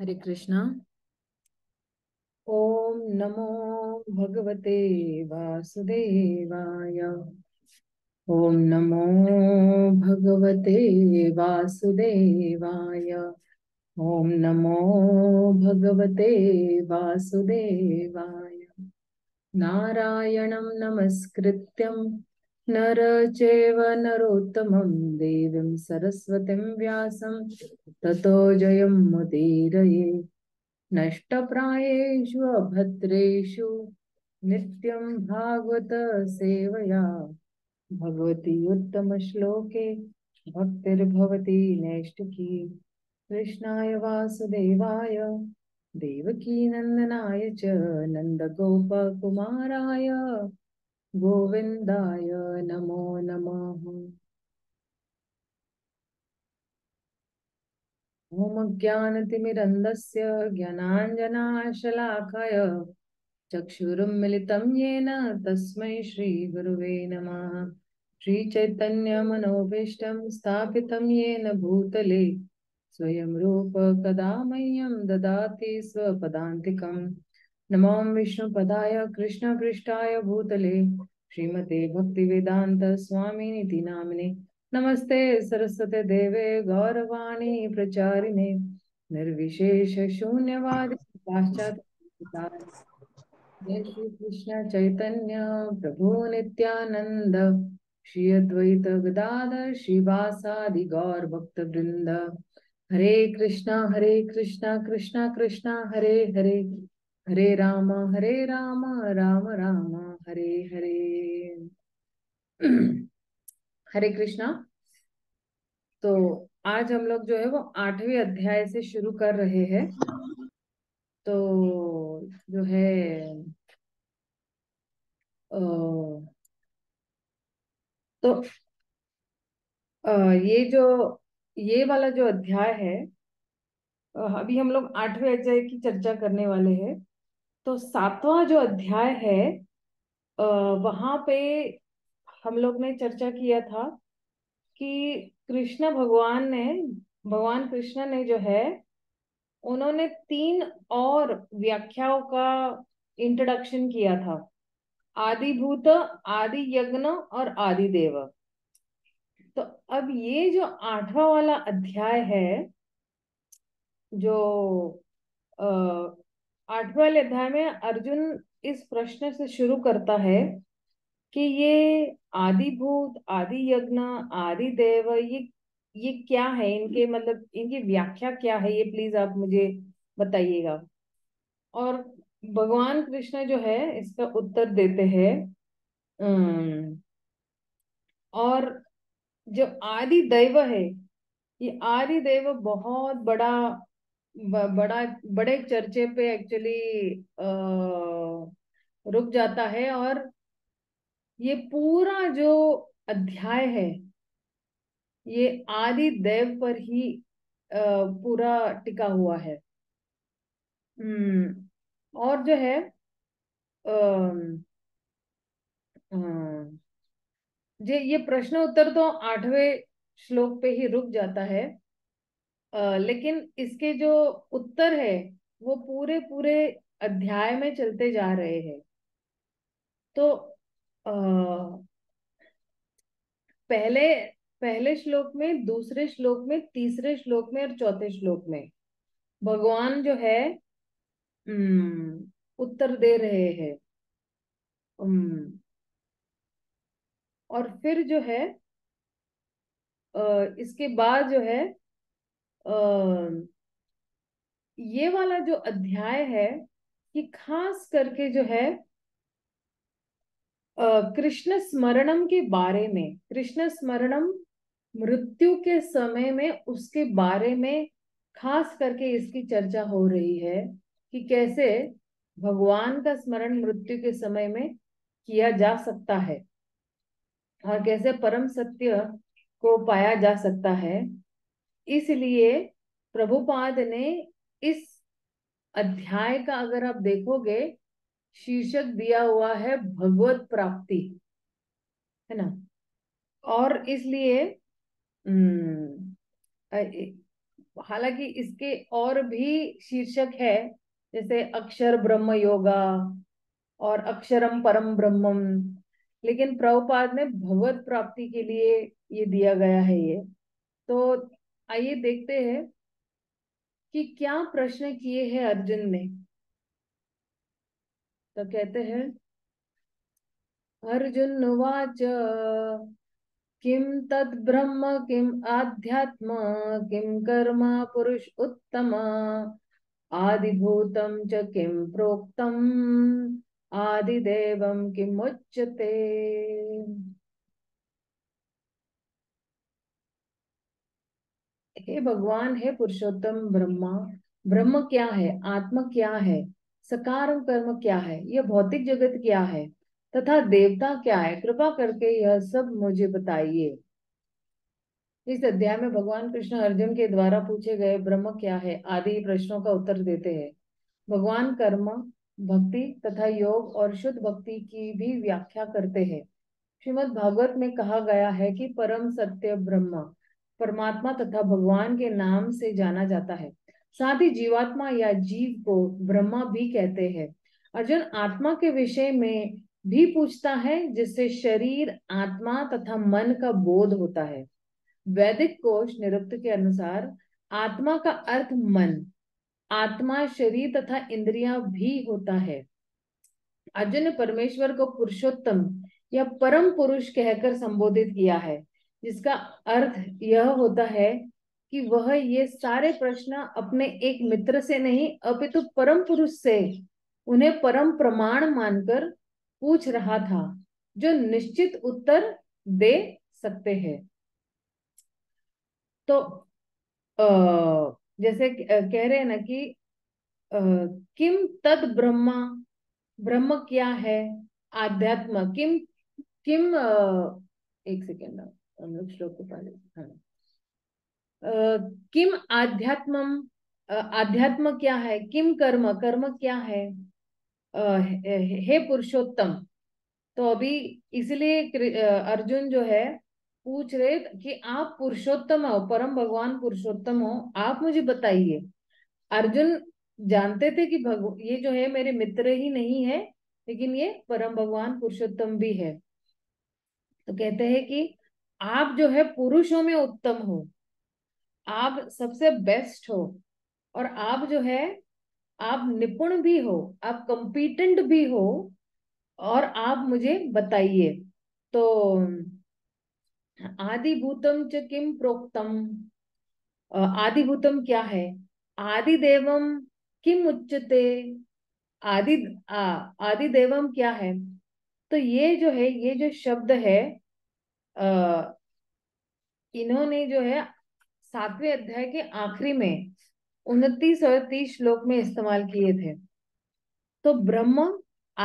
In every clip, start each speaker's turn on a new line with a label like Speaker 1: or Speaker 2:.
Speaker 1: हरे कृष्णा ओम नमो भगवते वासुदेवाय
Speaker 2: ओम नमो भगवते वासुदेवाय ओम नमो भगवते वासुदेवाय नारायणं नमस्कृत्यं नर चैव नरोत्तमं देवीं सरस्वतीं व्यासं ततो जयं मुदीरये नष्टप्रायेषु अभद्रेषु नित्यं भागवतसेवया
Speaker 1: भगवती उत्तमश्लोके भक्तिर्भवती नैष्टिकी कृष्णाय वासुदेवाय देवकीनन्दनाय च नन्दगोपकुमाराय गोविन्दाय नमो नमः
Speaker 2: ॐ ज्ञानतिमिरन्दस्य ज्ञानाञ्जनाशलाखाय चक्षुरुन्मिलितं येन तस्मै श्रीगुरुवे नमः श्रीचैतन्यमनोभीष्टं स्थापितं येन भूतले स्वयं रूप कदा मह्यं ददाति स्वपदान्तिकम् नमो विष्णु पदाय कृष्ण कृष्णपृष्ठाय भूतले श्रीमते भक्ति भक्तिवेदान्तस्वामिनिति नामने नमस्ते सरस्वते देवे गौरवाणी प्रचारिणे निर्विशेषशून्यवादि पाश्चात्य जय कृष्ण चैतन्य प्रभु नित्यानन्द श्री अद्वैत गदाधर श्रीवासादि वृंद हरे कृष्णा हरे कृष्णा कृष्णा कृष्णा हरे हरे हरे राम हरे राम राम राम हरे हरे हरे कृष्णा तो आज हम लोग जो है वो आठवें अध्याय से शुरू कर रहे हैं तो जो है तो ये जो ये वाला जो अध्याय है अभी हम लोग आठवें अध्याय की चर्चा करने वाले हैं तो सातवां जो अध्याय है वहां पे हम लोग ने चर्चा किया था कि कृष्ण भगवान ने भगवान कृष्ण ने जो है उन्होंने तीन और व्याख्याओं का इंट्रोडक्शन किया था आदिभूत आदि यज्ञ और आदि देव तो अब ये जो आठवां वाला अध्याय है जो आठवें अध्याय में अर्जुन इस प्रश्न से शुरू करता है कि ये आदिभूत आदि यज्ञ आदि देव ये ये क्या है इनके मतलब इनकी व्याख्या क्या है ये प्लीज आप मुझे बताइएगा और भगवान कृष्ण जो है इसका उत्तर देते हैं और जो आदि देव है ये आदि देव बहुत बड़ा बड़ा बड़े चर्चे पे एक्चुअली रुक जाता है और ये पूरा जो अध्याय है ये आदि देव पर ही पूरा टिका हुआ है हम्म, और जो है ये प्रश्न उत्तर तो आठवें श्लोक पे ही रुक जाता है लेकिन इसके जो उत्तर है वो पूरे पूरे अध्याय में चलते जा रहे हैं तो आ, पहले पहले श्लोक में दूसरे श्लोक में तीसरे श्लोक में और चौथे श्लोक में भगवान जो है उत्तर दे रहे हैं और फिर जो है इसके बाद जो है ये वाला जो अध्याय है कि खास करके जो है कृष्ण स्मरणम के बारे में कृष्ण स्मरणम मृत्यु के समय में उसके बारे में खास करके इसकी चर्चा हो रही है कि कैसे भगवान का स्मरण मृत्यु के समय में किया जा सकता है और कैसे परम सत्य को पाया जा सकता है इसलिए प्रभुपाद ने इस अध्याय का अगर आप देखोगे शीर्षक दिया हुआ है भगवत प्राप्ति है ना और इसलिए
Speaker 1: हम्म,
Speaker 2: हालांकि इसके और भी शीर्षक है जैसे अक्षर ब्रह्म योगा और अक्षरम परम ब्रह्मम लेकिन प्रभुपाद ने भगवत प्राप्ति के लिए ये दिया गया है ये तो आइए देखते हैं कि क्या प्रश्न किए हैं अर्जुन ने तो कहते हैं अर्जुन नुवाच किम तद ब्रह्म किम आध्यात्म किम कर्म पुरुष उत्तम आदिभूतम च किम प्रोक्तम आदिदेवम किम उच्यते हे भगवान हे पुरुषोत्तम ब्रह्मा ब्रह्म क्या है आत्मा क्या है सकार कर्म क्या है यह भौतिक जगत क्या है तथा देवता क्या है कृपा करके यह सब मुझे बताइए इस अध्याय में भगवान कृष्ण अर्जुन के द्वारा पूछे गए ब्रह्म क्या है आदि प्रश्नों का उत्तर देते हैं भगवान कर्म भक्ति तथा योग और शुद्ध भक्ति की भी व्याख्या करते हैं श्रीमद भागवत में कहा गया है कि परम सत्य ब्रह्म परमात्मा तथा भगवान के नाम से जाना जाता है साथ ही जीवात्मा या जीव को ब्रह्मा भी कहते हैं अर्जुन आत्मा के विषय में भी पूछता है जिससे शरीर आत्मा तथा मन का बोध होता है वैदिक कोश निरुक्त के अनुसार आत्मा का अर्थ मन आत्मा शरीर तथा इंद्रिया भी होता है अर्जुन ने परमेश्वर को पुरुषोत्तम या परम पुरुष कहकर संबोधित किया है जिसका अर्थ यह होता है कि वह ये सारे प्रश्न अपने एक मित्र से नहीं अपितु तो परम पुरुष से उन्हें परम प्रमाण मानकर पूछ रहा था जो निश्चित उत्तर दे सकते हैं तो जैसे कह रहे हैं ना कि किम तद ब्रह्मा ब्रह्म क्या है आध्यात्म किम किम एक सेकेंड हम लोग श्लोक को पढ़ हाँ। किम आध्यात्म आध्यात्म क्या है किम कर्म कर्म क्या है हे पुरुषोत्तम तो अभी इसलिए अर्जुन जो है पूछ रहे कि आप पुरुषोत्तम हो परम भगवान पुरुषोत्तम हो आप मुझे बताइए अर्जुन जानते थे कि भगव ये जो है मेरे मित्र ही नहीं है लेकिन ये परम भगवान पुरुषोत्तम भी है तो कहते हैं कि आप जो है पुरुषों में उत्तम हो आप सबसे बेस्ट हो और आप जो है आप निपुण भी हो आप कंपीटेंट भी हो और आप मुझे बताइए तो आदिभूतम च किम प्रोक्तम आदिभूतम क्या है आदिदेवम किम उच्चते आदि आदिदेवम क्या है तो ये जो है ये जो शब्द है इन्होंने जो है सातवें अध्याय के आखिरी में उनतीस और तीस श्लोक में इस्तेमाल किए थे तो ब्रह्म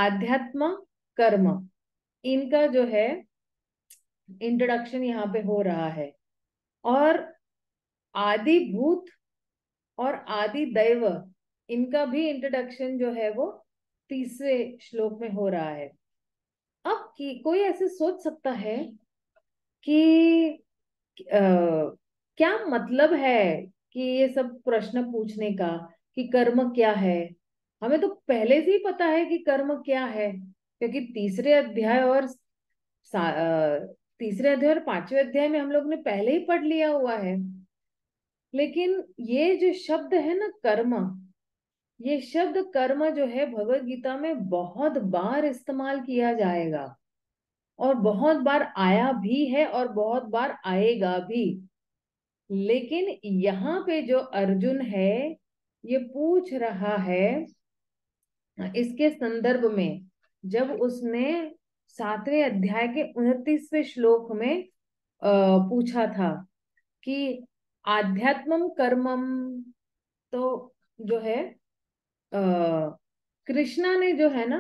Speaker 2: आध्यात्म कर्म इनका जो है इंट्रोडक्शन यहाँ पे हो रहा है और आदि भूत और आदि दैव इनका भी इंट्रोडक्शन जो है वो तीसरे श्लोक में हो रहा है अब की कोई ऐसे सोच सकता है कि आ, क्या मतलब है कि ये सब प्रश्न पूछने का कि कर्म क्या है हमें तो पहले से ही पता है कि कर्म क्या है क्योंकि तीसरे अध्याय और तीसरे अध्याय और पांचवे अध्याय में हम लोग ने पहले ही पढ़ लिया हुआ है लेकिन ये जो शब्द है ना कर्म ये शब्द कर्म जो है भगवत गीता में बहुत बार इस्तेमाल किया जाएगा और बहुत बार आया भी है और बहुत बार आएगा भी लेकिन यहाँ पे जो अर्जुन है ये पूछ रहा है इसके संदर्भ में जब उसने सातवें अध्याय के उनतीसवें श्लोक में पूछा था कि आध्यात्मम कर्मम तो जो है कृष्णा ने जो है ना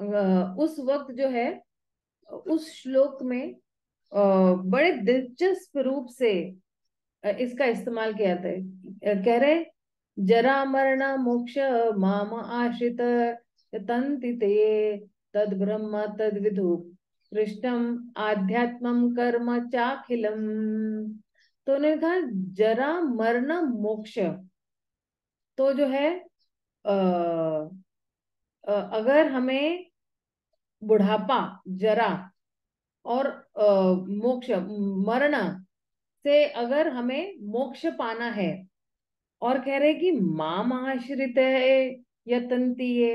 Speaker 2: उस वक्त जो है उस श्लोक में बड़े दिलचस्प रूप से इसका इस्तेमाल किया था कह रहे जरा मरण मोक्ष माम आश्रित तंति ते तद ब्रह्म तद विधु कृष्णम आध्यात्म कर्म चाखिलम तो उन्होंने कहा जरा मरण मोक्ष तो जो है अः अगर हमें बुढ़ापा जरा और मोक्ष मरण से अगर हमें मोक्ष पाना है और कह रहे कि माँ महाश्रित है यतंती है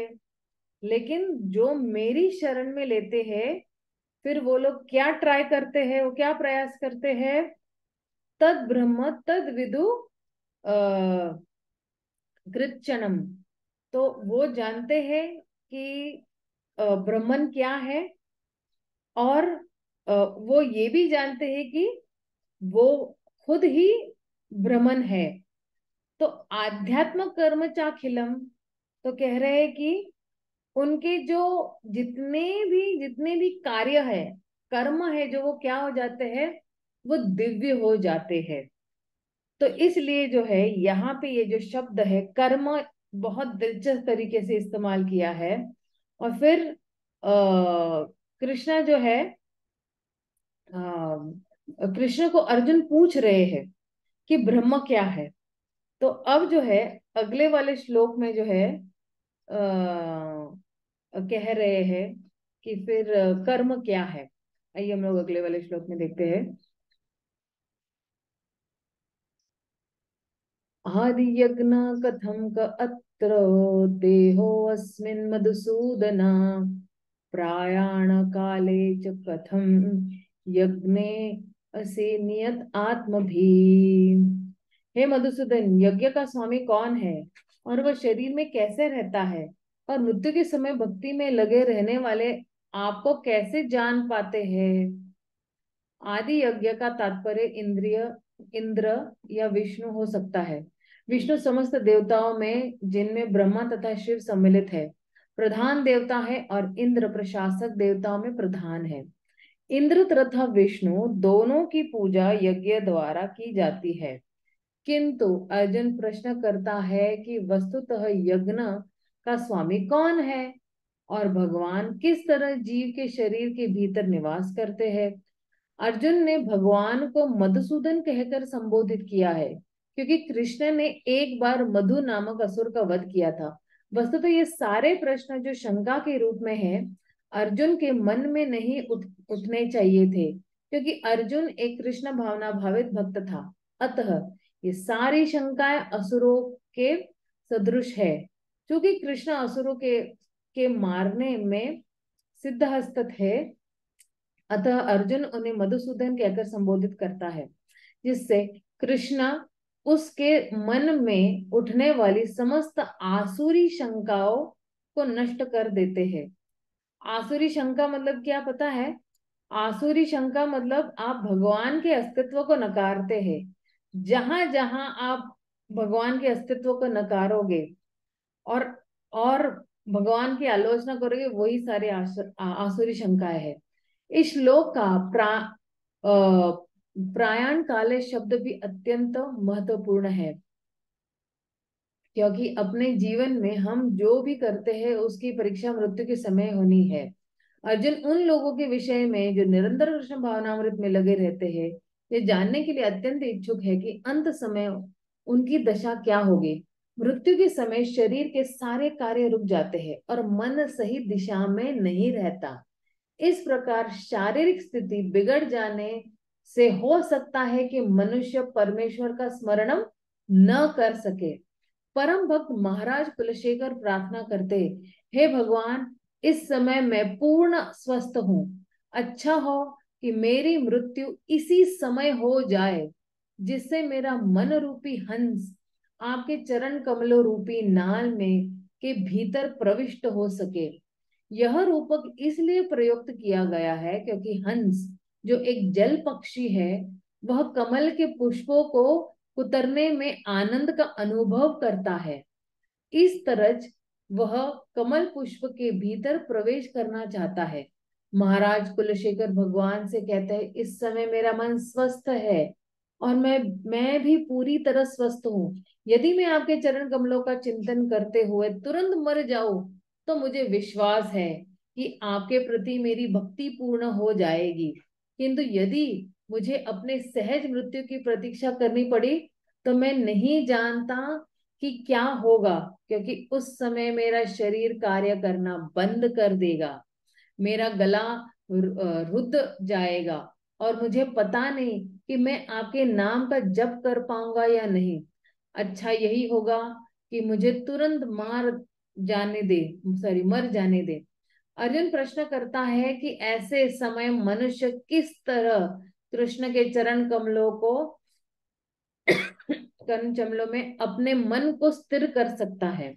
Speaker 2: लेकिन जो मेरी शरण में लेते हैं फिर वो लोग क्या ट्राई करते हैं वो क्या प्रयास करते हैं तद ब्रह्म तद विदु अः कृतचनम तो वो जानते हैं कि ब्रह्मन क्या है और वो ये भी जानते हैं कि वो खुद ही भ्रमण है तो आध्यात्म कर्म चाखिलम तो कह रहे हैं कि उनके जो जितने भी जितने भी कार्य है कर्म है जो वो क्या हो जाते हैं वो दिव्य हो जाते हैं तो इसलिए जो है यहाँ पे ये जो शब्द है कर्म बहुत दिलचस्प तरीके से इस्तेमाल किया है और फिर कृष्णा जो है कृष्ण को अर्जुन पूछ रहे हैं कि ब्रह्म क्या है तो अब जो है अगले वाले श्लोक में जो है आ, कह रहे हैं कि फिर कर्म क्या है आइए हम लोग अगले वाले श्लोक में देखते हैं आदियज्ञ कथम क अत्र देहो अस्मिन् मधुसूदना काले च कथम यज्ञे असे नियत भी हे मधुसूदन यज्ञ का स्वामी कौन है और वह शरीर में कैसे रहता है और मृत्यु के समय भक्ति में लगे रहने वाले आपको कैसे जान पाते हैं आदि यज्ञ का तात्पर्य इंद्रिय इंद्र या विष्णु हो सकता है विष्णु समस्त देवताओं में जिनमें ब्रह्मा तथा शिव सम्मिलित है प्रधान देवता है और इंद्र प्रशासक देवताओं में प्रधान है इंद्र तथा विष्णु दोनों की पूजा यज्ञ द्वारा की जाती है किंतु अर्जुन प्रश्न करता है कि वस्तुतः यज्ञ का स्वामी कौन है और भगवान किस तरह जीव के शरीर के भीतर निवास करते हैं अर्जुन ने भगवान को मधुसूदन कहकर संबोधित किया है क्योंकि कृष्ण ने एक बार मधु नामक असुर का वध किया था वस्तु तो ये सारे प्रश्न जो शंका के रूप में है अर्जुन के मन में नहीं उठ उठने चाहिए थे क्योंकि अर्जुन एक कृष्ण भावना भावित भक्त था अतः ये सारी शंकाएं असुरों के सदृश है क्योंकि कृष्ण असुरों के के मारने में सिद्ध हस्त है अतः अर्जुन उन्हें मधुसूदन कहकर संबोधित करता है जिससे कृष्ण उसके मन में उठने वाली समस्त आसुरी शंकाओं को नष्ट कर देते हैं आसुरी शंका मतलब क्या पता है आसुरी शंका मतलब आप भगवान के अस्तित्व को नकारते हैं जहां जहां आप भगवान के अस्तित्व को नकारोगे और और भगवान की आलोचना करोगे वही सारे आसुरी शंकाएं है इस श्लोक का प्रा, प्रायाण काले शब्द भी अत्यंत महत्वपूर्ण है क्योंकि अपने जीवन में हम जो भी करते हैं उसकी परीक्षा मृत्यु के समय होनी है अर्जुन उन लोगों के विषय में जो निरंतर कृष्ण भावनामृत में लगे रहते हैं ये जानने के लिए अत्यंत इच्छुक है कि अंत समय उनकी दशा क्या होगी मृत्यु के समय शरीर के सारे कार्य रुक जाते हैं और मन सही दिशा में नहीं रहता इस प्रकार शारीरिक स्थिति बिगड़ जाने से हो सकता है कि मनुष्य परमेश्वर का स्मरणम न कर सके परम भक्त महाराज कुलशेखर प्रार्थना करते हे भगवान इस समय मैं पूर्ण स्वस्थ हूँ अच्छा हो कि मेरी मृत्यु इसी समय हो जाए जिससे मेरा मन रूपी हंस आपके चरण कमलों रूपी नाल में के भीतर प्रविष्ट हो सके यह रूपक इसलिए प्रयुक्त किया गया है क्योंकि हंस जो एक जल पक्षी है वह कमल के पुष्पों को उतरने में आनंद का अनुभव करता है इस तरह वह कमल पुष्प के भीतर प्रवेश करना चाहता है महाराज कुलशेखर भगवान से कहते हैं इस समय मेरा मन स्वस्थ है और मैं मैं भी पूरी तरह स्वस्थ हूँ यदि मैं आपके चरण कमलों का चिंतन करते हुए तुरंत मर जाऊं तो मुझे विश्वास है कि आपके प्रति मेरी भक्ति पूर्ण हो जाएगी किंतु यदि मुझे अपने सहज मृत्यु की प्रतीक्षा करनी पड़ी तो मैं नहीं जानता कि क्या होगा क्योंकि उस समय मेरा शरीर कार्य करना बंद कर देगा मेरा गला रुद जाएगा और मुझे पता नहीं कि मैं आपके नाम का जप कर पाऊंगा या नहीं अच्छा यही होगा कि मुझे तुरंत मार जाने दे सॉरी मर जाने दे अर्जुन प्रश्न करता है कि ऐसे समय मनुष्य किस तरह कृष्ण के चरण कमलों को कर्ण चमलों में अपने मन को स्थिर कर सकता है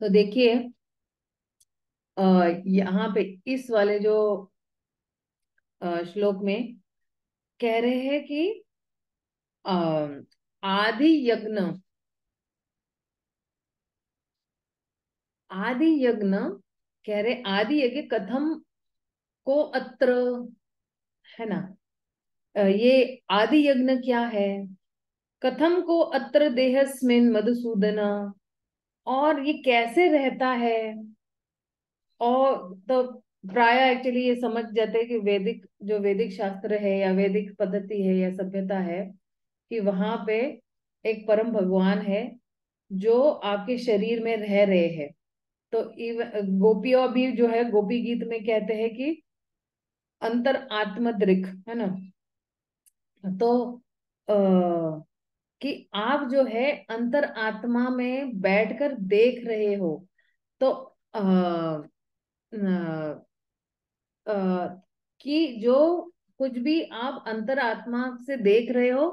Speaker 2: तो देखिए यहाँ पे इस वाले जो श्लोक में कह रहे हैं कि आदि यज्ञ आदि यज्ञ कह रहे आदि यज्ञ कथम को अत्र है ना ये आदि यज्ञ क्या है कथम को अत्र देहस्मिन मधुसूदना और ये कैसे रहता है और तो प्राय एक्चुअली ये समझ जाते हैं कि वैदिक जो वैदिक शास्त्र है या वैदिक पद्धति है या सभ्यता है कि वहां पे एक परम भगवान है जो आपके शरीर में रह रहे हैं तो इवन गोपियों भी जो है गोपी गीत में कहते हैं कि अंतर आत्मद्रिक है ना तो आ, कि आप जो है अंतर आत्मा में बैठकर देख रहे हो तो आ, आ, आ, कि जो कुछ भी आप अंतर आत्मा से देख रहे हो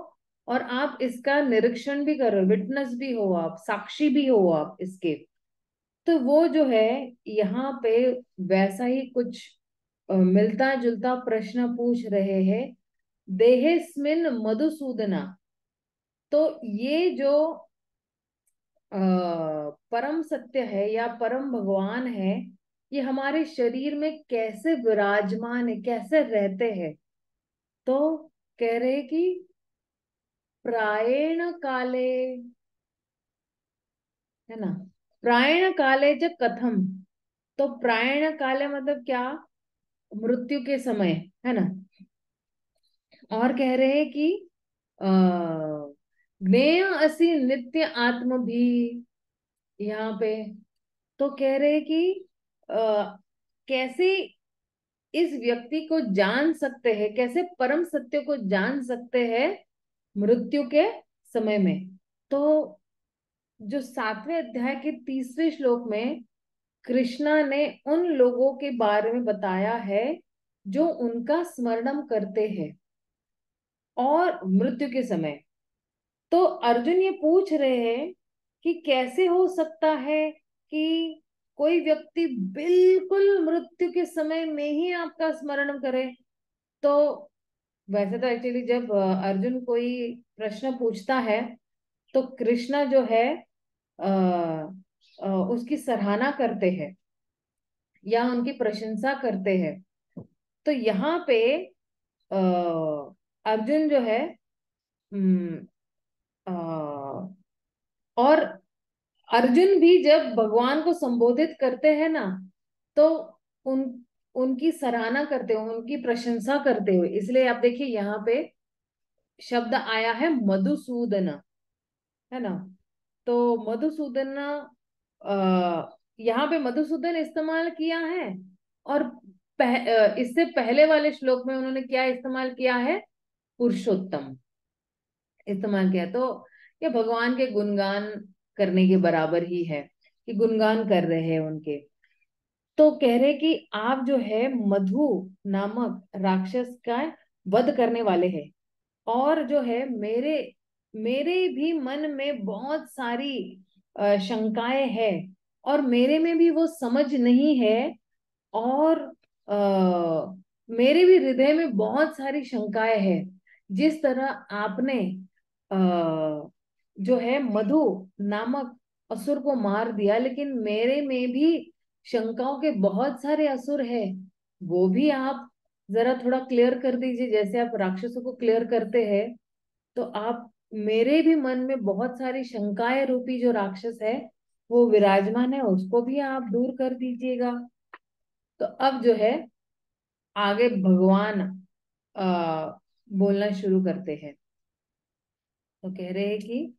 Speaker 2: और आप इसका निरीक्षण भी हो विटनेस भी हो आप साक्षी भी हो आप इसके तो वो जो है यहाँ पे वैसा ही कुछ मिलता जुलता प्रश्न पूछ रहे हैं देहेस्मिन मधुसूदना तो ये जो परम सत्य है या परम भगवान है ये हमारे शरीर में कैसे विराजमान है कैसे रहते हैं तो कह रहे कि प्रायण काले है ना प्रायण काले ज कथम तो प्रायण काले मतलब क्या मृत्यु के समय है ना और कह रहे हैं कि अः असी नित्य आत्म भी यहाँ पे तो कह रहे हैं कि आ, कैसे इस व्यक्ति को जान सकते हैं कैसे परम सत्य को जान सकते हैं मृत्यु के समय में तो जो सातवें अध्याय के तीसरे श्लोक में कृष्णा ने उन लोगों के बारे में बताया है जो उनका स्मरणम करते हैं और मृत्यु के समय तो अर्जुन ये पूछ रहे हैं कि कैसे हो सकता है कि कोई व्यक्ति बिल्कुल मृत्यु के समय में ही आपका स्मरण करे तो वैसे तो एक्चुअली जब अर्जुन कोई प्रश्न पूछता है तो कृष्णा जो है उसकी सराहना करते हैं या उनकी प्रशंसा करते हैं तो यहाँ पे अः अर्जुन जो है और अर्जुन भी जब भगवान को संबोधित करते हैं ना तो उन उनकी सराहना करते हुए उनकी प्रशंसा करते हुए इसलिए आप देखिए यहाँ पे शब्द आया है मधुसूदन है ना तो मधुसूदन यहाँ पे मधुसूदन इस्तेमाल किया है और पह, इससे पहले वाले श्लोक में उन्होंने क्या इस्तेमाल किया है पुरुषोत्तम इस्तेमाल किया तो ये भगवान के गुणगान करने के बराबर ही है कि गुणगान कर रहे हैं उनके तो कह रहे कि आप जो है मधु नामक राक्षस का वध करने वाले हैं और जो है मेरे मेरे भी मन में बहुत सारी शंकाएं है और मेरे में भी वो समझ नहीं है और आ, मेरे भी हृदय में बहुत सारी शंकाएं है जिस तरह आपने आ, जो है मधु नामक असुर को मार दिया लेकिन मेरे में भी शंकाओं के बहुत सारे असुर है वो भी आप जरा थोड़ा क्लियर कर दीजिए जैसे आप राक्षसों को क्लियर करते हैं तो आप मेरे भी मन में बहुत सारी शंकाय रूपी जो राक्षस है वो विराजमान है उसको भी आप दूर कर दीजिएगा तो अब जो है आगे भगवान आ, बोलना शुरू करते हैं तो कह रहे हैं कि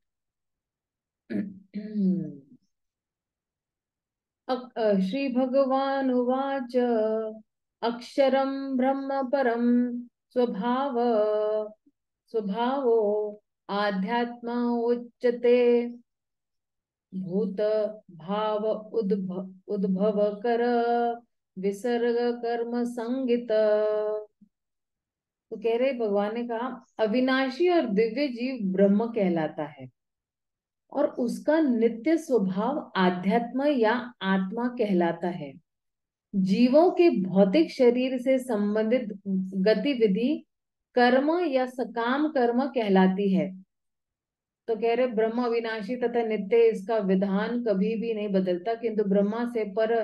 Speaker 2: श्री भगवान उवाच अक्षरम ब्रह्म परम स्वभाव स्वभाव आध्यात्म उच्चते भूत भाव उद्भव कर विसर्ग कर्म संगित तो कह रहे भगवान ने कहा अविनाशी और दिव्य जीव ब्रह्म कहलाता है और उसका नित्य स्वभाव आध्यात्म या आत्मा कहलाता है जीवों के भौतिक शरीर से संबंधित गतिविधि कर्म या सकाम कर्म कहलाती है तो कह रहे ब्रह्म अविनाशी तथा नित्य इसका विधान कभी भी नहीं बदलता किंतु ब्रह्मा से पर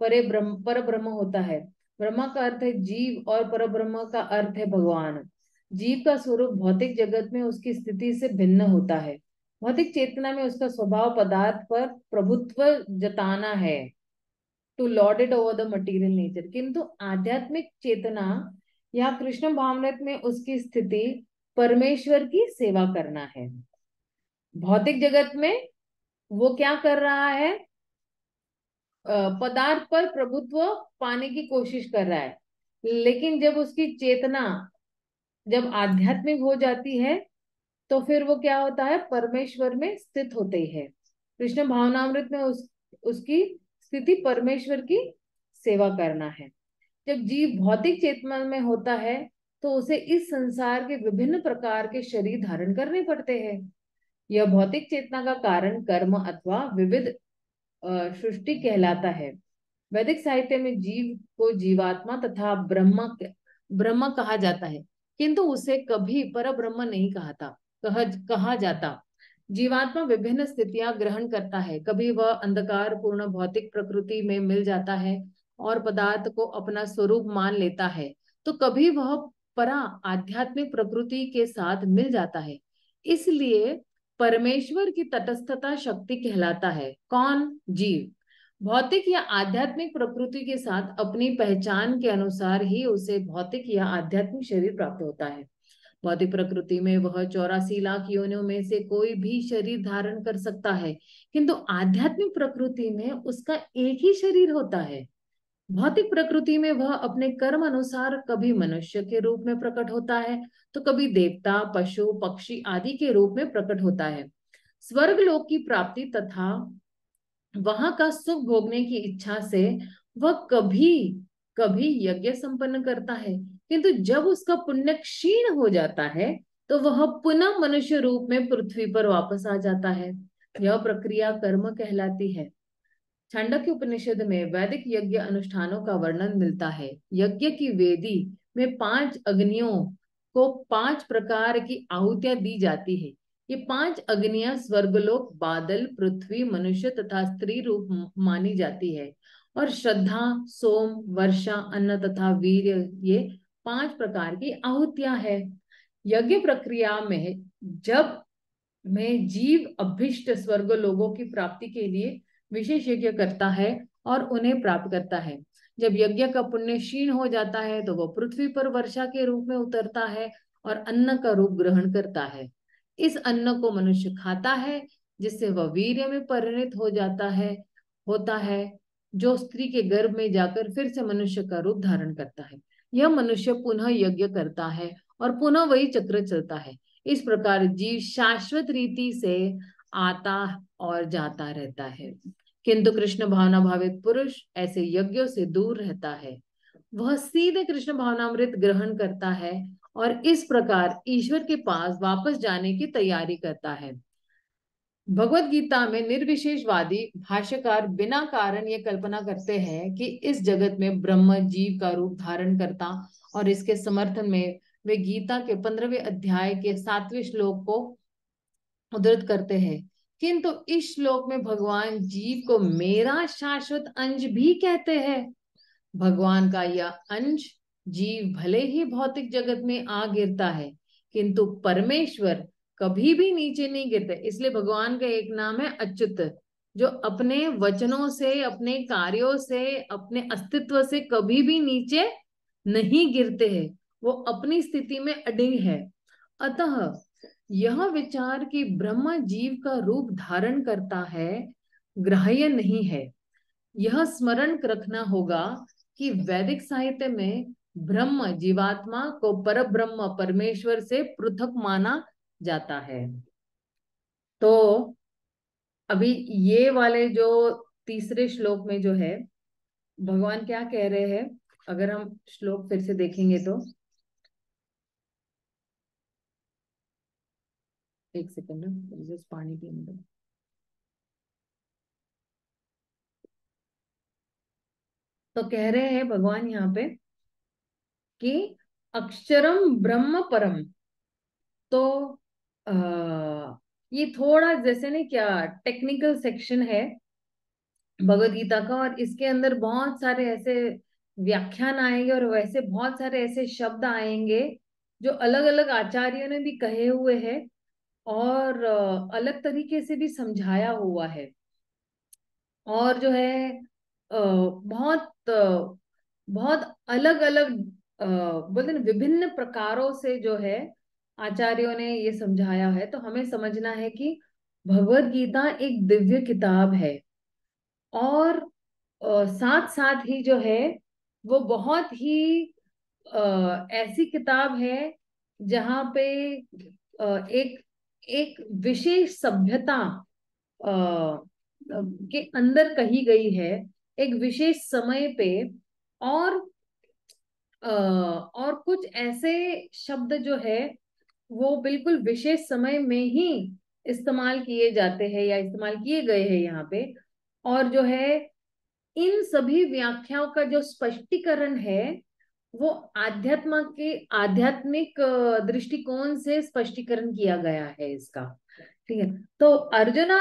Speaker 2: परे ब्रह्म पर ब्रह्म होता है ब्रह्मा का अर्थ है जीव और पर ब्रह्म का अर्थ है भगवान जीव का स्वरूप भौतिक जगत में उसकी स्थिति से भिन्न होता है भौतिक चेतना में उसका स्वभाव पदार्थ पर प्रभुत्व जताना है to lord it over the material nature किंतु आध्यात्मिक चेतना यहाँ कृष्ण भावनत में उसकी स्थिति परमेश्वर की सेवा करना है भौतिक जगत में वो क्या कर रहा है पदार्थ पर प्रभुत्व पाने की कोशिश कर रहा है लेकिन जब उसकी चेतना जब आध्यात्मिक हो जाती है तो फिर वो क्या होता है परमेश्वर में स्थित होते ही है कृष्ण भावनामृत में उस उसकी स्थिति परमेश्वर की सेवा करना है जब जीव भौतिक चेतना में होता है तो उसे इस संसार के विभिन्न प्रकार के शरीर धारण करने पड़ते हैं यह भौतिक चेतना का कारण कर्म अथवा विविध सृष्टि कहलाता है वैदिक साहित्य में जीव को जीवात्मा तथा ब्रह्म ब्रह्म कहा जाता है किंतु उसे कभी पर ब्रह्म नहीं कहा था कह, कहा जाता जीवात्मा विभिन्न स्थितियां ग्रहण करता है कभी वह अंधकार पूर्ण भौतिक प्रकृति में मिल जाता है और पदार्थ को अपना स्वरूप मान लेता है तो कभी वह परा आध्यात्मिक प्रकृति के साथ मिल जाता है इसलिए परमेश्वर की तटस्थता शक्ति कहलाता है कौन जीव भौतिक या आध्यात्मिक प्रकृति के साथ अपनी पहचान के अनुसार ही उसे भौतिक या आध्यात्मिक शरीर प्राप्त होता है भौतिक प्रकृति में वह चौरासी लाख योनियों में से कोई भी शरीर धारण कर सकता है किंतु आध्यात्मिक प्रकृति में उसका एक ही शरीर होता है भौतिक प्रकृति में वह अपने कर्म अनुसार कभी मनुष्य के रूप में प्रकट होता है तो कभी देवता पशु पक्षी आदि के रूप में प्रकट होता है स्वर्ग लोक की प्राप्ति तथा वहां का सुख भोगने की इच्छा से वह कभी कभी यज्ञ संपन्न करता है किंतु जब उसका पुण्य क्षीण हो जाता है तो वह पुनः मनुष्य रूप में पृथ्वी पर वापस आ जाता है यह प्रक्रिया कर्म कहलाती है छंडक उपनिषद में वैदिक यज्ञ अनुष्ठानों का वर्णन मिलता है यज्ञ की वेदी में पांच अग्नियों को पांच प्रकार की आहुतियां दी जाती है ये पांच अग्नियां स्वर्गलोक बादल पृथ्वी मनुष्य तथा स्त्री रूप मानी जाती है और श्रद्धा सोम वर्षा अन्न तथा वीर ये पांच प्रकार की आहुतियां है यज्ञ प्रक्रिया में जब में जीव अभिष्ट स्वर्ग लोगों की प्राप्ति के लिए विशेष यज्ञ करता है और उन्हें प्राप्त करता है जब यज्ञ का पुण्य क्षीण हो जाता है तो वह पृथ्वी पर वर्षा के रूप में उतरता है और अन्न का रूप ग्रहण करता है इस अन्न को मनुष्य खाता है जिससे वह वीर्य में परिणित हो जाता है होता है जो स्त्री के गर्भ में जाकर फिर से मनुष्य का रूप धारण करता है यह मनुष्य पुनः यज्ञ करता है और पुनः वही चक्र चलता है इस प्रकार जीव शाश्वत रीति से आता और जाता रहता है किंतु कृष्ण भावना भावित पुरुष ऐसे यज्ञों से दूर रहता है वह सीधे कृष्ण भावनामृत ग्रहण करता है और इस प्रकार ईश्वर के पास वापस जाने की तैयारी करता है भगवत गीता में निर्विशेषवादी भाष्यकार बिना कारण ये कल्पना करते हैं कि इस जगत में ब्रह्म जीव का रूप धारण करता और इसके समर्थन में वे गीता के पंद्रहवें अध्याय के सातवें श्लोक को उदृत करते हैं किंतु इस श्लोक में भगवान जीव को मेरा शाश्वत अंश भी कहते हैं भगवान का यह अंश जीव भले ही भौतिक जगत में आ गिरता है किंतु परमेश्वर कभी भी नीचे नहीं गिरते इसलिए भगवान का एक नाम है अच्युत जो अपने वचनों से अपने कार्यों से अपने अस्तित्व से कभी भी नीचे नहीं गिरते हैं वो अपनी स्थिति में अडिंग है अतः यह विचार कि ब्रह्म जीव का रूप धारण करता है ग्राह्य नहीं है यह स्मरण रखना होगा कि वैदिक साहित्य में ब्रह्म जीवात्मा को पर ब्रह्म परमेश्वर से पृथक माना जाता है तो अभी ये वाले जो तीसरे श्लोक में जो है भगवान क्या कह रहे हैं अगर हम श्लोक फिर से देखेंगे तो
Speaker 1: एक सेकेंड ना पानी के अंदर तो कह
Speaker 2: रहे हैं भगवान यहाँ पे कि अक्षरम ब्रह्म परम तो आ, ये थोड़ा जैसे ना क्या टेक्निकल सेक्शन है भगवदगीता गीता का और इसके अंदर बहुत सारे ऐसे व्याख्यान आएंगे और वैसे बहुत सारे ऐसे शब्द आएंगे जो अलग अलग आचार्यों ने भी कहे हुए हैं और अलग तरीके से भी समझाया हुआ है और जो है बहुत बहुत अलग अलग बोलते ना विभिन्न प्रकारों से जो है आचार्यों ने ये समझाया है तो हमें समझना है कि भगवत गीता एक दिव्य किताब है और साथ साथ ही जो है वो बहुत ही ऐसी किताब है जहाँ पे एक एक विशेष सभ्यता के अंदर कही गई है एक विशेष समय पे और आ, और कुछ ऐसे शब्द जो है वो बिल्कुल विशेष समय में ही इस्तेमाल किए जाते हैं या इस्तेमाल किए गए हैं यहाँ पे और जो है इन सभी व्याख्याओं का जो स्पष्टीकरण है वो आध्यात्म के आध्यात्मिक दृष्टिकोण से स्पष्टीकरण किया गया है इसका ठीक है तो अर्जुना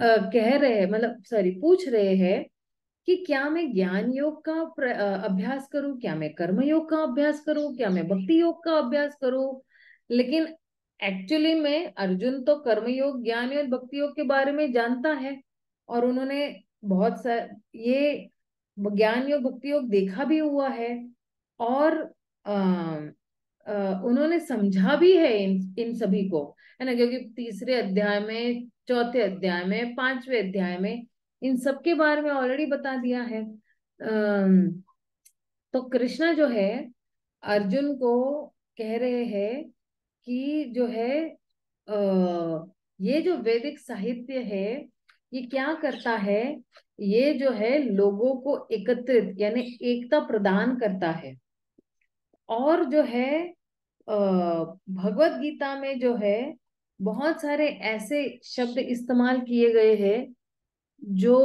Speaker 2: कह रहे हैं मतलब सॉरी पूछ रहे हैं कि क्या मैं ज्ञान योग का अभ्यास करूं क्या मैं कर्म योग का अभ्यास करूं क्या मैं भक्ति योग का अभ्यास करूं लेकिन एक्चुअली में अर्जुन तो कर्म योग ज्ञान योग भक्ति योग के बारे में जानता है और उन्होंने बहुत सा ये ज्ञान योग भक्ति योग देखा भी हुआ है और उन्होंने समझा भी है इन इन सभी को है ना क्योंकि तीसरे अध्याय में चौथे अध्याय में पांचवे अध्याय में इन सब के बारे में ऑलरेडी बता दिया है तो कृष्णा जो है अर्जुन को कह रहे हैं कि जो है ये जो वैदिक साहित्य है ये क्या करता है ये जो है लोगों को एकत्रित यानी एकता प्रदान करता है और जो है भगवत गीता में जो है बहुत सारे ऐसे शब्द इस्तेमाल किए गए हैं जो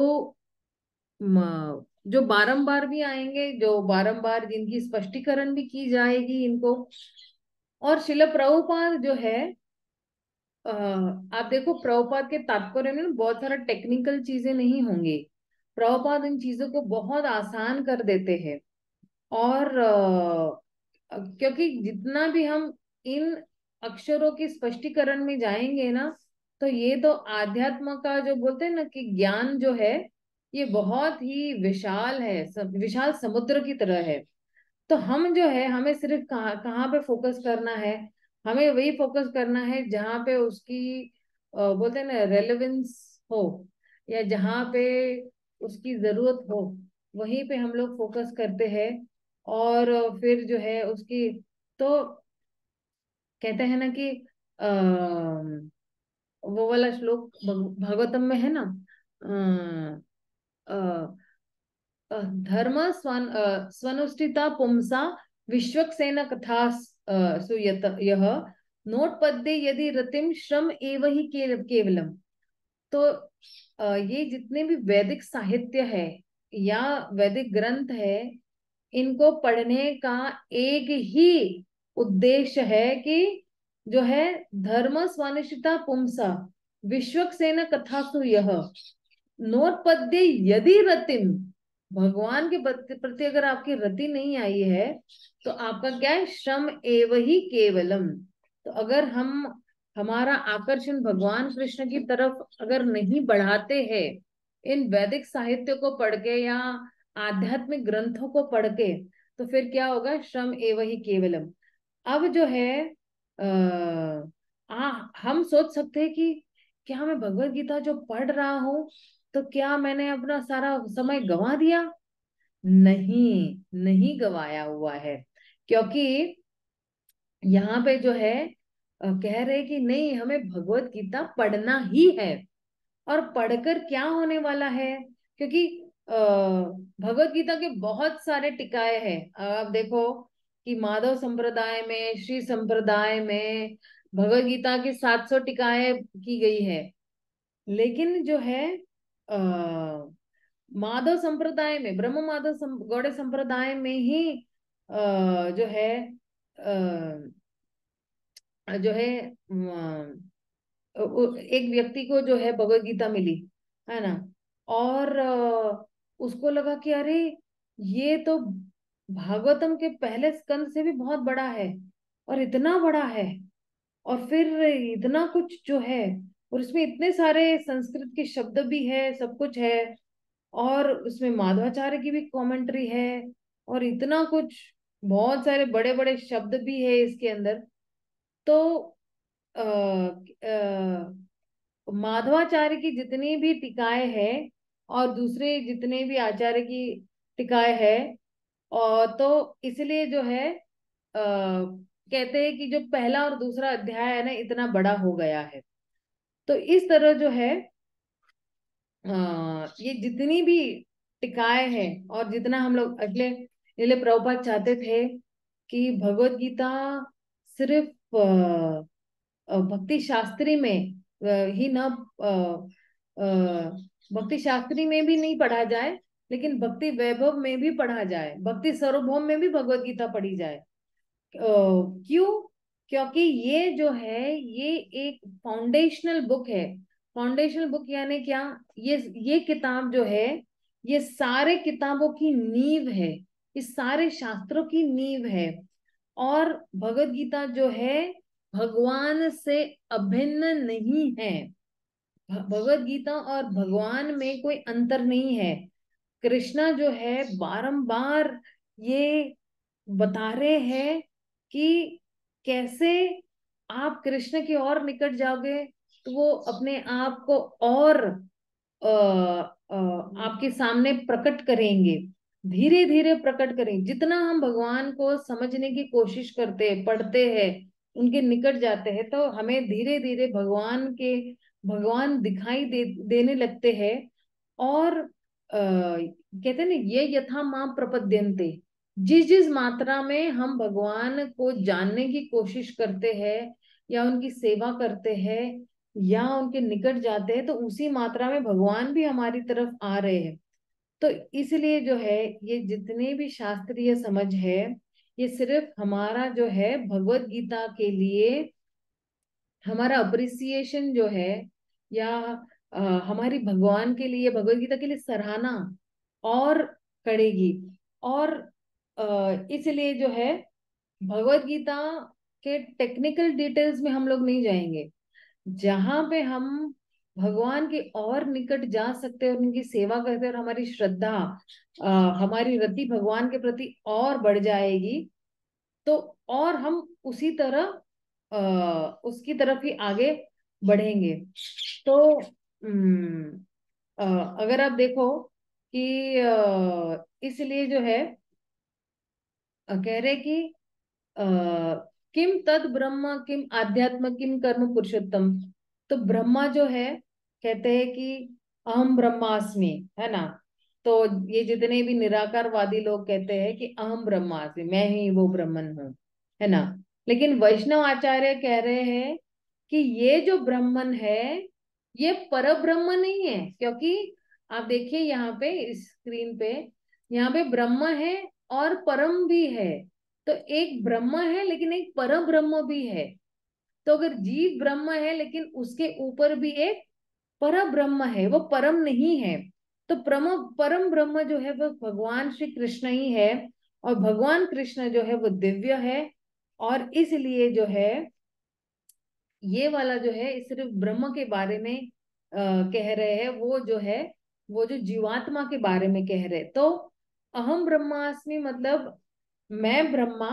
Speaker 2: जो बारंबार भी आएंगे जो बारंबार जिनकी स्पष्टीकरण भी की जाएगी इनको और शिल प्रभुपाद जो है आप देखो प्रभुपाद के तात्पर्य में बहुत सारा टेक्निकल चीजें नहीं होंगी प्रभुपाद इन चीजों को बहुत आसान कर देते हैं और क्योंकि जितना भी हम इन अक्षरों के स्पष्टीकरण में जाएंगे ना तो ये तो आध्यात्म का जो बोलते हैं ना कि ज्ञान जो है ये बहुत ही विशाल है विशाल समुद्र की तरह है तो हम जो है हमें सिर्फ कहाँ कहाँ पे फोकस करना है हमें वही फोकस करना है जहाँ पे उसकी बोलते हैं ना रेलिवेंस हो या जहाँ पे उसकी जरूरत हो वहीं पे हम लोग फोकस करते हैं और फिर जो है उसकी तो कहते हैं ना कि आ, वो वाला श्लोक भागवतम में है ना धर्म स्वन स्वनुष्ठिता पुंसा विश्वक्सेन कथा सुयत यह पद्य यदि रतिम श्रम एव ही केवलम तो ये जितने भी वैदिक साहित्य है या वैदिक ग्रंथ है इनको पढ़ने का एक ही उद्देश्य है कि जो है धर्म स्वानिश्चिता पुंसा कथा सु यह नोटपद्य यदि रतिम भगवान के प्रति अगर आपकी रति नहीं आई है तो आपका क्या है श्रम एव ही केवलम तो अगर हम हमारा आकर्षण भगवान कृष्ण की तरफ अगर नहीं बढ़ाते हैं इन वैदिक साहित्य को पढ़ के या आध्यात्मिक ग्रंथों को पढ़ के तो फिर क्या होगा श्रम एवं ही केवलम अब जो है आ, हम सोच सकते हैं कि क्या मैं भगवत गीता जो पढ़ रहा हूँ तो क्या मैंने अपना सारा समय गंवा दिया नहीं नहीं गवाया हुआ है क्योंकि यहाँ पे जो है कह रहे कि नहीं हमें भगवत गीता पढ़ना ही है और पढ़कर क्या होने वाला है क्योंकि भगवत गीता के बहुत सारे टिकाए हैं आप देखो कि माधव संप्रदाय में श्री संप्रदाय में भगवत गीता के 700 टिकाए की गई है लेकिन जो है आ, माधव संप्रदाय में ब्रह्म माधव सं, गौड़े संप्रदाय में ही आ, जो है आ, जो है एक व्यक्ति को जो है भगवत गीता मिली है ना और उसको लगा कि अरे ये तो भागवतम के पहले स्कंद से भी बहुत बड़ा है और इतना बड़ा है और फिर इतना कुछ जो है और इसमें इतने सारे संस्कृत के शब्द भी है सब कुछ है और उसमें माधवाचार्य की भी कमेंट्री है और इतना कुछ बहुत सारे बड़े बड़े शब्द भी है इसके अंदर तो अः माधवाचार्य की जितनी भी टिकाए हैं और दूसरे जितने भी आचार्य की टिकाए है और तो इसलिए जो है आ, कहते हैं कि जो पहला और दूसरा अध्याय है ना इतना बड़ा हो गया है तो इस तरह जो है आ, ये जितनी भी टिकाए हैं और जितना हम लोग अगले अगले प्रभुपाद चाहते थे कि भगवत गीता सिर्फ भक्ति शास्त्री में ही न भक्ति शास्त्री में भी नहीं पढ़ा जाए लेकिन भक्ति वैभव में भी पढ़ा जाए भक्ति सर्वभौम में भी भगवत गीता पढ़ी जाए क्यों क्योंकि ये जो है ये एक फाउंडेशनल बुक है फाउंडेशनल बुक यानी क्या ये ये किताब जो है ये सारे किताबों की नींव है इस सारे शास्त्रों की नींव है और भगवत गीता जो है भगवान से अभिन्न नहीं है भगवत गीता और भगवान में कोई अंतर नहीं है कृष्णा जो है बारंबार ये बता रहे हैं कि कैसे आप कृष्ण के और निकट जाओगे तो वो अपने आप को और आ, आ, आपके सामने प्रकट करेंगे धीरे धीरे प्रकट करें जितना हम भगवान को समझने की कोशिश करते हैं पढ़ते हैं उनके निकट जाते हैं तो हमें धीरे धीरे भगवान के भगवान दिखाई दे देने लगते हैं और आ, कहते हैं ना ये यथा माँ प्रपद्यंते जिस जिस मात्रा में हम भगवान को जानने की कोशिश करते हैं या उनकी सेवा करते हैं या उनके निकट जाते हैं तो उसी मात्रा में भगवान भी हमारी तरफ आ रहे हैं तो इसलिए जो है ये जितने भी शास्त्रीय समझ है ये सिर्फ हमारा जो है भगवत गीता के लिए हमारा अप्रिसिएशन जो है या हमारी भगवान के लिए भगवदगीता गीता के लिए सराहना और करेगी और इसलिए जो है गीता के टेक्निकल डिटेल्स में हम लोग नहीं जाएंगे जहां पे हम भगवान के और निकट जा सकते हैं और उनकी सेवा करते हैं और हमारी श्रद्धा हमारी रति भगवान के प्रति और बढ़ जाएगी तो और हम उसी तरह आ, उसकी तरफ ही आगे बढ़ेंगे हम्म। तो
Speaker 3: हम्म,
Speaker 2: अगर आप देखो कि इसलिए जो है कह रहे कि किम तद ब्रह्म किम आध्यात्म किम कर्म पुरुषोत्तम तो ब्रह्मा जो है कहते हैं कि अहम ब्रह्मास्मि है ना तो ये जितने भी निराकारवादी लोग कहते हैं कि अहम ब्रह्मास्मि मैं ही वो ब्रह्मन हूँ है ना लेकिन वैष्णव आचार्य कह रहे हैं कि ये जो ब्रह्मन है ये पर ब्रह्म नहीं है क्योंकि आप देखिए यहाँ पे स्क्रीन पे यहाँ पे ब्रह्म है और परम भी है तो एक ब्रह्म है लेकिन एक पर ब्रह्म भी है तो अगर जीव ब्रह्म है लेकिन उसके ऊपर भी एक पर ब्रह्म है वो परम नहीं है तो परम परम ब्रह्म जो है वो भगवान श्री कृष्ण ही है और भगवान कृष्ण जो है वो दिव्य है और इसलिए जो है ये वाला जो है सिर्फ ब्रह्म के बारे में आ, कह रहे हैं वो जो है वो जो जीवात्मा के बारे में कह रहे तो अहम ब्रह्मास्मि मतलब मैं ब्रह्मा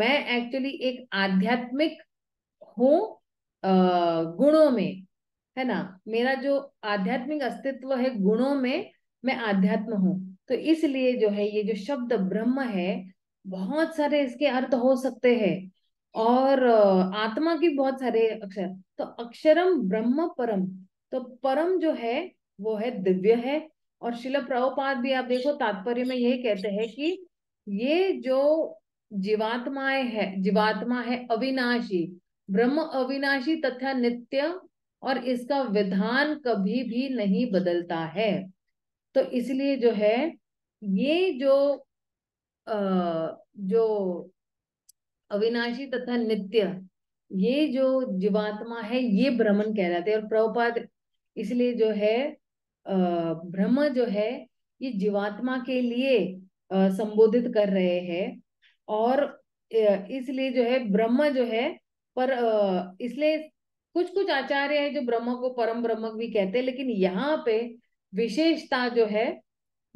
Speaker 2: मैं एक्चुअली एक आध्यात्मिक हूँ गुणों में है ना मेरा जो आध्यात्मिक अस्तित्व है गुणों में मैं आध्यात्म हूँ तो इसलिए जो है ये जो शब्द ब्रह्म है बहुत सारे इसके अर्थ हो सकते हैं और आत्मा की बहुत सारे अक्षर तो अक्षरम ब्रह्म परम तो परम जो है वो है दिव्य है और शिल प्रभुपाद भी आप देखो तात्पर्य में यही कहते हैं कि ये जो जीवात्माएं है जीवात्मा है अविनाशी ब्रह्म अविनाशी तथा नित्य और इसका विधान कभी भी नहीं बदलता है तो इसलिए जो है ये जो आ, जो अविनाशी तथा नित्य ये जो जीवात्मा है ये भ्रमण कहलाते जाते और प्रभुपाद इसलिए जो है ब्रह्म जो है ये जीवात्मा के लिए संबोधित कर रहे हैं और इसलिए जो है ब्रह्म जो है पर इसलिए कुछ कुछ आचार्य है जो ब्रह्म को परम ब्रह्म भी कहते हैं लेकिन यहाँ पे विशेषता जो है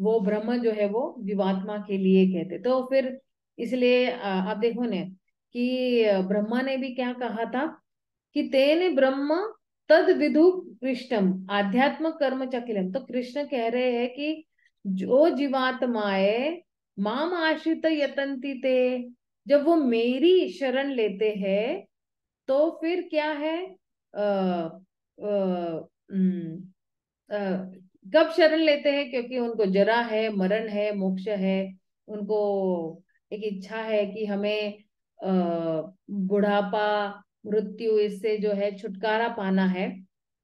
Speaker 2: वो ब्रह्म जो है वो जीवात्मा के लिए कहते तो फिर इसलिए आप देखो ना कि ब्रह्मा ने भी क्या कहा था कि तेने ब्रह्म तद विधु कृष्णम आध्यात्म कर्म चकिलम तो कृष्ण कह रहे हैं कि जो जीवात्माए माम आश्रित यतंती ते जब वो मेरी शरण लेते हैं तो फिर क्या है अः आ, कब शरण लेते हैं क्योंकि उनको जरा है मरण है मोक्ष है उनको एक इच्छा है कि हमें बुढ़ापा मृत्यु इससे जो है छुटकारा पाना है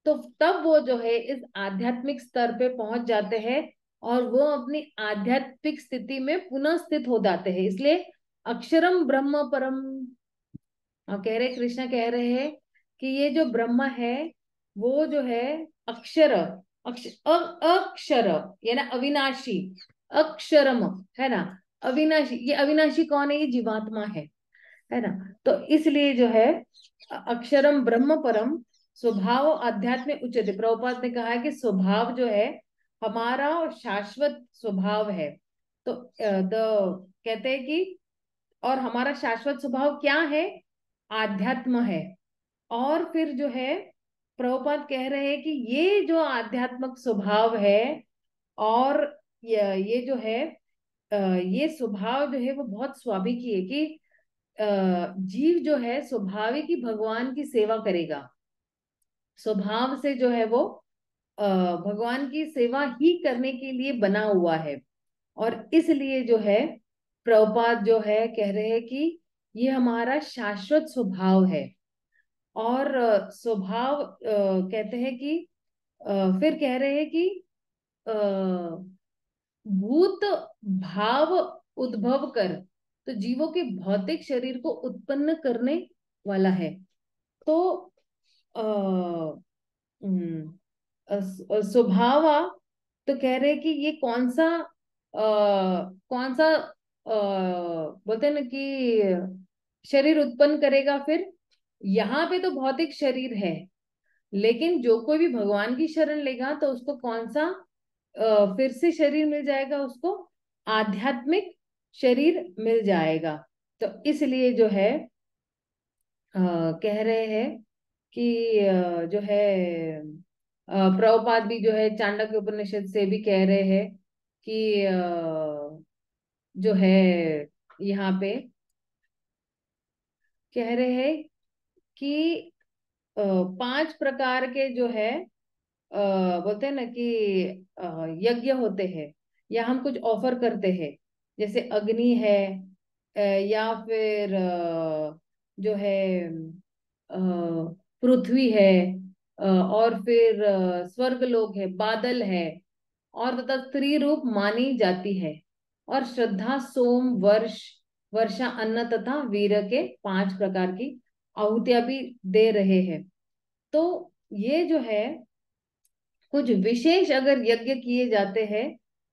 Speaker 2: तो तब वो जो है इस आध्यात्मिक स्तर पे पहुंच जाते हैं और वो अपनी आध्यात्मिक स्थिति में पुनः स्थित हो जाते हैं इसलिए अक्षरम ब्रह्म परम और कह रहे कृष्ण कह रहे हैं कि ये जो ब्रह्म है वो जो है अक्षर अक्षर अक्षर यानी अविनाशी अक्षरम है ना अविनाशी ये अविनाशी कौन है ये जीवात्मा है है ना तो इसलिए जो है अक्षरम ब्रह्म परम स्वभाव आध्यात्मिक उच्चते प्रभुपात ने कहा है कि स्वभाव जो है हमारा शाश्वत स्वभाव है तो, तो कहते हैं कि और हमारा शाश्वत स्वभाव क्या है आध्यात्म है और फिर जो है प्रभुपात कह रहे हैं कि ये जो आध्यात्मिक स्वभाव है और ये जो है ये स्वभाव जो है वो बहुत स्वाभाविक है कि जीव जो है स्वभाविक ही भगवान की सेवा करेगा स्वभाव से जो है वो भगवान की सेवा ही करने के लिए बना हुआ है और इसलिए जो है प्रभुपाद जो है कह रहे हैं कि ये हमारा शाश्वत स्वभाव है और स्वभाव कहते हैं कि फिर कह रहे हैं कि भूत भाव उद्भव कर तो जीवों के भौतिक शरीर को उत्पन्न करने वाला है तो हम्म, स्वभाव तो कह रहे कि ये कौन सा आ, कौन सा बोलते ना कि शरीर उत्पन्न करेगा फिर यहाँ पे तो भौतिक शरीर है लेकिन जो कोई भी भगवान की शरण लेगा तो उसको कौन सा आ, फिर से शरीर मिल जाएगा उसको आध्यात्मिक शरीर मिल जाएगा तो इसलिए जो है आ, कह रहे हैं कि आ, जो है प्रभुपाद भी जो है चांडक उपनिषद से भी कह रहे हैं कि आ, जो है यहाँ पे कह रहे हैं कि पांच प्रकार के जो है बोलते हैं ना कि यज्ञ होते हैं या हम कुछ ऑफर करते हैं जैसे अग्नि है या फिर जो है पृथ्वी है और फिर स्वर्ग लोग है बादल है और तथा स्त्री रूप मानी जाती है और श्रद्धा सोम वर्ष वर्षा अन्न तथा वीर के पांच प्रकार की आहुतियां भी दे रहे हैं तो ये जो है कुछ विशेष अगर यज्ञ किए जाते हैं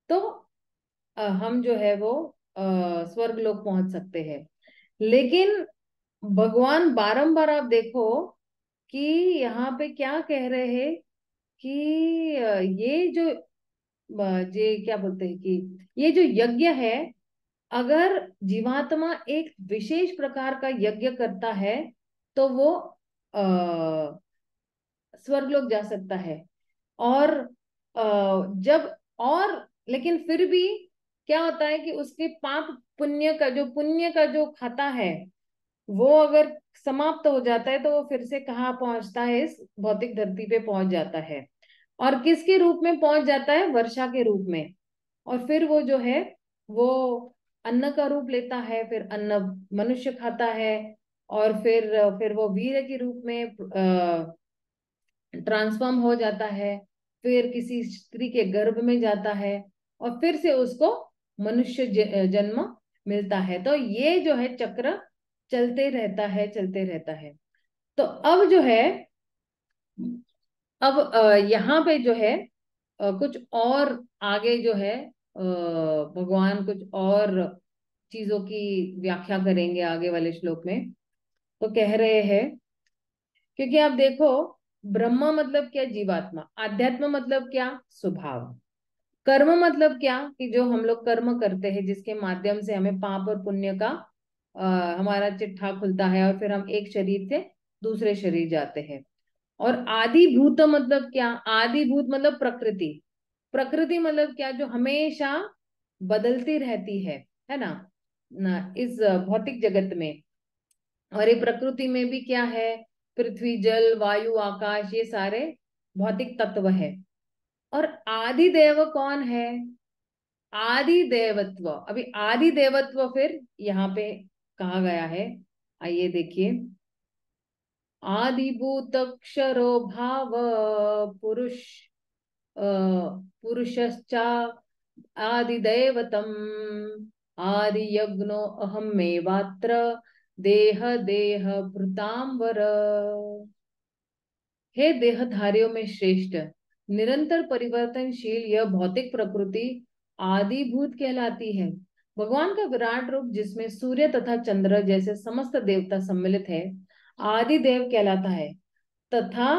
Speaker 2: तो हम जो है वो स्वर्ग लोग पहुंच सकते हैं लेकिन भगवान बारंबार आप देखो कि यहाँ पे क्या कह रहे हैं कि ये जो ये क्या बोलते हैं कि ये जो यज्ञ है अगर जीवात्मा एक विशेष प्रकार का यज्ञ करता है तो वो स्वर्ग लोग जा सकता है और आ, जब और लेकिन फिर भी क्या होता है कि उसके पाप पुण्य का जो पुण्य का जो खाता है वो अगर समाप्त हो जाता है तो वो फिर से कहाँ पहुंचता है इस भौतिक धरती पे पहुंच जाता है और किसके रूप में पहुंच जाता है वर्षा के रूप में और फिर वो जो है वो अन्न का रूप लेता है फिर अन्न मनुष्य खाता है और फिर फिर वो वीर के रूप में ट्रांसफॉर्म हो जाता है फिर किसी स्त्री के गर्भ में जाता है और फिर से उसको मनुष्य जन्म मिलता है तो ये जो है चक्र चलते रहता है चलते रहता है तो अब जो है अब यहाँ पे जो है कुछ और आगे जो है भगवान कुछ और चीजों की व्याख्या करेंगे आगे वाले श्लोक में तो कह रहे हैं क्योंकि आप देखो ब्रह्मा मतलब क्या जीवात्मा आध्यात्म मतलब क्या स्वभाव कर्म मतलब क्या कि जो हम लोग कर्म करते हैं जिसके माध्यम से हमें पाप और पुण्य का आ, हमारा चिट्ठा खुलता है और फिर हम एक शरीर से दूसरे शरीर जाते हैं और आदि भूत मतलब क्या आदि भूत मतलब प्रकृति प्रकृति मतलब क्या जो हमेशा बदलती रहती है है ना ना इस भौतिक जगत में और ये प्रकृति में भी क्या है पृथ्वी जल वायु आकाश ये सारे भौतिक तत्व है और आदि देव कौन है आदि देवत्व अभी आदि देवत्व फिर यहाँ पे कहा गया है आइए देखिए क्षरो भाव पुरुष पुरुषश्चा आदिदेवतम आदियज्ञो अहमेवात्र देह देह भृतांबर हे देहधारियों में श्रेष्ठ निरंतर परिवर्तनशील यह भौतिक प्रकृति आदिभूत कहलाती है भगवान का विराट रूप जिसमें सूर्य तथा चंद्र जैसे समस्त देवता सम्मिलित है आदि देव कहलाता है तथा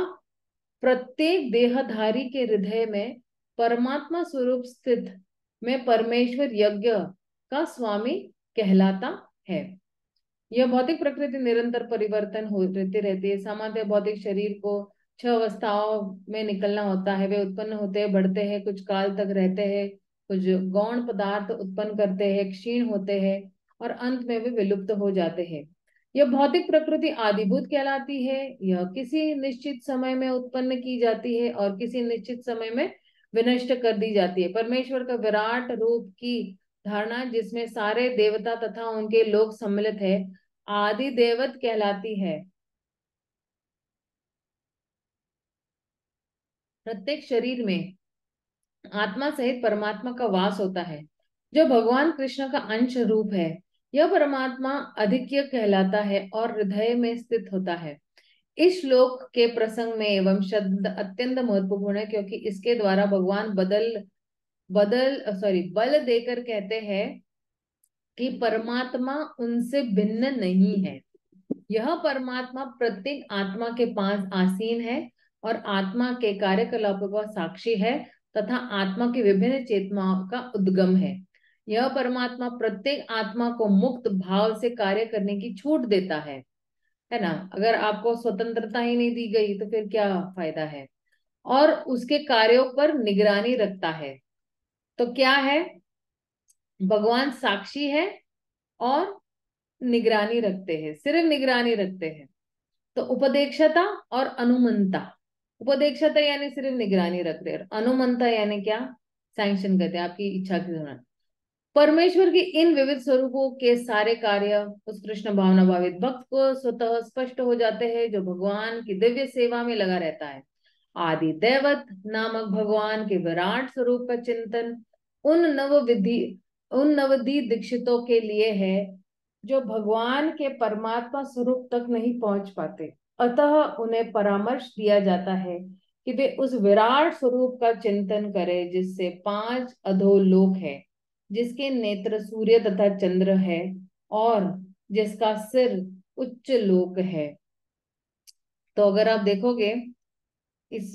Speaker 2: प्रत्येक देहधारी के हृदय में परमात्मा स्वरूप स्थित में परमेश्वर यज्ञ का स्वामी कहलाता है यह भौतिक प्रकृति निरंतर परिवर्तन होते रहती है सामान्य भौतिक शरीर को छह अवस्थाओं में निकलना होता है वे उत्पन्न होते हैं बढ़ते हैं कुछ काल तक रहते हैं कुछ गौण पदार्थ उत्पन्न करते हैं क्षीण होते हैं और अंत में वे विलुप्त हो जाते हैं यह भौतिक प्रकृति आदिभूत कहलाती है यह किसी निश्चित समय में उत्पन्न की जाती है और किसी निश्चित समय में विनष्ट कर दी जाती है परमेश्वर का विराट रूप की धारणा जिसमें सारे देवता तथा उनके लोग सम्मिलित है आदि देवत कहलाती है प्रत्येक शरीर में आत्मा सहित परमात्मा का वास होता है जो भगवान कृष्ण का अंश रूप है यह परमात्मा अधिक्य कहलाता है और हृदय में स्थित होता है इस श्लोक के प्रसंग में एवं शब्द अत्यंत महत्वपूर्ण है क्योंकि इसके द्वारा भगवान बदल बदल सॉरी बल देकर कहते हैं कि परमात्मा उनसे भिन्न नहीं है यह परमात्मा प्रत्येक आत्मा के पास आसीन है और आत्मा के कार्यकलाप का साक्षी है तथा आत्मा की विभिन्न चेतनाओं का उद्गम है यह परमात्मा प्रत्येक आत्मा को मुक्त भाव से कार्य करने की छूट देता है है ना अगर आपको स्वतंत्रता ही नहीं दी गई तो फिर क्या फायदा है और उसके कार्यों पर निगरानी रखता है तो क्या है भगवान साक्षी है और निगरानी रखते हैं सिर्फ निगरानी रखते हैं तो उपदेक्षता और अनुमंता उपदेक्षता यानी सिर्फ निगरानी रख रहे अनुमंता यानी क्या सैंक्शन करते हैं आपकी इच्छा के दौरान परमेश्वर के इन विविध स्वरूपों के सारे कार्य उस कृष्ण भावना भावित भक्त को स्वतः स्पष्ट हो जाते हैं जो भगवान की दिव्य सेवा में लगा रहता है आदि देवत नामक भगवान के विराट स्वरूप का चिंतन उन नव विधि उन नवधि दीक्षितों के लिए है जो भगवान के परमात्मा स्वरूप तक नहीं पहुंच पाते अतः उन्हें परामर्श दिया जाता है कि वे उस विराट स्वरूप का चिंतन करें जिससे पांच अधोलोक है जिसके नेत्र सूर्य तथा चंद्र है और जिसका सिर उच्च लोक है तो अगर आप देखोगे इस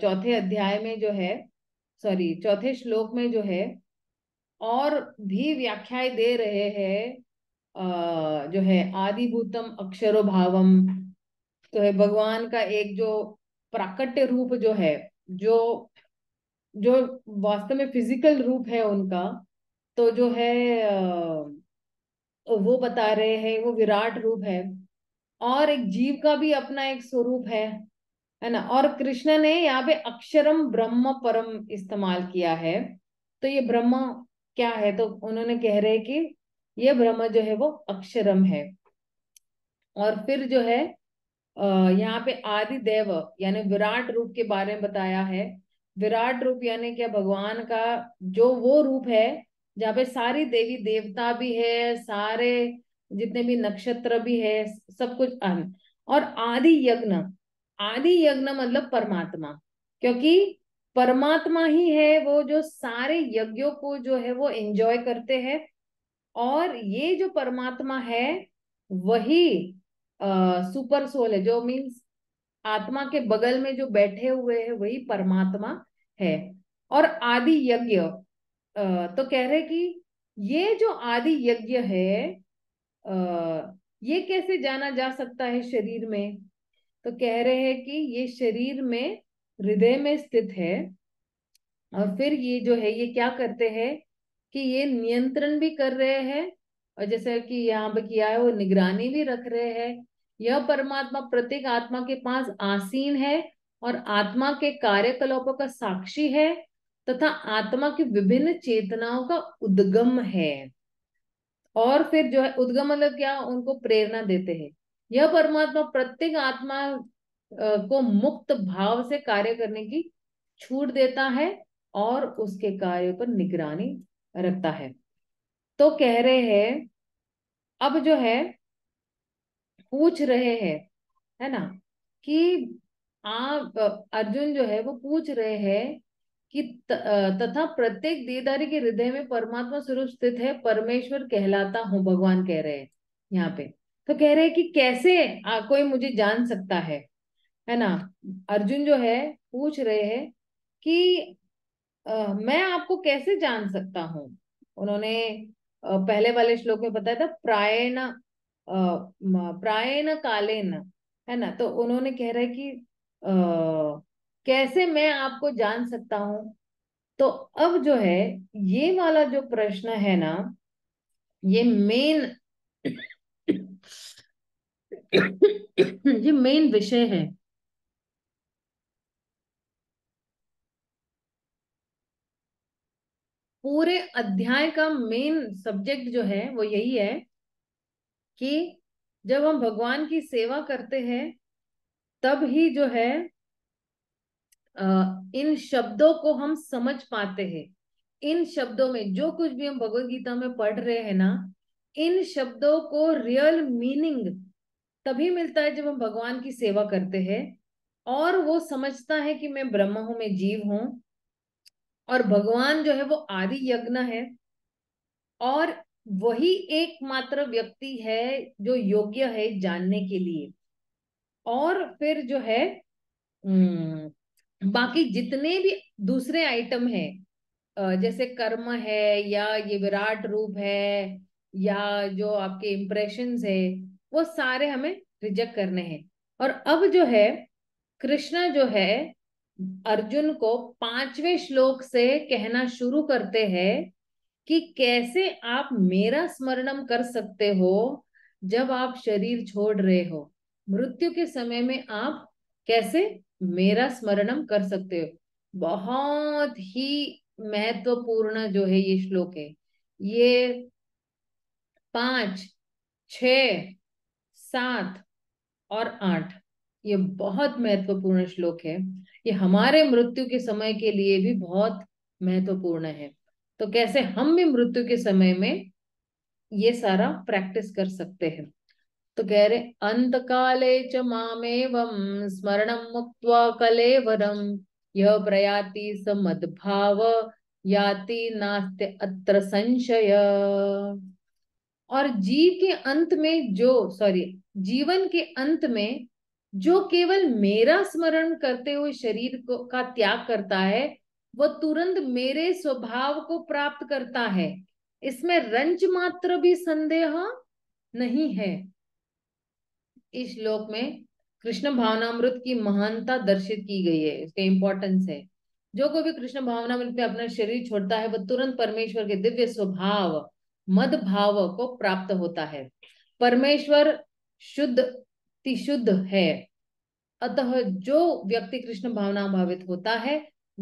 Speaker 2: चौथे अध्याय में जो है सॉरी चौथे श्लोक में जो है और भी व्याख्याएं दे रहे हैं जो है आदिभूतम अक्षरो भावम तो है भगवान का एक जो प्राकट्य रूप जो है जो जो वास्तव में फिजिकल रूप है उनका तो जो है वो बता रहे हैं वो विराट रूप है और एक जीव का भी अपना एक स्वरूप है है ना और कृष्ण ने यहाँ पे अक्षरम ब्रह्म परम इस्तेमाल किया है तो ये ब्रह्म क्या है तो उन्होंने कह रहे कि ये ब्रह्म जो है वो अक्षरम है और फिर जो है यहाँ पे आदि देव यानी विराट रूप के बारे में बताया है विराट रूप यानी क्या भगवान का जो वो रूप है जहाँ पे सारी देवी देवता भी है सारे जितने भी नक्षत्र भी है सब कुछ और आदि यज्ञ आदि यज्ञ मतलब परमात्मा क्योंकि परमात्मा ही है वो जो सारे यज्ञों को जो है वो एंजॉय करते हैं और ये जो परमात्मा है वही सुपर सोल है जो मीन्स आत्मा के बगल में जो बैठे हुए है वही परमात्मा है और आदि यज्ञ तो कह रहे कि ये जो आदि यज्ञ है ये कैसे जाना जा सकता है शरीर में तो कह रहे हैं कि ये शरीर में हृदय में स्थित है और फिर ये जो है ये क्या करते हैं कि ये नियंत्रण भी कर रहे हैं और जैसे कि यहाँ पे किया है वो निगरानी भी रख रहे हैं यह परमात्मा प्रत्येक आत्मा के पास आसीन है और आत्मा के कार्यकलापों का साक्षी है तथा आत्मा की विभिन्न चेतनाओं का उद्गम है और फिर जो है उद्गम मतलब क्या उनको प्रेरणा देते हैं यह परमात्मा प्रत्येक आत्मा को मुक्त भाव से कार्य करने की छूट देता है और उसके कार्यों पर निगरानी रखता है तो कह रहे हैं अब जो है पूछ रहे हैं है ना कि आप अर्जुन जो है वो पूछ रहे हैं कि त, तथा प्रत्येक देदारी के हृदय में परमात्मा स्वरूप स्थित है परमेश्वर कहलाता हूं भगवान कह रहे हैं यहाँ पे तो कह रहे हैं कि कैसे आ, कोई मुझे जान सकता है है ना अर्जुन जो है पूछ रहे हैं कि आ, मैं आपको कैसे जान सकता हूं उन्होंने पहले वाले श्लोक में बताया था प्रायण प्रायण कालेन है ना तो उन्होंने कह रहा है कि आ, कैसे मैं आपको जान सकता हूं तो अब जो है ये वाला जो प्रश्न है ना ये मेन ये मेन विषय है पूरे अध्याय का मेन सब्जेक्ट जो है वो यही है कि जब हम भगवान की सेवा करते हैं तब ही जो है इन शब्दों को हम समझ पाते हैं इन शब्दों में जो कुछ भी हम भगवत गीता में पढ़ रहे हैं ना इन शब्दों को रियल मीनिंग तभी मिलता है जब हम भगवान की सेवा करते हैं और वो समझता है कि मैं ब्रह्म हूं मैं जीव हूं और हम्म। भगवान जो है वो आदि यज्ञ है और वही एकमात्र व्यक्ति है जो योग्य है जानने के लिए और फिर जो है हम्म, बाकी जितने भी दूसरे आइटम है जैसे कर्म है या ये विराट रूप है या जो आपके इम्प्रेशन है वो सारे हमें रिजेक्ट करने हैं और अब जो है कृष्णा जो है अर्जुन को पांचवें श्लोक से कहना शुरू करते हैं कि कैसे आप मेरा स्मरणम कर सकते हो जब आप शरीर छोड़ रहे हो मृत्यु के समय में आप कैसे मेरा स्मरणम कर सकते हो बहुत ही महत्वपूर्ण जो है ये श्लोक है ये पांच छ सात और आठ ये बहुत महत्वपूर्ण श्लोक है ये हमारे मृत्यु के समय के लिए भी बहुत महत्वपूर्ण है तो कैसे हम भी मृत्यु के समय में ये सारा प्रैक्टिस कर सकते हैं तो कह रहे अंत काले च मामेवम स्मरण मुक्त कलेवरम यह प्रयाति स मदभाव याति नास्ते अत्र संशय और जी के अंत में जो सॉरी जीवन के अंत में जो केवल मेरा स्मरण करते हुए शरीर को का त्याग करता है वह तुरंत मेरे स्वभाव को प्राप्त करता है इसमें रंज मात्र भी संदेह नहीं है इस श्लोक में कृष्ण भावनामृत की महानता दर्शित की गई है इसके इंपॉर्टेंस है जो कोई भी कृष्ण भावनामृत में अपना शरीर छोड़ता है वह तुरंत परमेश्वर के दिव्य स्वभाव मद भाव को प्राप्त होता है परमेश्वर शुद्ध भक्ति शुद्ध है अतः जो व्यक्ति कृष्ण भावना भावित होता है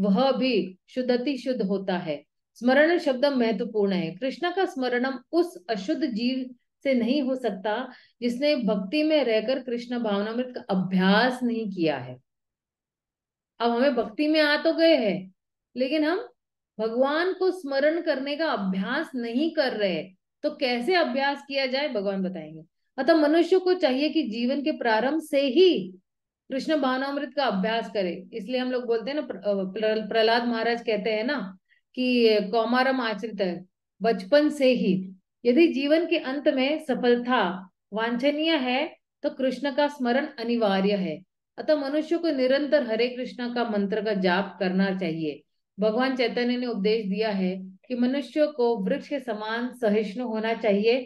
Speaker 2: वह भी शुद्धति शुद्ध होता है स्मरण शब्द महत्वपूर्ण है कृष्ण का स्मरण उस अशुद्ध जीव से नहीं हो सकता जिसने भक्ति में रहकर कृष्ण भावनामृत का अभ्यास नहीं किया है अब हमें भक्ति में आ तो गए हैं लेकिन हम भगवान को स्मरण करने का अभ्यास नहीं कर रहे तो कैसे अभ्यास किया जाए भगवान बताएंगे अतः मतलब मनुष्य को चाहिए कि जीवन के प्रारंभ से ही कृष्ण भानामृत का अभ्यास करे इसलिए हम लोग बोलते हैं ना प्रहलाद महाराज कहते हैं ना कि कौमारम आचरित है बचपन से ही यदि जीवन के अंत में सफलता वांछनीय है तो कृष्ण का स्मरण अनिवार्य है अतः मनुष्य को निरंतर हरे कृष्ण का मंत्र का जाप करना चाहिए भगवान चैतन्य ने उपदेश दिया है कि मनुष्य को वृक्ष के समान सहिष्णु होना चाहिए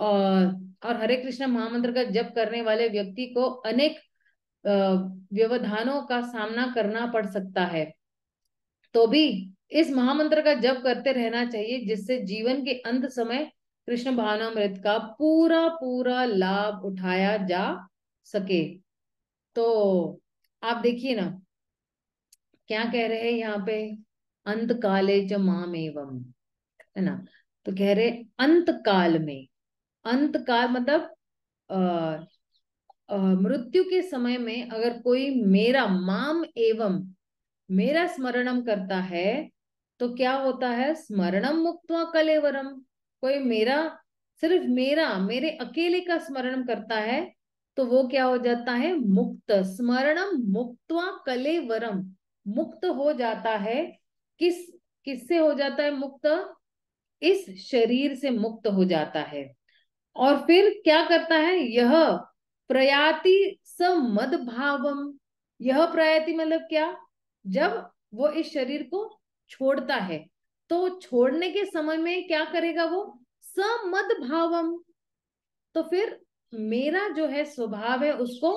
Speaker 2: और हरे कृष्ण महामंत्र का जप करने वाले व्यक्ति को अनेक व्यवधानों का सामना करना पड़ सकता है तो भी इस महामंत्र का जप करते रहना चाहिए जिससे जीवन के अंत समय कृष्ण मृत का पूरा पूरा लाभ उठाया जा सके तो आप देखिए ना क्या कह रहे हैं यहाँ पे अंत काले च माम एवं है ना तो कह रहे अंत काल में अंत का मतलब मृत्यु के समय में अगर कोई मेरा माम एवं मेरा स्मरणम करता है तो क्या होता है स्मरणम मुक्तवा कलेवरम कोई मेरा सिर्फ मेरा मेरे अकेले का स्मरण करता है तो वो क्या हो जाता है मुक्त स्मरणम मुक्तवा कलेवरम मुक्त हो जाता है किस किससे हो जाता है मुक्त इस शरीर से मुक्त हो जाता है और फिर क्या करता है यह प्रयाति स मद भावम यह प्रयाति मतलब क्या जब वो इस शरीर को छोड़ता है तो छोड़ने के समय में क्या करेगा वो मद भावम तो फिर मेरा जो है स्वभाव है उसको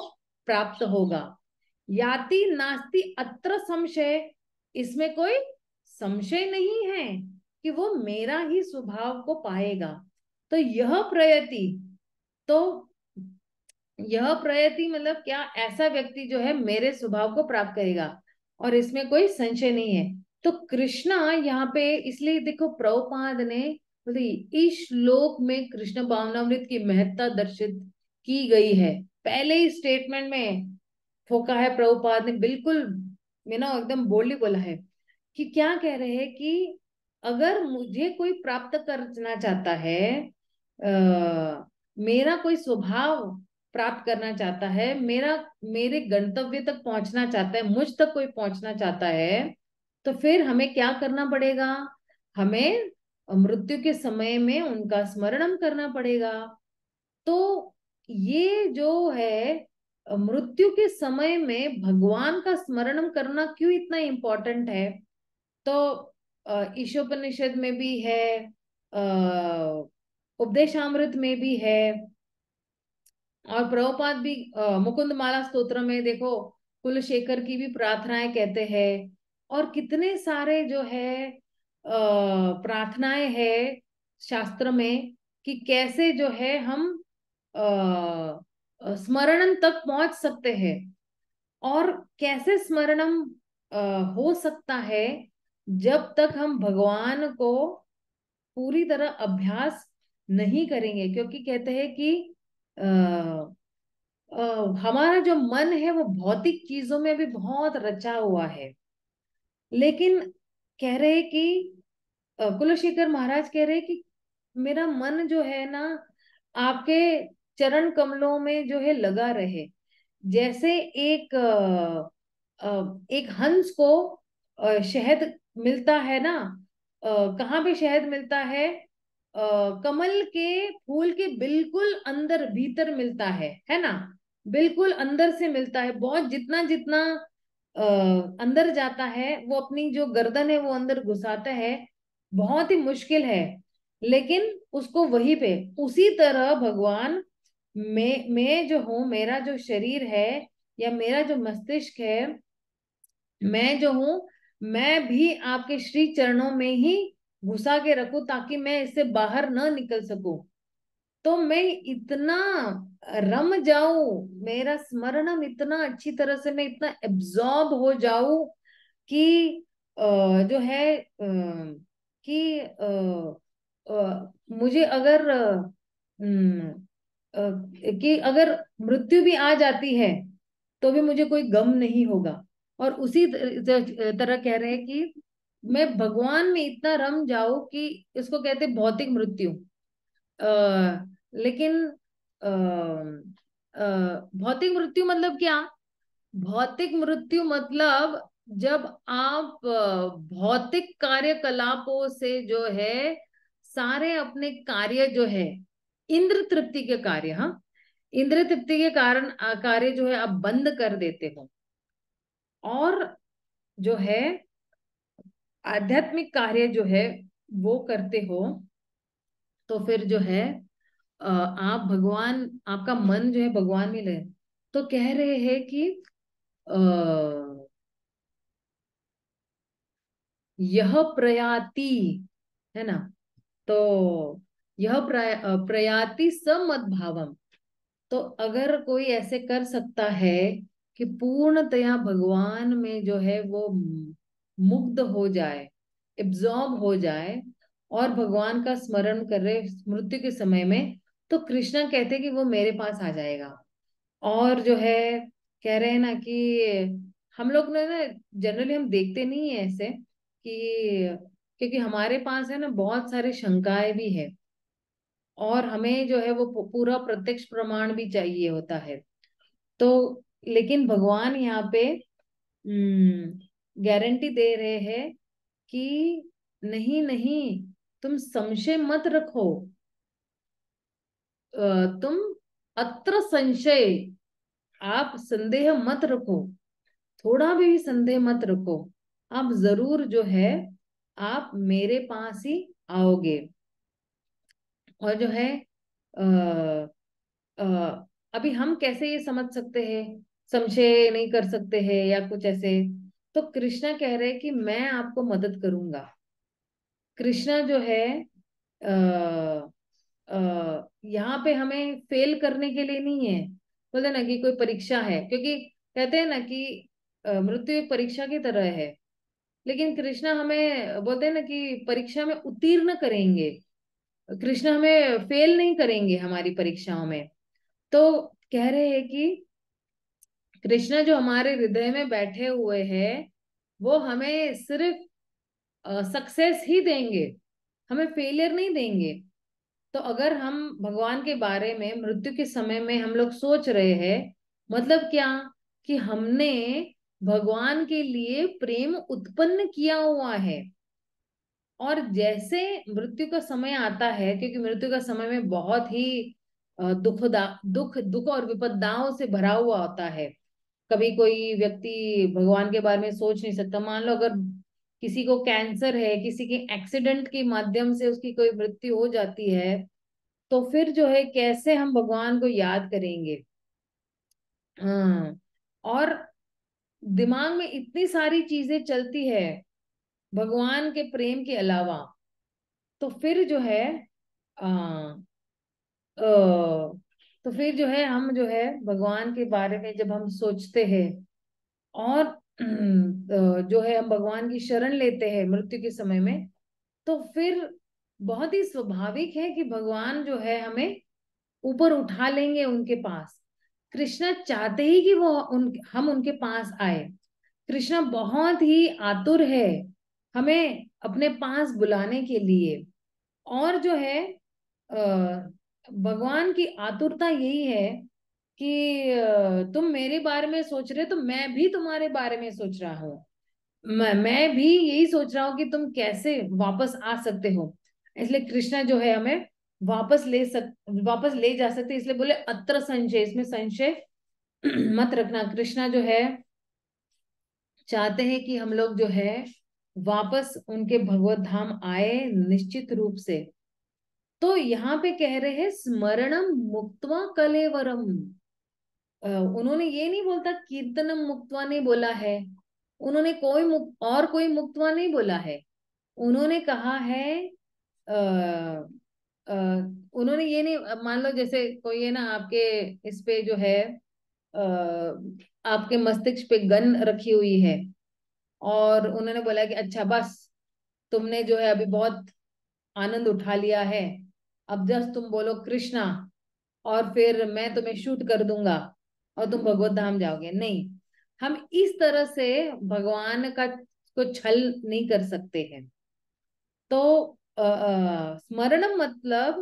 Speaker 2: प्राप्त होगा याति नास्ति अत्र संशय इसमें कोई संशय नहीं है कि वो मेरा ही स्वभाव को पाएगा तो यह प्रयति तो यह प्रयति मतलब क्या ऐसा व्यक्ति जो है मेरे स्वभाव को प्राप्त करेगा और इसमें कोई संशय नहीं है तो कृष्णा यहाँ पे इसलिए देखो प्रभुपाद ने बोले इस श्लोक में कृष्ण भावनामृत की महत्ता दर्शित की गई है पहले ही स्टेटमेंट में फोका है प्रभुपाद ने बिल्कुल मैंने एकदम बोली बोला है कि क्या कह रहे हैं कि अगर मुझे कोई प्राप्त करना चाहता है मेरा कोई स्वभाव प्राप्त करना चाहता है मेरा मेरे गंतव्य तक पहुंचना चाहता है मुझ तक कोई पहुंचना चाहता है तो फिर हमें क्या करना पड़ेगा हमें मृत्यु के समय में उनका स्मरण करना पड़ेगा तो ये जो है मृत्यु के समय में भगवान का स्मरण करना क्यों इतना इम्पोर्टेंट है तो ईशोपनिषद में भी है अः उपदेशामृत में भी है और प्रभुपाद भी मुकुंद माला स्त्रोत्र में देखो कुलशेखर की भी प्रार्थनाएं कहते हैं और कितने सारे जो है प्रार्थनाएं है शास्त्र में कि कैसे जो है हम स्मरण तक पहुंच सकते हैं और कैसे स्मरणम हो सकता है जब तक हम भगवान को पूरी तरह अभ्यास नहीं करेंगे क्योंकि कहते हैं कि आ, आ, हमारा जो मन है वो भौतिक चीजों में भी बहुत रचा हुआ है लेकिन कह रहे कि कुलशेखर महाराज कह रहे कि मेरा मन जो है ना आपके चरण कमलों में जो है लगा रहे जैसे एक एक हंस को शहद मिलता है ना कहाँ पे शहद मिलता है कमल के फूल के बिल्कुल अंदर भीतर मिलता है है ना बिल्कुल अंदर से मिलता है बहुत जितना जितना आ, अंदर जाता है वो अपनी जो गर्दन है वो अंदर घुसाता है बहुत ही मुश्किल है लेकिन उसको वही पे उसी तरह भगवान मैं मैं जो हूँ मेरा जो शरीर है या मेरा जो मस्तिष्क है मैं जो हूँ मैं भी आपके श्री चरणों में ही घुसा के रखो ताकि मैं इससे बाहर ना निकल सकू तो मैं इतना रम जाऊ मेरा स्मरणम इतना अच्छी तरह से मैं इतना एब्जॉर्ब हो जाऊ कि जो है कि मुझे अगर कि अगर मृत्यु भी आ जाती है तो भी मुझे कोई गम नहीं होगा और उसी तरह कह रहे हैं कि मैं भगवान में इतना रम जाऊ कि इसको कहते भौतिक मृत्यु लेकिन भौतिक मृत्यु मतलब क्या भौतिक मृत्यु मतलब जब आप भौतिक कार्यकलापो से जो है सारे अपने कार्य जो है इंद्र तृप्ति के कार्य हाँ इंद्र तृप्ति के कारण कार्य जो है आप बंद कर देते हो और जो है आध्यात्मिक कार्य जो है वो करते हो तो फिर जो है आप भगवान आपका मन जो है भगवान में ले तो कह रहे हैं कि यह प्रयाति है ना तो यह प्रया, प्रयाति समत भाव तो अगर कोई ऐसे कर सकता है कि पूर्णतया भगवान में जो है वो मुग्ध हो जाए एब्जॉर्ब हो जाए और भगवान का स्मरण कर रहे मृत्यु के समय में तो कृष्णा कहते कि वो मेरे पास आ जाएगा और जो है कह रहे हैं ना कि हम लोग ना जनरली हम देखते नहीं है ऐसे कि क्योंकि हमारे पास है ना बहुत सारे शंकाएं भी है और हमें जो है वो पूरा प्रत्यक्ष प्रमाण भी चाहिए होता है तो लेकिन भगवान यहाँ पे हम्म, गारंटी दे रहे हैं कि नहीं नहीं तुम संशय मत रखो तुम अत्र संशय आप संदेह मत रखो थोड़ा भी संदेह मत रखो आप जरूर जो है आप मेरे पास ही आओगे और जो है आ, आ, अभी हम कैसे ये समझ सकते हैं संशय नहीं कर सकते हैं या कुछ ऐसे तो कृष्णा कह रहे हैं कि मैं आपको मदद करूंगा कृष्णा जो है यहाँ पे हमें फेल करने के लिए नहीं है बोलते ना कि कोई परीक्षा है क्योंकि कहते हैं ना कि मृत्यु परीक्षा की तरह है लेकिन कृष्णा हमें बोलते हैं ना कि परीक्षा में उत्तीर्ण करेंगे कृष्णा हमें फेल नहीं करेंगे हमारी परीक्षाओं में तो कह रहे हैं कि कृष्णा जो हमारे हृदय में बैठे हुए हैं वो हमें सिर्फ सक्सेस ही देंगे हमें फेलियर नहीं देंगे तो अगर हम भगवान के बारे में मृत्यु के समय में हम लोग सोच रहे हैं मतलब क्या कि हमने भगवान के लिए प्रेम उत्पन्न किया हुआ है और जैसे मृत्यु का समय आता है क्योंकि मृत्यु का समय में बहुत ही दुखदा दुख दुख और विपदाओं से भरा हुआ होता है कभी कोई व्यक्ति भगवान के बारे में सोच नहीं सकता मान लो अगर किसी को कैंसर है किसी के एक्सीडेंट के माध्यम से उसकी कोई मृत्यु हो जाती है तो फिर जो है कैसे हम भगवान को याद करेंगे हाँ और दिमाग में इतनी सारी चीजें चलती है भगवान के प्रेम के अलावा तो फिर जो है अः तो फिर जो है हम जो है भगवान के बारे में जब हम सोचते हैं और जो है हम भगवान की शरण लेते हैं मृत्यु के समय में तो फिर बहुत ही स्वाभाविक है कि भगवान जो है हमें ऊपर उठा लेंगे उनके पास कृष्णा चाहते ही कि वो उन हम उनके पास आए कृष्णा बहुत ही आतुर है हमें अपने पास बुलाने के लिए और जो है भगवान की आतुरता यही है कि तुम मेरे बारे में सोच रहे तो मैं भी तुम्हारे बारे में सोच रहा हूँ मैं, मैं भी यही सोच रहा हूँ कि तुम कैसे वापस आ सकते हो इसलिए कृष्णा जो है हमें वापस ले सक वापस ले जा सकते इसलिए बोले अत्र संशय इसमें संशय मत रखना कृष्णा जो है चाहते हैं कि हम लोग जो है वापस उनके भगवत धाम आए निश्चित रूप से तो यहाँ पे कह रहे हैं स्मरणम मुक्तवा कलेवरम उन्होंने ये नहीं बोलता कीर्तनम मुक्तवा नहीं बोला है उन्होंने कोई मुक्त और कोई मुक्तवा नहीं बोला है उन्होंने कहा है आ, आ, उन्होंने ये नहीं मान लो जैसे कोई है ना आपके इस पे जो है आ, आपके मस्तिष्क पे गन रखी हुई है और उन्होंने बोला कि अच्छा बस तुमने जो है अभी बहुत आनंद उठा लिया है अब जस्ट तुम बोलो कृष्णा और फिर मैं तुम्हें शूट कर दूंगा और तुम भगवत धाम जाओगे नहीं हम इस तरह से भगवान का को छल नहीं कर सकते हैं तो स्मरण मतलब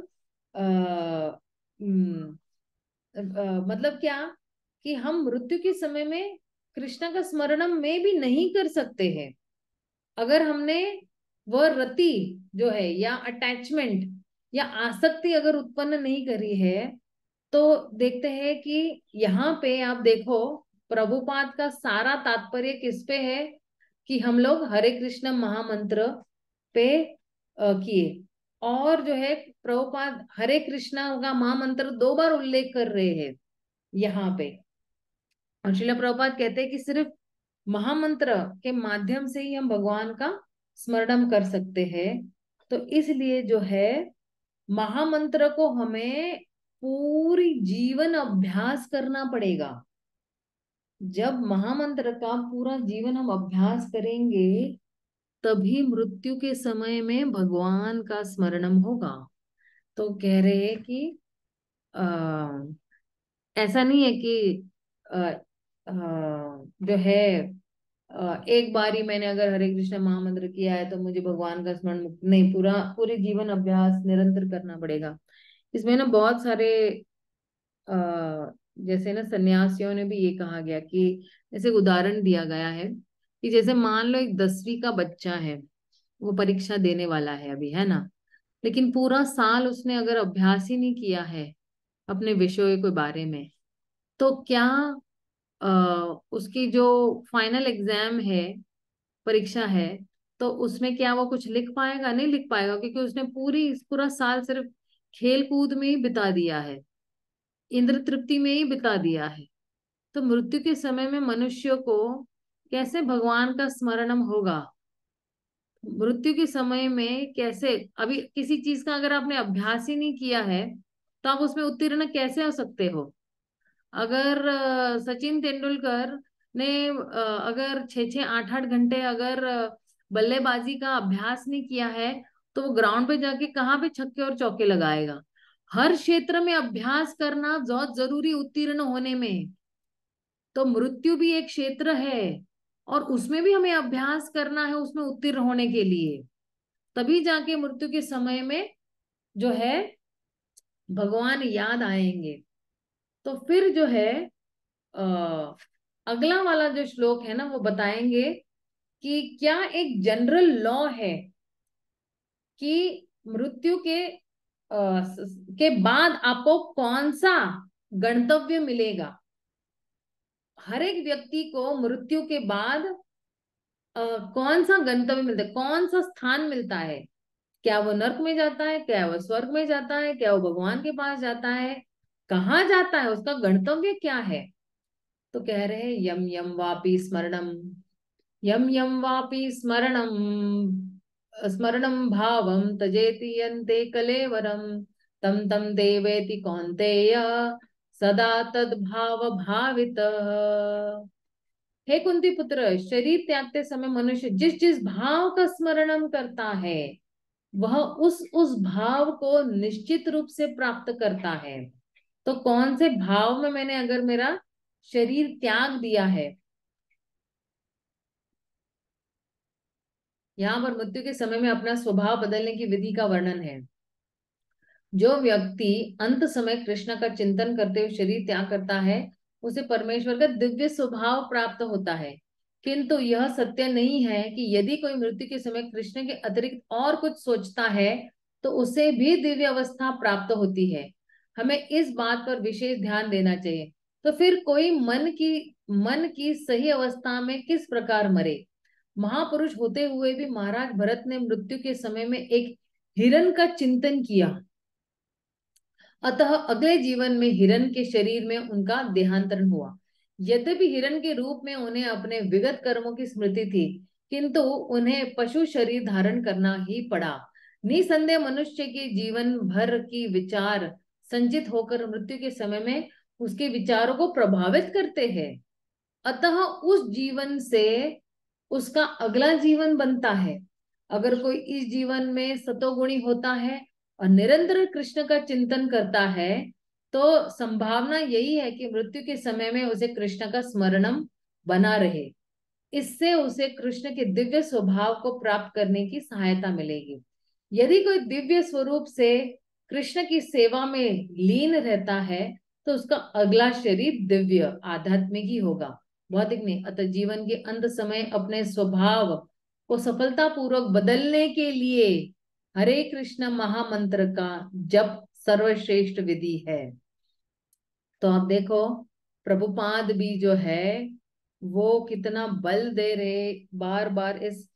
Speaker 2: आ, आ, मतलब क्या कि हम मृत्यु के समय में कृष्णा का स्मरणम में भी नहीं कर सकते हैं अगर हमने वह रति जो है या अटैचमेंट या आसक्ति अगर उत्पन्न नहीं करी है तो देखते हैं कि यहाँ पे आप देखो प्रभुपाद का सारा तात्पर्य किस पे है कि हम लोग हरे कृष्ण महामंत्र पे किए और जो है प्रभुपाद हरे कृष्णा का महामंत्र दो बार उल्लेख कर रहे हैं यहाँ पे और शिला प्रभुपाद कहते हैं कि सिर्फ महामंत्र के माध्यम से ही हम भगवान का स्मरण कर सकते हैं तो इसलिए जो है महामंत्र को हमें पूरी जीवन अभ्यास करना पड़ेगा जब महामंत्र का पूरा जीवन हम अभ्यास करेंगे तभी मृत्यु के समय में भगवान का स्मरणम होगा तो कह रहे हैं कि आ, ऐसा नहीं है कि आ, आ, जो है एक बार ही मैंने अगर हरे कृष्ण महामंत्र किया है तो मुझे भगवान का स्मरण मुक्त नहीं पूरा पूरी जीवन अभ्यास निरंतर करना पड़ेगा इसमें ना बहुत सारे आ, जैसे ना सन्यासियों ने भी ये कहा गया कि जैसे उदाहरण दिया गया है कि जैसे मान लो एक दसवीं का बच्चा है वो परीक्षा देने वाला है अभी है ना लेकिन पूरा साल उसने अगर अभ्यास ही नहीं किया है अपने विषय के बारे में तो क्या उसकी जो फाइनल एग्जाम है परीक्षा है तो उसमें क्या वो कुछ लिख पाएगा नहीं लिख पाएगा क्योंकि उसने पूरी पूरा साल सिर्फ खेल कूद में ही बिता दिया है इंद्र तृप्ति में ही बिता दिया है तो मृत्यु के समय में मनुष्य को कैसे भगवान का स्मरणम होगा मृत्यु के समय में कैसे अभी किसी चीज का अगर आपने अभ्यास ही नहीं किया है तो आप उसमें उत्तीर्ण कैसे हो सकते हो अगर सचिन तेंदुलकर ने अगर छ छ आठ आठ घंटे अगर बल्लेबाजी का अभ्यास नहीं किया है तो वो ग्राउंड पे जाके कहाँ पे छक्के और चौके लगाएगा हर क्षेत्र में अभ्यास करना बहुत जरूरी उत्तीर्ण होने में तो मृत्यु भी एक क्षेत्र है और उसमें भी हमें अभ्यास करना है उसमें उत्तीर्ण होने के लिए तभी जाके मृत्यु के समय में जो है भगवान याद आएंगे तो फिर जो है आ, अगला वाला जो श्लोक है ना वो बताएंगे कि क्या एक जनरल लॉ है कि मृत्यु के आ, के बाद आपको कौन सा गंतव्य मिलेगा हर एक व्यक्ति को मृत्यु के बाद आ, कौन सा गंतव्य मिलता है कौन सा स्थान मिलता है क्या वो नर्क में जाता है क्या वो स्वर्ग में जाता है क्या वो भगवान के पास जाता है कहा जाता है उसका गणतव्य क्या है तो कह रहे हैं यम यम वापी स्मरणम यम यम वापी स्मरणम स्मरणम भावम तजेति अंते कलेवरम तम तम देवेति कौंतेय सदा तद भाव भावित हे कुंती पुत्र शरीर त्यागते समय मनुष्य जिस जिस भाव का स्मरणम करता है वह उस उस भाव को निश्चित रूप से प्राप्त करता है तो कौन से भाव में मैंने अगर मेरा शरीर त्याग दिया है यहाँ पर मृत्यु के समय में अपना स्वभाव बदलने की विधि का वर्णन है जो व्यक्ति अंत समय कृष्ण का चिंतन करते हुए शरीर त्याग करता है उसे परमेश्वर का दिव्य स्वभाव प्राप्त होता है किंतु यह सत्य नहीं है कि यदि कोई मृत्यु के समय कृष्ण के अतिरिक्त और कुछ सोचता है तो उसे भी दिव्य अवस्था प्राप्त होती है हमें इस बात पर विशेष ध्यान देना चाहिए तो फिर कोई मन की मन की सही अवस्था में किस प्रकार मरे महापुरुष होते हुए भी महाराज भरत ने मृत्यु के समय में एक हिरण का चिंतन किया अतः अगले जीवन में हिरण के शरीर में उनका देहांतरण हुआ यद्यपि हिरण के रूप में उन्हें अपने विगत कर्मों की स्मृति थी किंतु उन्हें पशु शरीर धारण करना ही पड़ा निसंदेह मनुष्य के जीवन भर की विचार संजित होकर मृत्यु के समय में उसके विचारों को प्रभावित करते हैं अतः उस जीवन से उसका अगला जीवन बनता है अगर कोई इस जीवन में सतोगुणी होता है और निरंतर कृष्ण का चिंतन करता है तो संभावना यही है कि मृत्यु के समय में उसे कृष्ण का स्मरणम बना रहे इससे उसे कृष्ण के दिव्य स्वभाव को प्राप्त करने की सहायता मिलेगी यदि कोई दिव्य स्वरूप से कृष्ण की सेवा में लीन रहता है तो उसका अगला शरीर दिव्य आध्यात्मिक ही होगा भौतिक नहीं अतः जीवन के अंत समय अपने स्वभाव को सफलता पूर्वक बदलने के लिए हरे कृष्ण महामंत्र का जप सर्वश्रेष्ठ विधि है तो आप देखो प्रभुपाद भी जो है वो कितना बल दे रहे बार बार इस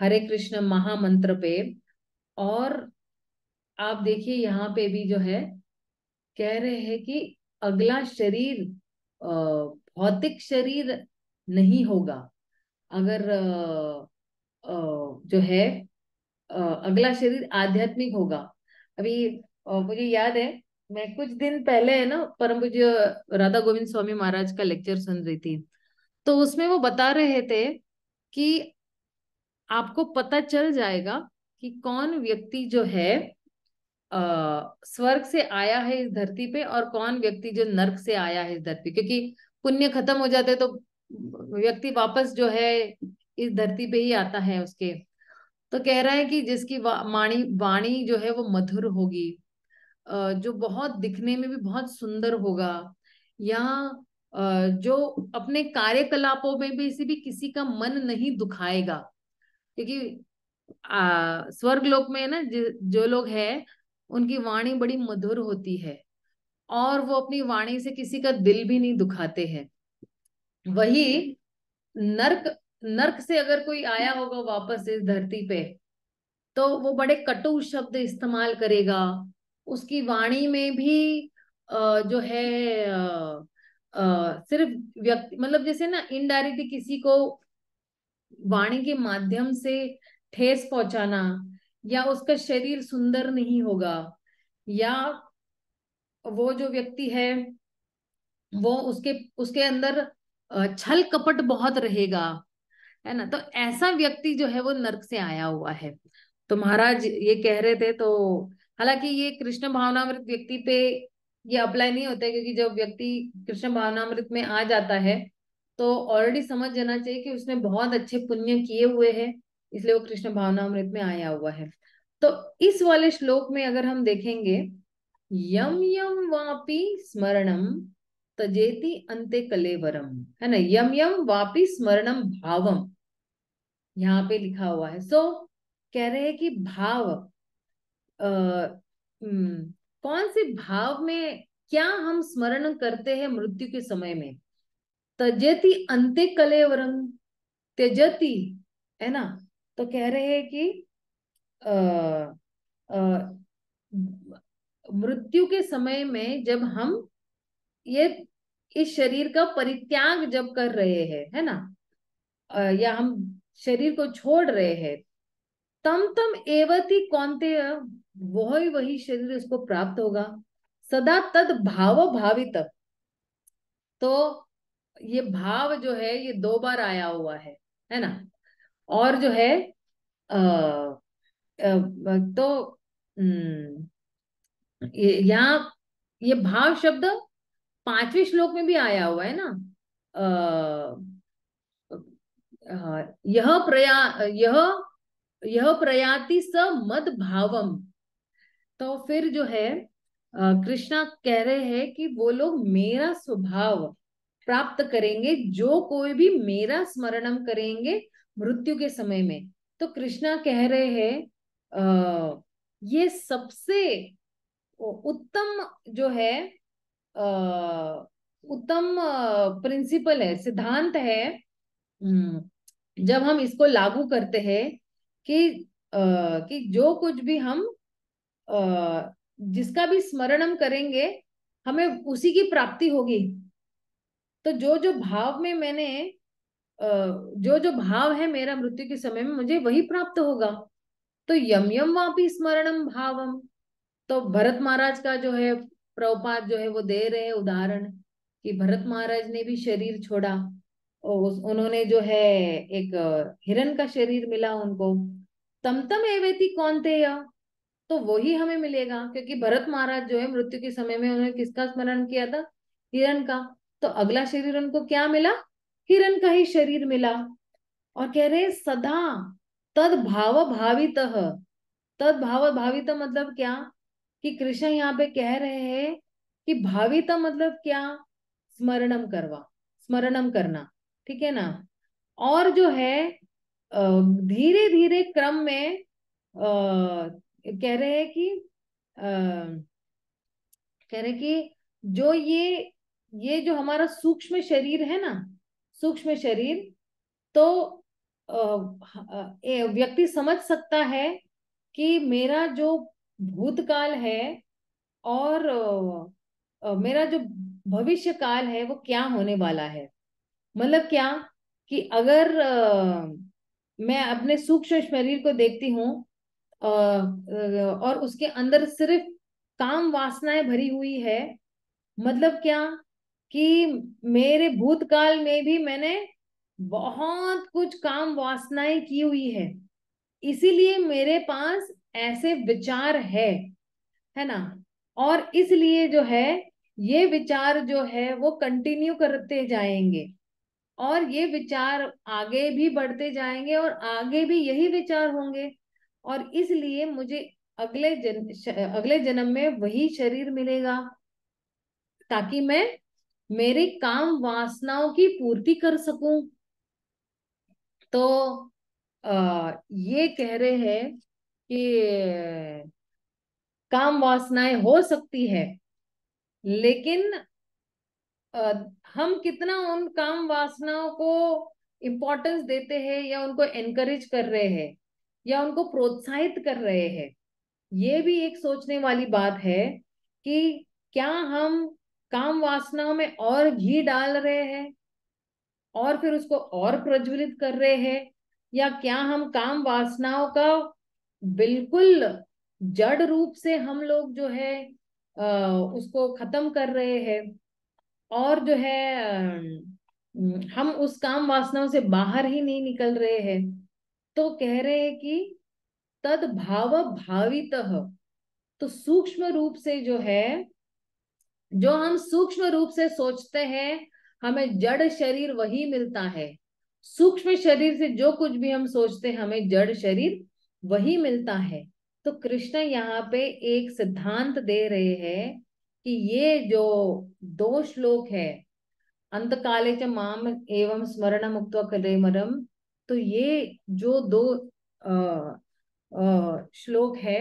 Speaker 2: हरे कृष्ण महामंत्र पे और आप देखिए यहाँ पे भी जो है कह रहे हैं कि अगला शरीर भौतिक शरीर नहीं होगा अगर जो है अगला शरीर आध्यात्मिक होगा अभी मुझे याद है मैं कुछ दिन पहले है ना परम पूज्य राधा गोविंद स्वामी महाराज का लेक्चर सुन रही थी तो उसमें वो बता रहे थे कि आपको पता चल जाएगा कि कौन व्यक्ति जो है स्वर्ग से आया है इस धरती पे और कौन व्यक्ति जो नर्क से आया है इस धरती क्योंकि पुण्य खत्म हो जाते तो व्यक्ति वापस जो है इस धरती पे ही आता है उसके तो कह रहा है कि जिसकी वाणी वाणी जो है वो मधुर होगी जो बहुत दिखने में भी बहुत सुंदर होगा या जो अपने कार्यकलापों में भी से भी किसी का मन नहीं दुखाएगा क्योंकि स्वर्ग लोक में ना जो लोग हैं उनकी वाणी बड़ी मधुर होती है और वो अपनी वाणी से किसी का दिल भी नहीं दुखाते हैं वही नरक नरक से अगर कोई आया होगा वापस इस धरती पे तो वो बड़े कटु शब्द इस्तेमाल करेगा उसकी वाणी में भी जो है सिर्फ व्यक्ति मतलब जैसे ना इनडायरेक्टली किसी को वाणी के माध्यम से ठेस पहुंचाना या उसका शरीर सुंदर नहीं होगा या वो जो व्यक्ति है वो उसके उसके अंदर छल कपट बहुत रहेगा है ना तो ऐसा व्यक्ति जो है वो नरक से आया हुआ है तो महाराज ये कह रहे थे तो हालांकि ये कृष्ण भावनामृत व्यक्ति पे ये अप्लाई नहीं होता है क्योंकि जब व्यक्ति कृष्ण भावनामृत में आ जाता है तो ऑलरेडी समझ जाना चाहिए कि उसने बहुत अच्छे पुण्य किए हुए हैं इसलिए वो कृष्ण भावनामृत में आया हुआ है तो इस वाले श्लोक में अगर हम देखेंगे यम यम वापी स्मरणम तजेति अंते कलेवरम है ना यम यम वापी स्मरणम भावम यहाँ पे लिखा हुआ है सो so, कह रहे हैं कि भाव अः हम्म, कौन से भाव में क्या हम स्मरण करते हैं मृत्यु के समय में तजति अंत्य कलेवरम त्यजति है ना तो कह रहे हैं कि मृत्यु के समय में जब हम ये इस शरीर का परित्याग जब कर रहे हैं है ना आ, या हम शरीर को छोड़ रहे हैं तम तम एवती कौनते वही वही शरीर उसको प्राप्त होगा सदा तद भाव भावित तो ये भाव जो है ये दो बार आया हुआ है है ना और जो है आ, आ, तो हम्म, यहाँ ये भाव शब्द पांचवें श्लोक में भी आया हुआ है ना अः यह प्रया यह यह प्रयाति स मद भावम तो फिर जो है कृष्णा कह रहे हैं कि वो लोग मेरा स्वभाव प्राप्त करेंगे जो कोई भी मेरा स्मरणम करेंगे मृत्यु के समय में तो कृष्णा कह रहे हैं ये सबसे उत्तम जो है उत्तम प्रिंसिपल है सिद्धांत है हम्म, जब हम इसको लागू करते हैं कि कि जो कुछ भी हम जिसका भी स्मरण हम करेंगे हमें उसी की प्राप्ति होगी तो जो जो भाव में मैंने जो जो भाव है मेरा मृत्यु के समय में मुझे वही प्राप्त होगा तो यम यम वापी स्मरणम भावम तो भरत महाराज का जो है प्रपात जो है वो दे रहे हैं उदाहरण कि भरत महाराज ने भी शरीर छोड़ा और उन्होंने जो है एक हिरण का शरीर मिला उनको तम तम एवेती कौन थे या तो वही हमें मिलेगा क्योंकि भरत महाराज जो है मृत्यु के समय में उन्होंने किसका स्मरण किया था हिरण का तो अगला शरीर उनको क्या मिला हिरण का ही शरीर मिला और कह रहे सदा तद भाव भावित तद भाव भावित मतलब क्या कि कृष्ण यहाँ पे कह रहे हैं कि भावित मतलब क्या स्मरणम करवा स्मरणम करना ठीक है ना और जो है धीरे धीरे क्रम में आ, कह रहे हैं कि आ, कह रहे कि जो ये ये जो हमारा सूक्ष्म शरीर है ना सूक्ष्म शरीर तो व्यक्ति समझ सकता है कि मेरा जो भूतकाल है और मेरा जो भविष्य काल है वो क्या होने वाला है मतलब क्या कि अगर मैं अपने सूक्ष्म शरीर को देखती हूँ और उसके अंदर सिर्फ काम वासनाएं भरी हुई है मतलब क्या कि मेरे भूतकाल में भी मैंने बहुत कुछ काम वासनाएं की हुई है इसीलिए मेरे पास ऐसे विचार है है ना और इसलिए जो है ये विचार जो है वो कंटिन्यू करते जाएंगे और ये विचार आगे भी बढ़ते जाएंगे और आगे भी यही विचार होंगे और इसलिए मुझे अगले जन अगले जन्म में वही शरीर मिलेगा ताकि मैं मेरे काम वासनाओं की पूर्ति कर सकूं तो आ, ये कह रहे हैं कि काम वासनाएं हो सकती है लेकिन आ, हम कितना उन काम वासनाओं को इम्पोर्टेंस देते हैं या उनको एनकरेज कर रहे हैं या उनको प्रोत्साहित कर रहे हैं ये भी एक सोचने वाली बात है कि क्या हम काम वासनाओं में और घी डाल रहे हैं और फिर उसको और प्रज्वलित कर रहे हैं या क्या हम काम वासनाओं का बिल्कुल जड़ रूप से हम लोग जो है उसको खत्म कर रहे हैं और जो है हम उस काम वासनाओं से बाहर ही नहीं निकल रहे हैं तो कह रहे हैं कि तद भाव भावित तो सूक्ष्म रूप से जो है जो हम सूक्ष्म रूप से सोचते हैं हमें जड़ शरीर वही मिलता है सूक्ष्म शरीर से जो कुछ भी हम सोचते हैं हमें जड़ शरीर वही मिलता है तो कृष्ण यहाँ पे एक सिद्धांत दे रहे हैं कि ये जो दो श्लोक है अंत काले च माम एवं स्मरण मुक्त मरम तो ये जो दो अः श्लोक है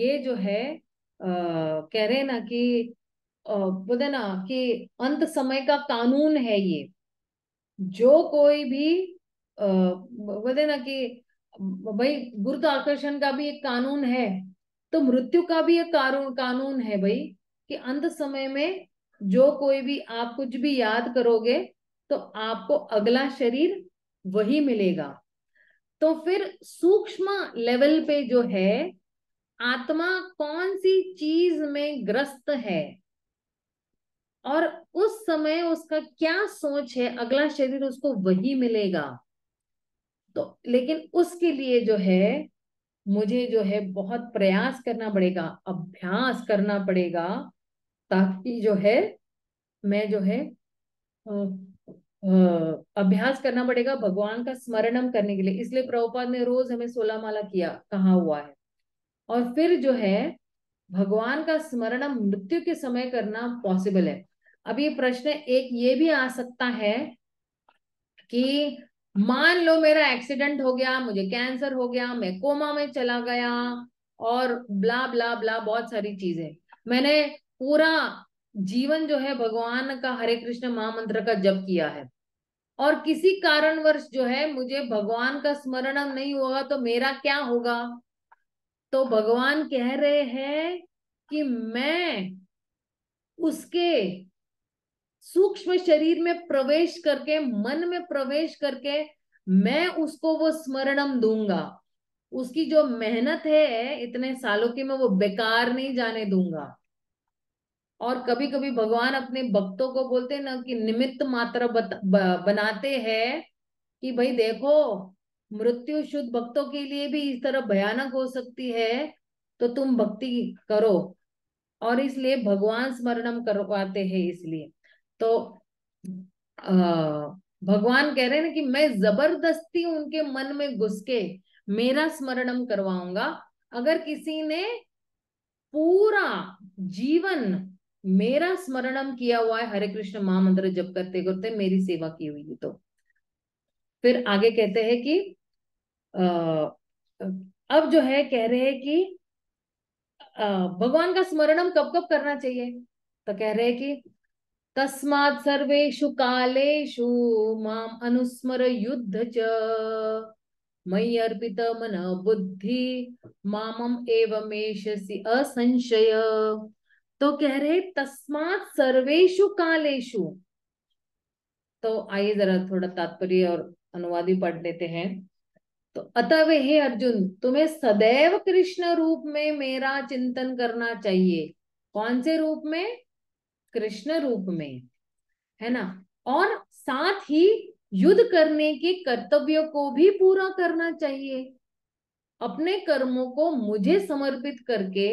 Speaker 2: ये जो है आ, कह रहे ना कि बोले ना कि अंत समय का कानून है ये जो कोई भी बोले ना कि भाई गुरुत्वाकर्षण का भी एक कानून है तो मृत्यु का भी एक कानून कानून है भाई कि अंत समय में जो कोई भी आप कुछ भी याद करोगे तो आपको अगला शरीर वही मिलेगा तो फिर सूक्ष्म लेवल पे जो है आत्मा कौन सी चीज में ग्रस्त है और उस समय उसका क्या सोच है अगला शरीर उसको वही मिलेगा तो लेकिन उसके लिए जो है मुझे जो है बहुत प्रयास करना पड़ेगा अभ्यास करना पड़ेगा ताकि जो है मैं जो है अभ्यास करना पड़ेगा भगवान का स्मरणम करने के लिए इसलिए प्रभुपाद ने रोज हमें सोलह माला किया कहा हुआ है और फिर जो है भगवान का स्मरणम मृत्यु के समय करना पॉसिबल है अभी प्रश्न एक ये भी आ सकता है कि मान लो मेरा एक्सीडेंट हो गया मुझे कैंसर हो गया मैं कोमा में चला गया और ब्ला ब्ला ब्ला बहुत सारी चीजें मैंने पूरा जीवन जो है भगवान का हरे कृष्ण महामंत्र का जप किया है और किसी कारणवश जो है मुझे भगवान का स्मरण नहीं होगा तो मेरा क्या होगा तो भगवान कह रहे हैं कि मैं उसके सूक्ष्म शरीर में प्रवेश करके मन में प्रवेश करके मैं उसको वो स्मरणम दूंगा उसकी जो मेहनत है इतने सालों की मैं वो बेकार नहीं जाने दूंगा और कभी कभी भगवान अपने भक्तों को बोलते हैं ना कि निमित्त मात्र बनाते हैं कि भाई देखो मृत्यु शुद्ध भक्तों के लिए भी इस तरह भयानक हो सकती है तो तुम भक्ति करो और इसलिए भगवान स्मरणम करवाते हैं इसलिए तो आ, भगवान कह रहे हैं कि मैं जबरदस्ती उनके मन में घुस के मेरा स्मरणम करवाऊंगा अगर किसी ने पूरा जीवन मेरा स्मरणम किया हुआ है हरे कृष्ण महामंत्र जप करते करते मेरी सेवा की हुई है तो फिर आगे कहते हैं कि आ, अब जो है कह रहे हैं कि आ, भगवान का स्मरणम कब कब करना चाहिए तो कह रहे हैं कि तस्मात् सर्वेषु कालेषु माम् अनुस्मर युद्ध च मयि अर्पित मन बुद्धि मामम एवमेशसि असंशय तो कह रहे तस्मात सर्वेशु कालेशु तो आइए जरा थोड़ा तात्पर्य और अनुवाद भी पढ़ लेते हैं तो अतव हे अर्जुन तुम्हें सदैव कृष्ण रूप में मेरा चिंतन करना चाहिए कौन से रूप में कृष्ण रूप में है ना और साथ ही युद्ध करने के कर्तव्य को भी पूरा करना चाहिए अपने कर्मों को मुझे समर्पित करके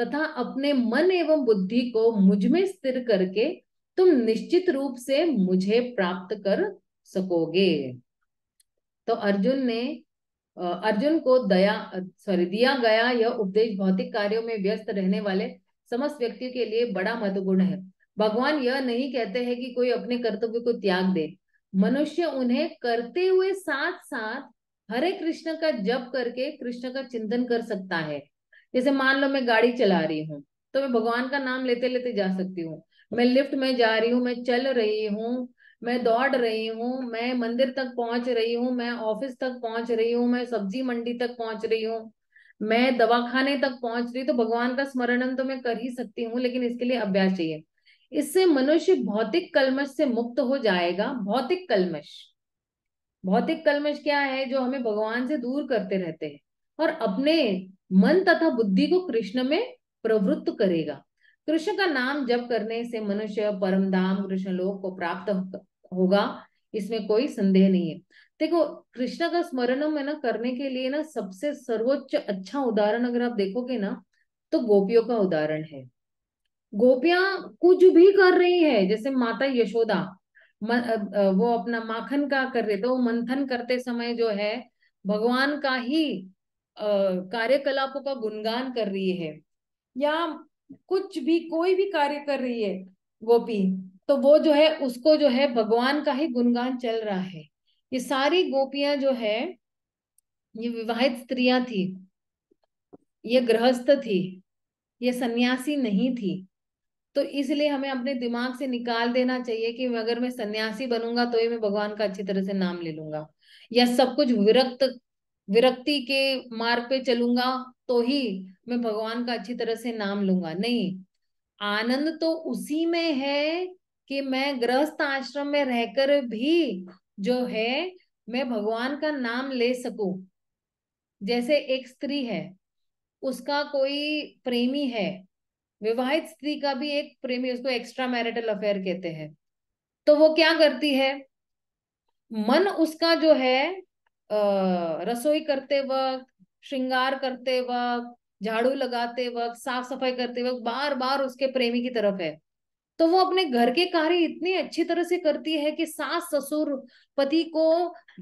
Speaker 2: तथा अपने मन एवं बुद्धि को मुझ में स्थिर करके तुम निश्चित रूप से मुझे प्राप्त कर सकोगे तो अर्जुन ने अर्जुन को दया सॉरी दिया गया यह उपदेश भौतिक कार्यों में व्यस्त रहने वाले समस्त व्यक्तियों के लिए बड़ा महत्वपूर्ण है भगवान यह नहीं कहते हैं कि कोई अपने कर्तव्य को त्याग दे मनुष्य उन्हें करते हुए साथ साथ हरे कृष्ण का जप करके कृष्ण का चिंतन कर सकता है जैसे मान लो मैं गाड़ी चला रही हूँ तो मैं भगवान का नाम लेते लेते जा सकती हूँ मैं लिफ्ट में जा रही हूँ मैं चल रही हूँ मैं दौड़ रही हूँ मैं मंदिर तक पहुंच रही हूँ मैं ऑफिस तक पहुंच रही हूँ मैं सब्जी मंडी तक पहुंच रही हूँ मैं खाने तक पहुंच रही तो भगवान का स्मरण तो मैं कर ही सकती हूँ लेकिन इसके लिए अभ्यास चाहिए इससे मनुष्य भौतिक कलमश से मुक्त हो जाएगा भौतिक कलमश भौतिक कलमश क्या है जो हमें भगवान से दूर करते रहते हैं और अपने मन तथा बुद्धि को कृष्ण में प्रवृत्त करेगा कृष्ण का नाम जप करने से मनुष्य परम धाम कृष्ण लोक को प्राप्त होगा इसमें कोई संदेह नहीं है देखो कृष्णा का स्मरण है ना करने के लिए ना सबसे सर्वोच्च अच्छा उदाहरण अगर आप देखोगे ना तो गोपियों का उदाहरण है गोपियां कुछ भी कर रही है जैसे माता यशोदा वो अपना माखन का कर रहे तो मंथन करते समय जो है भगवान का ही कार्यकलापों का गुणगान कर रही है या कुछ भी कोई भी कार्य कर रही है गोपी तो वो जो है उसको जो है भगवान का ही गुणगान चल रहा है ये सारी गोपियां जो है ये विवाहित स्त्रियां थी ये गृहस्थ थी ये सन्यासी नहीं थी तो इसलिए हमें अपने दिमाग से निकाल देना चाहिए कि अगर मैं सन्यासी बनूंगा तो ही मैं भगवान का अच्छी तरह से नाम ले लूंगा या सब कुछ विरक्त विरक्ति के मार्ग पे चलूंगा तो ही मैं भगवान का अच्छी तरह से नाम लूंगा नहीं आनंद तो उसी में है कि मैं गृहस्थ आश्रम में रहकर भी जो है मैं भगवान का नाम ले सकू जैसे एक स्त्री है उसका कोई प्रेमी है विवाहित स्त्री का भी एक प्रेमी उसको एक्स्ट्रा मैरिटल अफेयर कहते हैं तो वो क्या करती है मन उसका जो है रसोई करते वक्त श्रृंगार करते वक्त झाड़ू लगाते वक्त साफ सफाई करते वक्त बार बार उसके प्रेमी की तरफ है तो वो अपने घर के कार्य इतनी अच्छी तरह से करती है कि सास ससुर पति को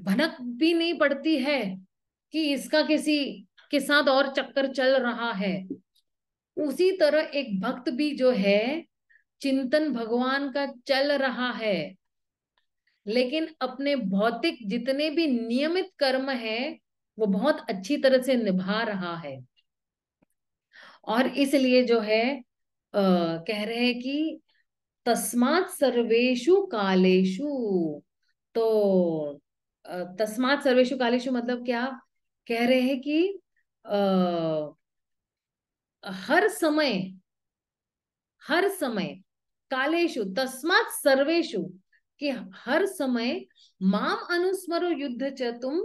Speaker 2: भनक भी नहीं पड़ती है कि इसका किसी के साथ और चक्कर चल रहा है उसी तरह एक भक्त भी जो है चिंतन भगवान का चल रहा है लेकिन अपने भौतिक जितने भी नियमित कर्म है वो बहुत अच्छी तरह से निभा रहा है और इसलिए जो है आ, कह रहे हैं कि तस्मात सर्वेशु कालेशु तो तस्मात सर्वेशु कालेशु मतलब क्या कह रहे हैं कि आ, हर समय हर समय कालेशु तस्मात सर्वेशु कि हर समय माम अनुस्मरो युद्ध च तुम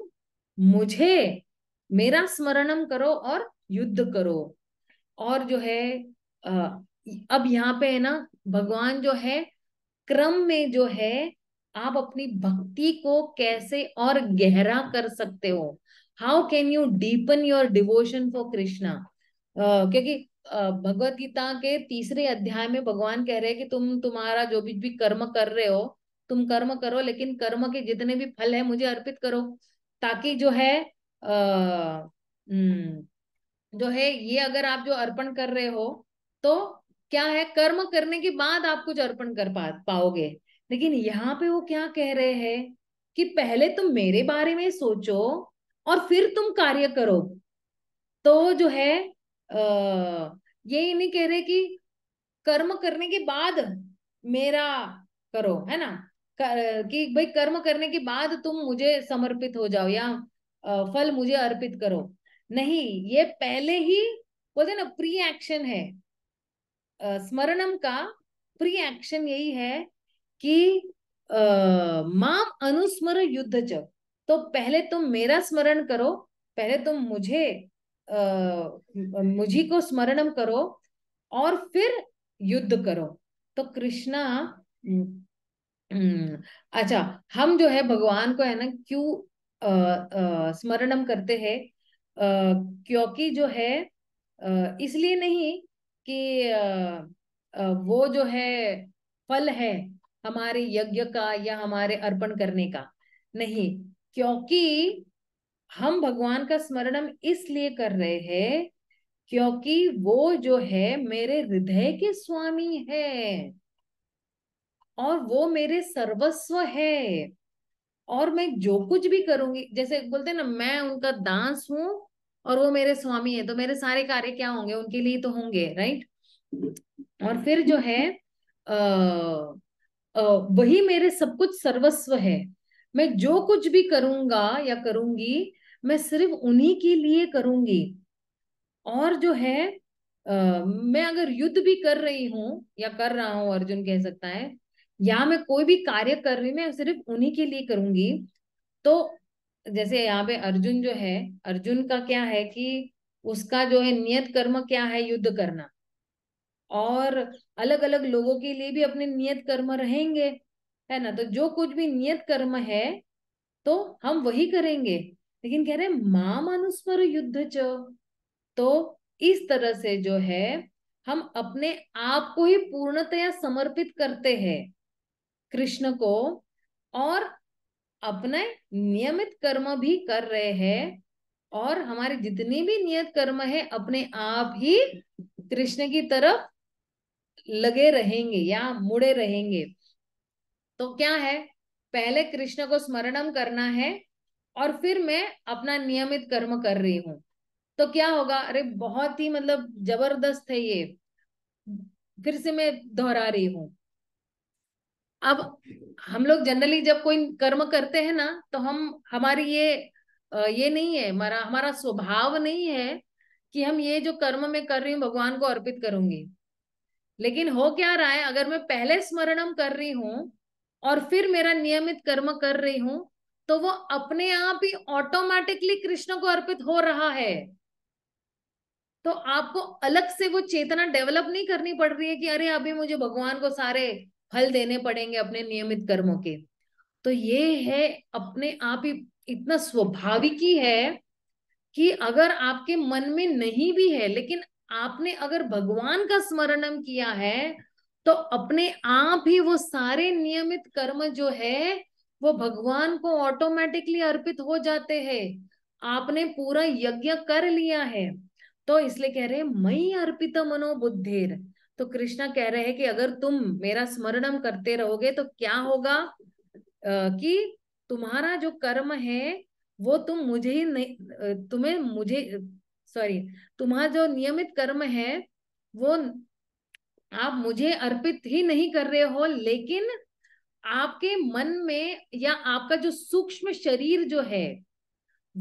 Speaker 2: मुझे मेरा स्मरणम करो और युद्ध करो और जो है आ, अब यहाँ पे है ना भगवान जो है क्रम में जो है आप अपनी भक्ति को कैसे और गहरा कर सकते हो how can you deepen your devotion for Krishna क्योंकि भगवत गीता के तीसरे अध्याय में भगवान कह रहे हैं कि तुम तुम्हारा जो भी भी कर्म कर रहे हो तुम कर्म करो लेकिन कर्म के जितने भी फल है मुझे अर्पित करो ताकि जो है अः हम्म, जो है ये अगर आप जो अर्पण कर रहे हो तो क्या है कर्म करने के बाद आप कुछ अर्पण कर पा, पाओगे लेकिन यहाँ पे वो क्या कह रहे हैं कि पहले तुम मेरे बारे में सोचो और फिर तुम कार्य करो तो जो है अः ये नहीं कह रहे कि कर्म करने के बाद मेरा करो है ना कर, कि भाई कर्म करने के बाद तुम मुझे समर्पित हो जाओ या फल मुझे अर्पित करो नहीं ये पहले ही बोलते ना प्री एक्शन है स्मरणम का प्री एक्शन यही है कि माम अनुस्मर युद्ध च तो पहले तुम मेरा स्मरण करो पहले तुम मुझे मुझे को स्मरणम करो और फिर युद्ध करो तो कृष्णा हम्म, हम्म, अच्छा हम जो है भगवान को है ना क्यों स्मरणम करते हैं क्योंकि जो है इसलिए नहीं कि वो जो है फल है हमारे यज्ञ का या हमारे अर्पण करने का नहीं क्योंकि हम भगवान का स्मरण हम इसलिए कर रहे हैं क्योंकि वो जो है मेरे हृदय के स्वामी है और वो मेरे सर्वस्व है और मैं जो कुछ भी करूंगी जैसे बोलते हैं ना मैं उनका दास हूं और वो मेरे स्वामी है तो मेरे सारे कार्य क्या होंगे उनके लिए तो होंगे राइट और फिर जो है आ, आ, वही मेरे सब कुछ सर्वस्व है मैं जो कुछ भी करूंगा या करूंगी मैं सिर्फ उन्हीं के लिए करूंगी और जो है Uh, मैं अगर युद्ध भी कर रही हूँ या कर रहा हूँ अर्जुन कह सकता है या मैं कोई भी कार्य कर रही मैं सिर्फ उन्हीं के लिए करूंगी तो जैसे यहाँ पे अर्जुन जो है अर्जुन का क्या है कि उसका जो है नियत कर्म क्या है युद्ध करना और अलग अलग लोगों के लिए भी अपने नियत कर्म रहेंगे है ना तो जो कुछ भी नियत कर्म है तो हम वही करेंगे लेकिन कह रहे माम अनुस्मर युद्ध च तो इस तरह से जो है हम अपने आप को ही पूर्णतया समर्पित करते हैं कृष्ण को और अपने नियमित कर्म भी कर रहे हैं और हमारे जितने भी नियत कर्म है अपने आप ही कृष्ण की तरफ लगे रहेंगे या मुड़े रहेंगे तो क्या है पहले कृष्ण को स्मरणम करना है और फिर मैं अपना नियमित कर्म कर रही हूँ तो क्या होगा अरे बहुत ही मतलब जबरदस्त है ये फिर से मैं दोहरा रही हूँ अब हम लोग जनरली जब कोई कर्म करते हैं ना तो हम हमारी ये ये नहीं है हमारा हमारा स्वभाव नहीं है कि हम ये जो कर्म में कर रही हूँ भगवान को अर्पित करूंगी लेकिन हो क्या रहा है अगर मैं पहले स्मरणम कर रही हूँ और फिर मेरा नियमित कर्म कर रही हूँ तो वो अपने आप ही ऑटोमेटिकली कृष्ण को अर्पित हो रहा है तो आपको अलग से वो चेतना डेवलप नहीं करनी पड़ रही है कि अरे अभी मुझे भगवान को सारे फल देने पड़ेंगे अपने नियमित कर्मों के तो ये है अपने आप ही इतना स्वाभाविक ही है कि अगर आपके मन में नहीं भी है लेकिन आपने अगर भगवान का स्मरणम किया है तो अपने आप ही वो सारे नियमित कर्म जो है वो भगवान को ऑटोमेटिकली अर्पित हो जाते हैं आपने पूरा यज्ञ कर लिया है तो इसलिए कह रहे मई अर्पित मनोबुद्धिर तो कृष्णा कह रहे हैं कि अगर तुम मेरा स्मरणम करते रहोगे तो क्या होगा आ, कि तुम्हारा जो कर्म है वो तुम मुझे ही नहीं तुम्हें मुझे सॉरी तुम्हारा जो नियमित कर्म है वो आप मुझे अर्पित ही नहीं कर रहे हो लेकिन आपके मन में या आपका जो सूक्ष्म शरीर जो है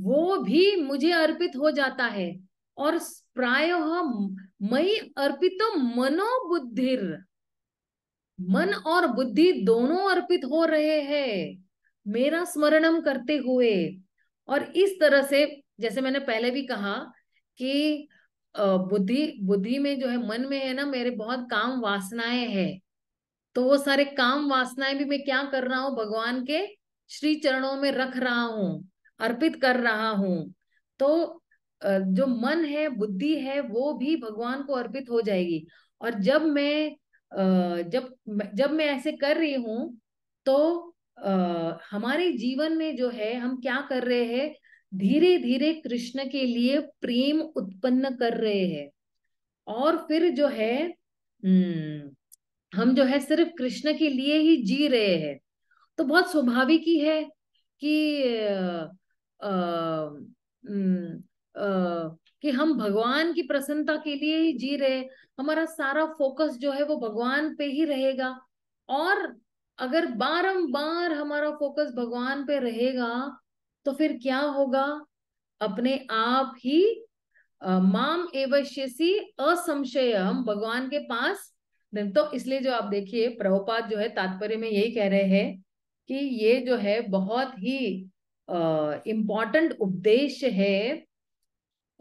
Speaker 2: वो भी मुझे अर्पित हो जाता है और प्राय मई अर्पित मनोबुद्धिर मन हम्म। और बुद्धि दोनों अर्पित हो रहे हैं मेरा स्मरणम करते हुए और इस तरह से जैसे मैंने पहले भी कहा कि बुद्धि बुद्धि में जो है मन में है ना मेरे बहुत काम वासनाएं हैं तो वो सारे काम वासनाएं भी मैं क्या कर रहा हूँ भगवान के श्री चरणों में रख रहा हूँ अर्पित कर रहा हूँ तो जो मन है बुद्धि है वो भी भगवान को अर्पित हो जाएगी और जब मैं जब जब मैं ऐसे कर रही हूं तो हमारे जीवन में जो है हम क्या कर रहे हैं धीरे धीरे कृष्ण के लिए प्रेम उत्पन्न कर रहे हैं और फिर जो है हम्म, हम जो है सिर्फ कृष्ण के लिए ही जी रहे हैं तो बहुत स्वाभाविक ही है कि आ, आ, कि हम भगवान की प्रसन्नता के लिए ही जी रहे हमारा सारा फोकस जो है वो भगवान पे ही रहेगा और अगर बारंबार हमारा फोकस भगवान पे रहेगा तो फिर क्या होगा अपने आप ही माम एवश्यसी असंशय हम भगवान के पास तो इसलिए जो आप देखिए प्रभुपाद जो है तात्पर्य में यही कह रहे हैं कि ये जो है बहुत ही इम्पोर्टेंट उपदेश है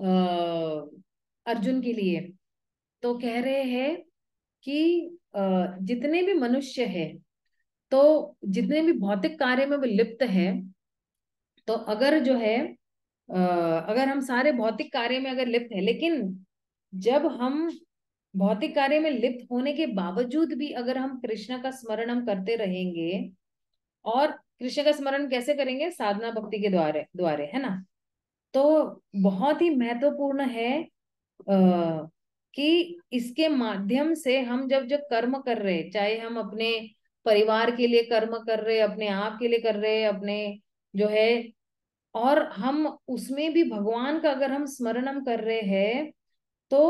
Speaker 2: अर्जुन के लिए तो कह रहे हैं कि जितने भी मनुष्य है तो जितने भी भौतिक कार्य में वो लिप्त है तो अगर जो है अगर हम सारे भौतिक कार्य में अगर लिप्त है लेकिन जब हम भौतिक कार्य में लिप्त होने के बावजूद भी अगर हम कृष्ण का स्मरण हम करते रहेंगे और कृष्ण का स्मरण कैसे करेंगे साधना भक्ति के द्वारे द्वारे है ना तो हम्म। बहुत ही महत्वपूर्ण है आ, कि इसके माध्यम से हम जब जो कर्म कर रहे चाहे हम अपने परिवार के लिए कर्म कर रहे अपने आप के लिए कर रहे अपने जो है और हम उसमें भी भगवान का अगर हम स्मरण हम कर रहे हैं तो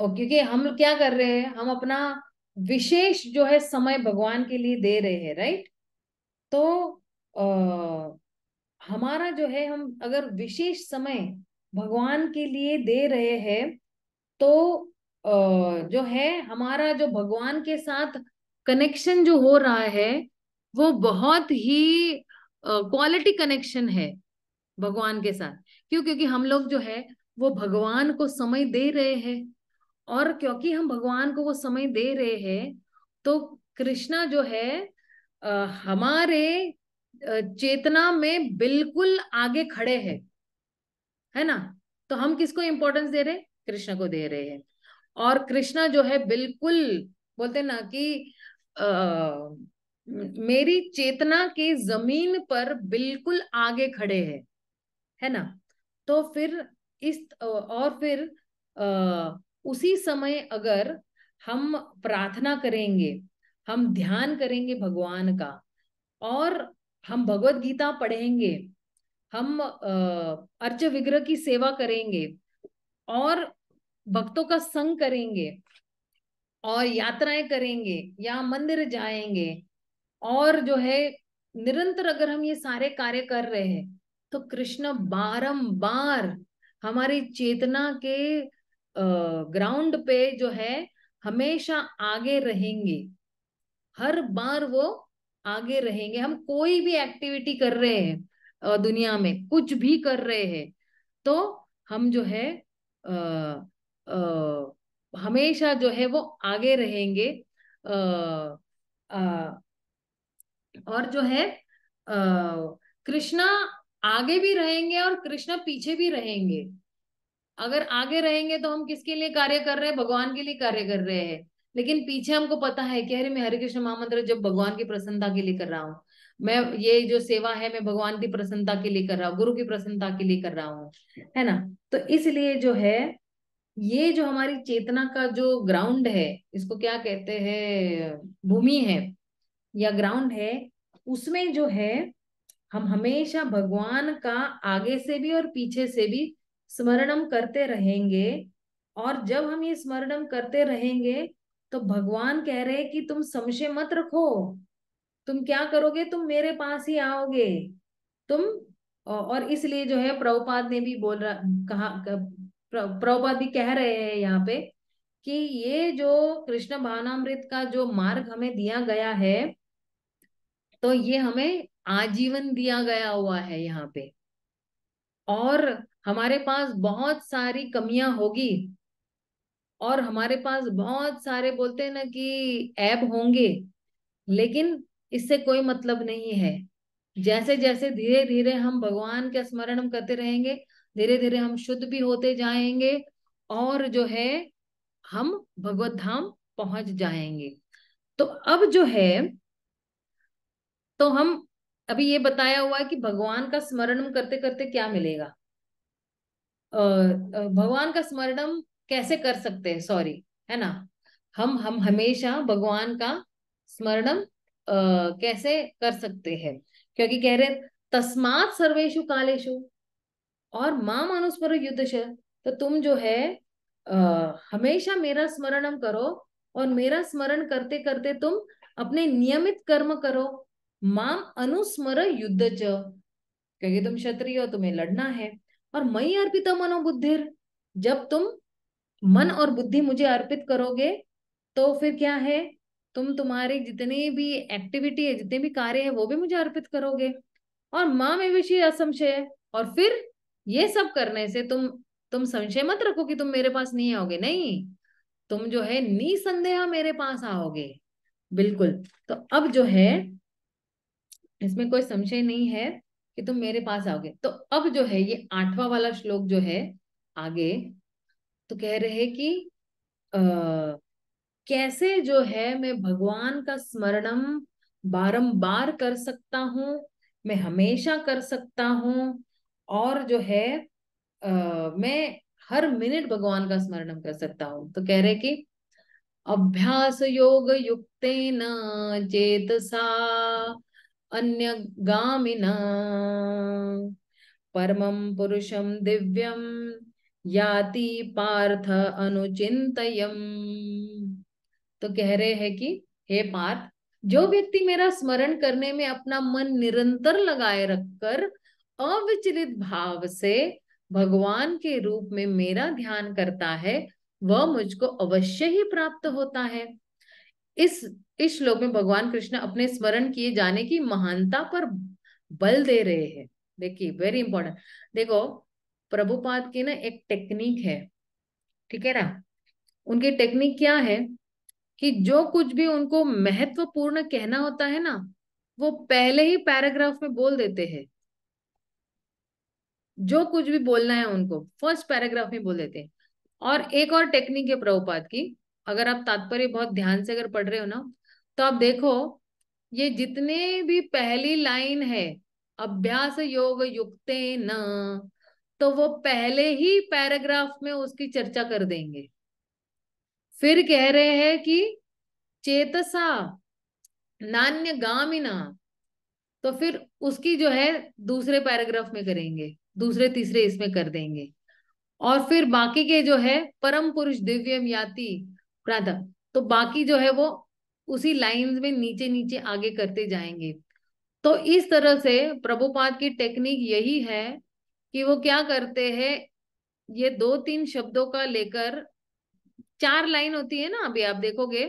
Speaker 2: क्योंकि हम क्या कर रहे हैं हम अपना विशेष जो है समय भगवान के लिए दे रहे हैं राइट तो अः हमारा जो है हम अगर विशेष समय भगवान के लिए दे रहे हैं तो जो है हमारा जो भगवान के साथ कनेक्शन जो हो रहा है वो बहुत ही क्वालिटी कनेक्शन है भगवान के साथ क्यों क्योंकि हम लोग जो है वो भगवान को समय दे रहे हैं और क्योंकि हम भगवान को वो समय दे रहे हैं तो कृष्णा जो है आ, हमारे चेतना में बिल्कुल आगे खड़े है है ना तो हम किसको इंपॉर्टेंस दे रहे कृष्ण को दे रहे हैं और कृष्णा जो है बिल्कुल बोलते ना कि आ, मेरी चेतना के जमीन पर बिल्कुल आगे खड़े हैं है ना तो फिर इस और फिर आ, उसी समय अगर हम प्रार्थना करेंगे हम ध्यान करेंगे भगवान का और हम भगवत गीता पढ़ेंगे हम अर्च विग्रह की सेवा करेंगे और भक्तों का संग करेंगे और यात्राएं करेंगे या मंदिर जाएंगे और जो है निरंतर अगर हम ये सारे कार्य कर रहे हैं तो कृष्ण बारंबार हमारी चेतना के ग्राउंड पे जो है हमेशा आगे रहेंगे हर बार वो आगे रहेंगे हम कोई भी एक्टिविटी कर रहे हैं दुनिया में कुछ भी कर रहे हैं तो हम जो है आ, आ, हमेशा जो है वो आगे रहेंगे आ, आ, और जो है कृष्णा आगे भी रहेंगे और कृष्णा पीछे भी रहेंगे अगर आगे रहेंगे तो हम किसके लिए कार्य कर रहे हैं भगवान के लिए कार्य कर रहे हैं लेकिन पीछे हमको पता है कि अरे मैं हरे कृष्ण महामंत्र जब भगवान की प्रसन्नता के लिए कर रहा हूँ मैं ये जो सेवा है मैं भगवान की प्रसन्नता के लिए कर रहा हूँ गुरु की प्रसन्नता के लिए कर रहा हूँ है ना तो इसलिए जो है ये जो हमारी चेतना का जो ग्राउंड है इसको क्या कहते हैं भूमि है या ग्राउंड है उसमें जो है हम हमेशा भगवान का आगे से भी और पीछे से भी स्मरणम करते रहेंगे और जब हम ये स्मरणम करते रहेंगे तो भगवान कह रहे हैं कि तुम संशय मत रखो तुम क्या करोगे तुम मेरे पास ही आओगे तुम और इसलिए जो है प्रभुपाद ने भी बोल रहा कहा प्रभुपाद भी कह रहे हैं यहाँ पे कि ये जो कृष्ण भावनामृत का जो मार्ग हमें दिया गया है तो ये हमें आजीवन दिया गया हुआ है यहाँ पे और हमारे पास बहुत सारी कमियां होगी और हमारे पास बहुत सारे बोलते हैं ना कि ऐप होंगे लेकिन इससे कोई मतलब नहीं है जैसे जैसे धीरे धीरे हम भगवान का स्मरण हम करते रहेंगे धीरे धीरे हम शुद्ध भी होते जाएंगे और जो है हम भगवत धाम पहुंच जाएंगे तो अब जो है तो हम अभी ये बताया हुआ है कि भगवान का स्मरण करते करते क्या मिलेगा भगवान का स्मरणम कैसे कर सकते हैं सॉरी है ना हम हम हमेशा भगवान का स्मरण कैसे कर सकते हैं क्योंकि कह रहे तस्मात सर्वेशु कालेशु और माम अनुस्मर युद्ध तो तुम जो है आ, हमेशा मेरा स्मरणम करो और मेरा स्मरण करते करते तुम अपने नियमित कर्म करो माम अनुस्मर युद्ध च क्योंकि तुम क्षत्रिय हो तुम्हें लड़ना है और मई अर्पित मनोबुद्धिर जब तुम मन और बुद्धि मुझे अर्पित करोगे तो फिर क्या है तुम तुम्हारे जितने भी एक्टिविटी है जितने भी कार्य है वो भी मुझे अर्पित करोगे और माँ में विषय असंशय और फिर ये सब करने से तुम तुम संशय मत रखो कि तुम मेरे पास नहीं आओगे नहीं तुम जो है निसंदेह मेरे पास आओगे बिल्कुल तो अब जो है इसमें कोई संशय नहीं है कि तुम मेरे पास आओगे तो अब जो है ये आठवां वाला श्लोक जो है आगे तो कह रहे कि आ, कैसे जो है मैं भगवान का स्मरणम बारंबार कर सकता हूँ मैं हमेशा कर सकता हूँ और जो है आ, मैं हर मिनट भगवान का स्मरणम कर सकता हूँ तो कह रहे कि अभ्यास योग युक्त न चेतसा अन्य गामिना परम पुरुषम दिव्यम याति पार्थ अनुचिंतयम तो कह रहे हैं कि हे पार्थ जो व्यक्ति मेरा स्मरण करने में अपना मन निरंतर लगाए रखकर अविचलित भाव से भगवान के रूप में मेरा ध्यान करता है वह मुझको अवश्य ही प्राप्त होता है इस इस श्लोक में भगवान कृष्ण अपने स्मरण किए जाने की महानता पर बल दे रहे हैं देखिए वेरी इंपॉर्टेंट देखो प्रभुपाद की ना एक टेक्निक है ठीक है ना उनकी टेक्निक क्या है कि जो कुछ भी उनको महत्वपूर्ण कहना होता है ना वो पहले ही पैराग्राफ में बोल देते हैं जो कुछ भी बोलना है उनको फर्स्ट पैराग्राफ में बोल देते हैं और एक और टेक्निक है प्रभुपाद की अगर आप तात्पर्य बहुत ध्यान से अगर पढ़ रहे हो ना तो आप देखो ये जितने भी पहली लाइन है अभ्यास योग युक्त न तो वो पहले ही पैराग्राफ में उसकी चर्चा कर देंगे फिर कह रहे हैं कि चेतसा नान्य गामिना तो फिर उसकी जो है दूसरे पैराग्राफ में करेंगे दूसरे तीसरे इसमें कर देंगे और फिर बाकी के जो है परम पुरुष दिव्यम याति प्रातः तो बाकी जो है वो उसी लाइंस में नीचे नीचे आगे करते जाएंगे तो इस तरह से प्रभुपाद की टेक्निक यही है कि वो क्या करते हैं ये दो तीन शब्दों का लेकर चार लाइन होती है ना अभी आप देखोगे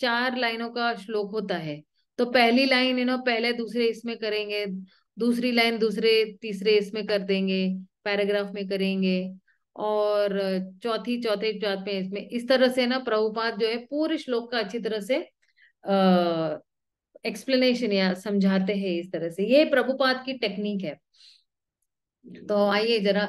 Speaker 2: चार लाइनों का श्लोक होता है तो पहली लाइन इन्हों पहले दूसरे इसमें करेंगे दूसरी लाइन दूसरे तीसरे इसमें कर देंगे पैराग्राफ में करेंगे और चौथी चौथे चौथ में इसमें इस तरह से ना प्रभुपात जो है पूरे श्लोक का अच्छी तरह से एक्सप्लेनेशन या समझाते हैं इस तरह से ये प्रभुपात की टेक्निक है तो आइए जरा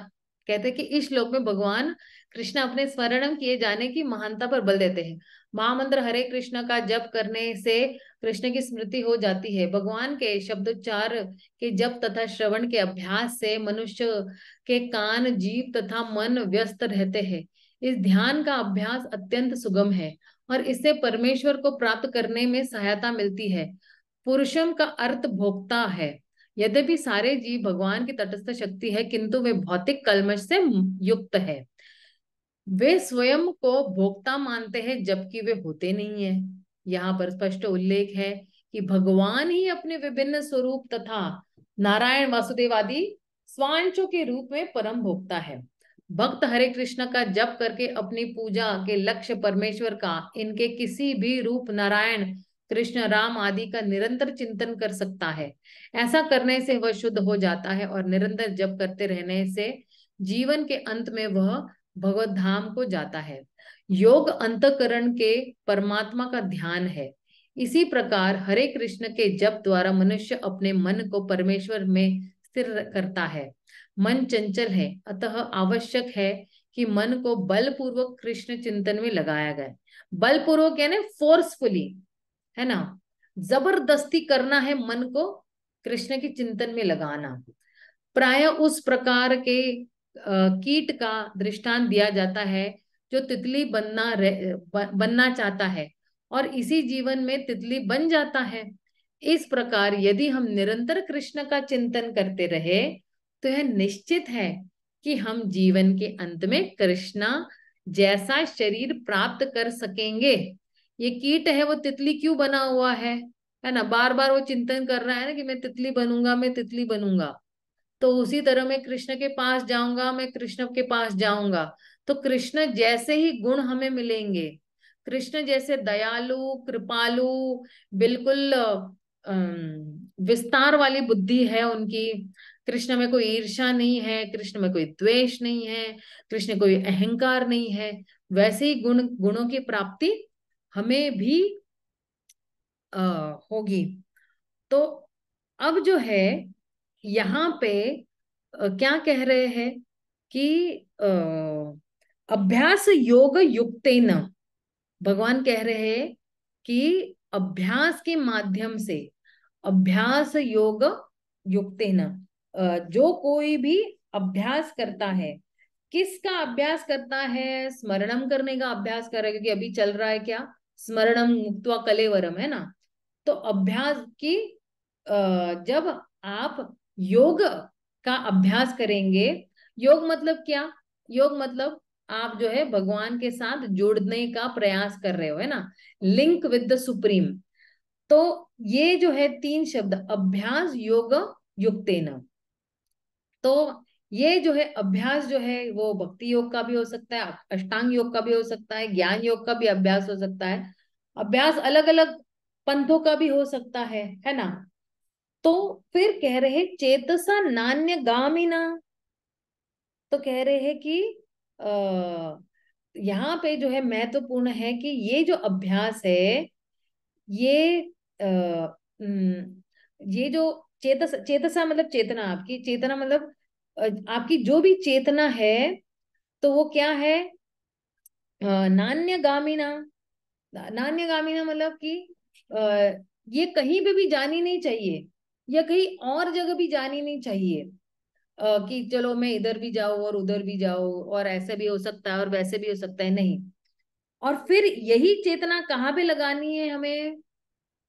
Speaker 2: कहते हैं कि इस श्लोक में भगवान कृष्ण अपने स्मरणम किए जाने की महानता पर बल देते हैं महामंत्र हरे कृष्ण का जप करने से कृष्ण की स्मृति हो जाती है भगवान के शब्दोच्चार के जप तथा श्रवण के अभ्यास से मनुष्य के कान जीव तथा मन व्यस्त रहते हैं इस ध्यान का अभ्यास अत्यंत सुगम है और इससे परमेश्वर को प्राप्त करने में सहायता मिलती है पुरुषम का अर्थ भोक्ता है यद्यपि सारे जीव भगवान की तटस्थ शक्ति है किंतु वे भौतिक कलमश से युक्त है वे स्वयं को भोक्ता मानते हैं जबकि वे होते नहीं है यहाँ पर स्पष्ट उल्लेख है कि भगवान ही अपने विभिन्न स्वरूप तथा नारायण वासुदेव आदि स्वांशों के रूप में परम भोक्ता है भक्त हरे कृष्ण का जप करके अपनी पूजा के लक्ष्य परमेश्वर का इनके किसी भी रूप नारायण कृष्ण राम आदि का निरंतर चिंतन कर सकता है ऐसा करने से वह शुद्ध हो जाता है और निरंतर जप करते रहने से जीवन के अंत में वह भगवत धाम को जाता है योग अंतकरण के परमात्मा का ध्यान है इसी प्रकार हरे कृष्ण के जप द्वारा मनुष्य अपने मन को परमेश्वर में स्थिर करता है मन चंचल है अतः आवश्यक है कि मन को बलपूर्वक कृष्ण चिंतन में लगाया गया बलपूर्वक यानी फोर्सफुली है ना जबरदस्ती करना है मन को कृष्ण के चिंतन में लगाना प्राय उस प्रकार के कीट का दृष्टांत दिया जाता है जो तितली बनना बनना चाहता है और इसी जीवन में तितली बन जाता है इस प्रकार यदि हम निरंतर कृष्ण का चिंतन करते रहे तो यह निश्चित है कि हम जीवन के अंत में कृष्णा जैसा शरीर प्राप्त कर सकेंगे ये कीट है वो तितली क्यों बना हुआ है है ना बार बार वो चिंतन कर रहा है ना कि मैं तितली बनूंगा मैं तितली बनूंगा तो उसी तरह मैं कृष्ण के पास जाऊंगा मैं कृष्ण के पास जाऊंगा तो कृष्ण जैसे ही गुण हमें मिलेंगे कृष्ण जैसे दयालु कृपालु बिल्कुल विस्तार वाली बुद्धि है उनकी कृष्ण में कोई ईर्षा नहीं है कृष्ण में कोई द्वेष नहीं है कृष्ण कोई अहंकार नहीं है वैसे ही गुण गुणों की प्राप्ति हमें भी आ, होगी तो अब जो है यहाँ पे आ, क्या कह रहे हैं कि आ, अभ्यास योग युक्त न भगवान कह रहे हैं कि अभ्यास के माध्यम से अभ्यास योग युक्त न जो कोई भी अभ्यास करता है किसका अभ्यास करता है स्मरणम करने का अभ्यास कर रहा है क्योंकि अभी चल रहा है क्या स्मरणम मुक्तवा कलेवरम है ना तो अभ्यास की जब आप योग का अभ्यास करेंगे योग मतलब क्या योग मतलब आप जो है भगवान के साथ जोड़ने का प्रयास कर रहे हो है ना लिंक विद द सुप्रीम तो ये जो है तीन शब्द अभ्यास योग युक्तेन तो ये जो है अभ्यास जो है वो भक्ति योग का भी हो सकता है अष्टांग योग का भी हो सकता है ज्ञान योग का भी अभ्यास हो सकता है अभ्यास अलग अलग पंथों का भी हो सकता है है ना तो फिर कह रहे चेतसा नान्य गामिना तो कह रहे हैं कि अः यहाँ पे जो है महत्वपूर्ण है कि ये जो अभ्यास है ये अः ये जो चेतस चेतसा मतलब चेतना आपकी चेतना मतलब आपकी जो भी चेतना है तो वो क्या है नान्य गामिना नान्य गामिना मतलब कि ये कहीं पे भी जानी नहीं चाहिए या कहीं और जगह भी जानी नहीं चाहिए कि चलो मैं इधर भी जाऊं और उधर भी जाऊं और ऐसे भी हो सकता है और वैसे भी हो सकता है नहीं और फिर यही चेतना कहाँ पे लगानी है हमें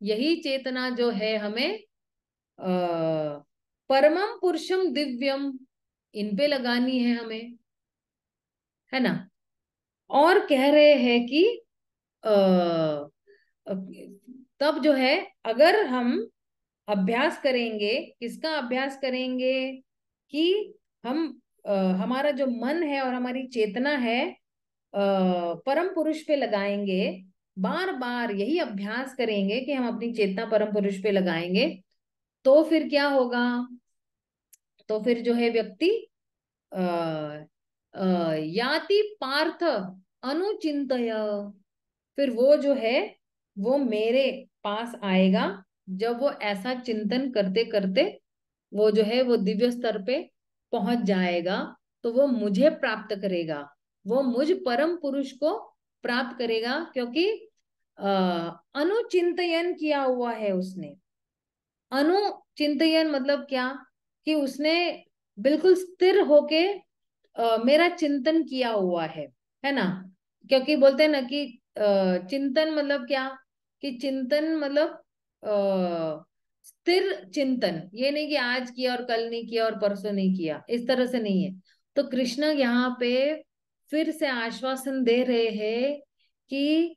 Speaker 2: यही चेतना जो है हमें अः परमम पुरुषम दिव्यम इन पे लगानी है हमें है ना और कह रहे हैं कि तब जो है अगर हम अभ्यास करेंगे किसका अभ्यास करेंगे कि हम आ, हमारा जो मन है और हमारी चेतना है परम पुरुष पे लगाएंगे बार बार यही अभ्यास करेंगे कि हम अपनी चेतना परम पुरुष पे लगाएंगे तो फिर क्या होगा तो फिर जो है व्यक्ति याति पार्थ अनुचिंत फिर वो जो है वो मेरे पास आएगा जब वो ऐसा चिंतन करते करते वो जो है वो दिव्य स्तर पे पहुंच जाएगा तो वो मुझे प्राप्त करेगा वो मुझ परम पुरुष को प्राप्त करेगा क्योंकि अः अनुचिंतन किया हुआ है उसने अनुचिंतन मतलब क्या कि उसने बिल्कुल स्थिर होके मेरा चिंतन किया हुआ है है ना क्योंकि बोलते हैं ना कि चिंतन मतलब क्या कि चिंतन मतलब स्थिर चिंतन ये नहीं कि आज किया और कल नहीं किया और परसों नहीं किया इस तरह से नहीं है तो कृष्ण यहाँ पे फिर से आश्वासन दे रहे हैं कि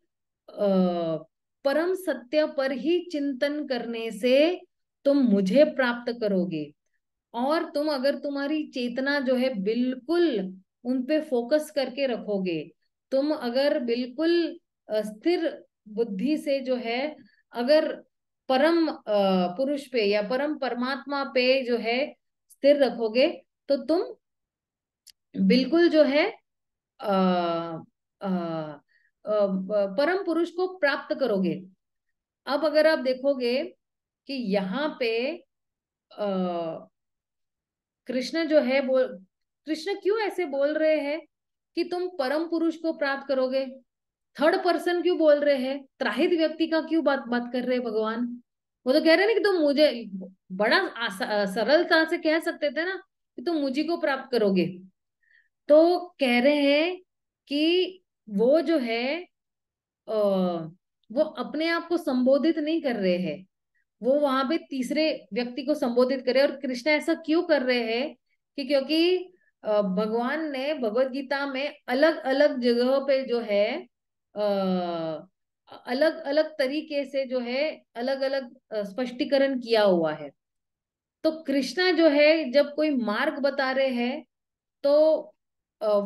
Speaker 2: परम सत्य पर ही चिंतन करने से तुम मुझे प्राप्त करोगे और तुम अगर तुम्हारी चेतना जो है बिल्कुल उन पे फोकस करके रखोगे तुम अगर बिल्कुल स्थिर बुद्धि से जो है अगर परम पुरुष पे या परम परमात्मा पे जो है स्थिर रखोगे तो तुम बिल्कुल जो है परम पुरुष को प्राप्त करोगे अब अगर आप देखोगे कि यहाँ पे अः कृष्ण जो है बोल कृष्ण क्यों ऐसे बोल रहे हैं कि तुम परम पुरुष को प्राप्त करोगे थर्ड पर्सन क्यों बोल रहे हैं त्राहित व्यक्ति का क्यों बात बात कर रहे हैं भगवान वो तो कह रहे ना कि तुम मुझे बड़ा सरलता से कह सकते थे ना कि तुम मुझे को प्राप्त करोगे तो कह रहे हैं कि वो जो है वो अपने आप को संबोधित नहीं कर रहे हैं वो वहां पे तीसरे व्यक्ति को संबोधित करे और कृष्णा ऐसा क्यों कर रहे हैं कि क्योंकि भगवान ने भगवत गीता में अलग अलग जगह पे जो है अलग अलग तरीके से जो है अलग अलग स्पष्टीकरण किया हुआ है तो कृष्णा जो है जब कोई मार्ग बता रहे हैं तो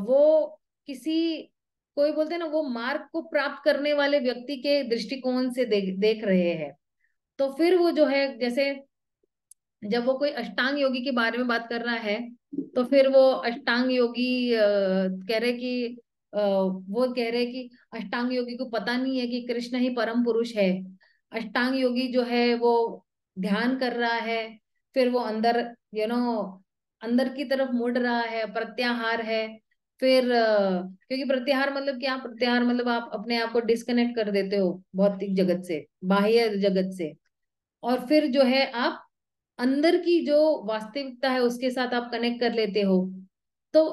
Speaker 2: वो किसी कोई बोलते हैं ना वो मार्ग को प्राप्त करने वाले व्यक्ति के दृष्टिकोण से दे, देख रहे हैं तो फिर वो जो है जैसे जब वो कोई अष्टांग योगी के बारे में बात कर रहा है तो फिर वो अष्टांग योगी कह रहे कि वो कह रहे कि अष्टांग योगी को पता नहीं है कि कृष्ण ही परम पुरुष है अष्टांग योगी जो है वो ध्यान कर रहा है फिर वो अंदर यू नो अंदर की तरफ मुड़ रहा है प्रत्याहार है फिर क्योंकि प्रत्याहार मतलब क्या प्रत्याहार मतलब आप अपने आप को डिस्कनेक्ट कर देते हो भौतिक जगत से बाह्य जगत से और फिर जो है आप अंदर की जो वास्तविकता है उसके साथ आप कनेक्ट कर लेते हो तो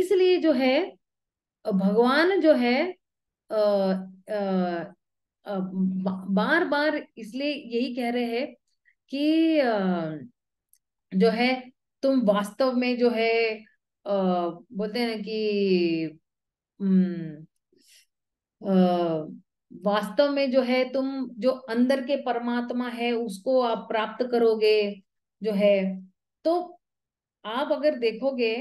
Speaker 2: इसलिए जो है भगवान जो है आ, आ, आ, बार बार इसलिए यही कह रहे हैं कि आ, जो है तुम वास्तव में जो है बोलते हैं कि वास्तव में जो है तुम जो अंदर के परमात्मा है उसको आप प्राप्त करोगे जो है तो आप अगर देखोगे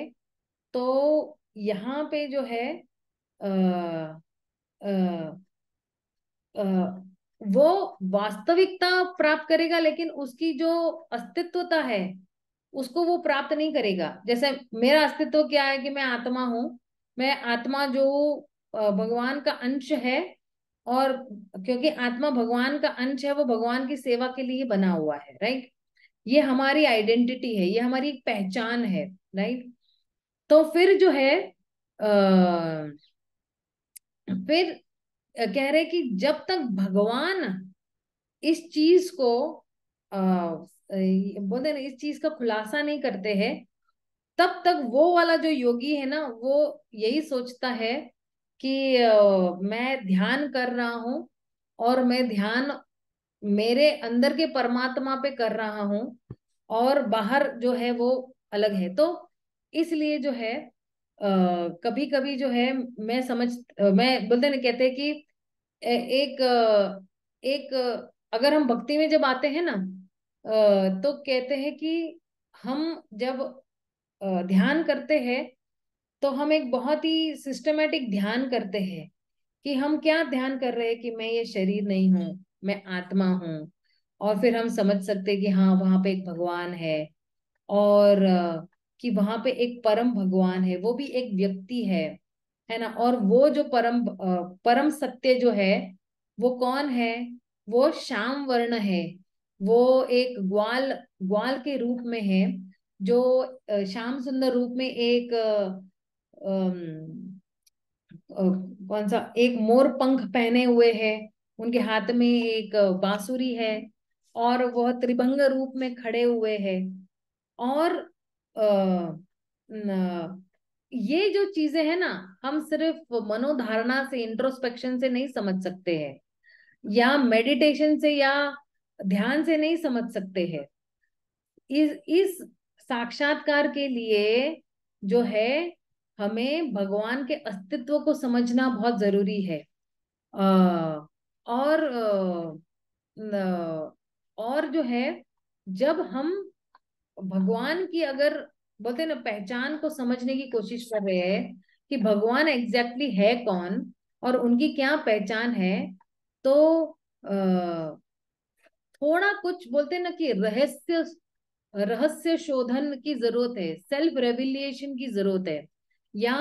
Speaker 2: तो यहाँ पे जो है आ, आ, आ, वो वास्तविकता प्राप्त करेगा लेकिन उसकी जो अस्तित्वता है उसको वो प्राप्त नहीं करेगा जैसे मेरा अस्तित्व क्या है कि मैं आत्मा हूं मैं आत्मा जो भगवान का अंश है और क्योंकि आत्मा भगवान का अंश है वो भगवान की सेवा के लिए बना हुआ है राइट ये हमारी आइडेंटिटी है ये हमारी एक पहचान है राइट तो फिर जो है आ, फिर कह रहे कि जब तक भगवान इस चीज को अः बोलते ना इस चीज का खुलासा नहीं करते हैं तब तक वो वाला जो योगी है ना वो यही सोचता है कि मैं ध्यान कर रहा हूं और मैं ध्यान मेरे अंदर के परमात्मा पे कर रहा हूं और बाहर जो है वो अलग है तो इसलिए जो है Uh, कभी कभी जो है मैं समझ मैं बोलते ना कहते हैं कि एक एक अगर हम भक्ति में जब आते हैं ना तो कहते हैं कि हम जब ध्यान करते हैं तो हम एक बहुत ही सिस्टमेटिक ध्यान करते हैं कि हम क्या ध्यान कर रहे हैं कि मैं ये शरीर नहीं हूँ मैं आत्मा हूँ और फिर हम समझ सकते कि हाँ वहां पे एक भगवान है और कि वहां पे एक परम भगवान है वो भी एक व्यक्ति है है ना और वो जो परम परम सत्य जो है वो कौन है वो श्याम वर्ण है वो एक ग्वाल ग्वाल के रूप में है जो श्याम सुंदर रूप में एक कौन सा एक मोर पंख पहने हुए है उनके हाथ में एक बांसुरी है और वह त्रिभंग रूप में खड़े हुए है और आ, ये जो चीजें है ना हम सिर्फ मनोधारणा से इंट्रोस्पेक्शन से नहीं समझ सकते हैं या मेडिटेशन से या ध्यान से नहीं समझ सकते हैं इस इस साक्षात्कार के लिए जो है हमें भगवान के अस्तित्व को समझना बहुत जरूरी है और और जो है जब हम भगवान की अगर बोलते ना पहचान को समझने की कोशिश कर रहे हैं कि भगवान एग्जैक्टली है कौन और उनकी क्या पहचान है तो थोड़ा कुछ बोलते ना कि रहस्य रहस्य शोधन की जरूरत है सेल्फ रेविलिएशन की जरूरत है या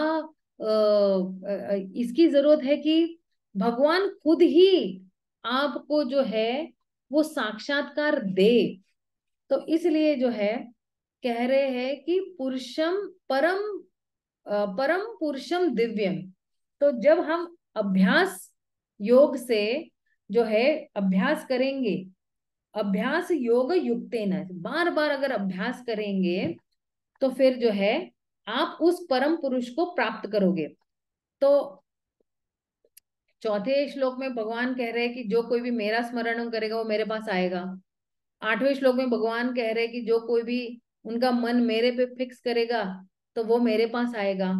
Speaker 2: इसकी जरूरत है कि भगवान खुद ही आपको जो है वो साक्षात्कार दे तो इसलिए जो है कह रहे हैं कि पुरुषम परम परम पुरुषम दिव्यम तो जब हम अभ्यास योग से जो है अभ्यास करेंगे अभ्यास योग युक्त बार बार अगर अभ्यास करेंगे तो फिर जो है आप उस परम पुरुष को प्राप्त करोगे तो चौथे श्लोक में भगवान कह रहे हैं कि जो कोई भी मेरा स्मरण करेगा वो मेरे पास आएगा आठवें श्लोक में भगवान कह रहे हैं कि जो कोई भी उनका मन मेरे पे फिक्स करेगा तो वो मेरे पास आएगा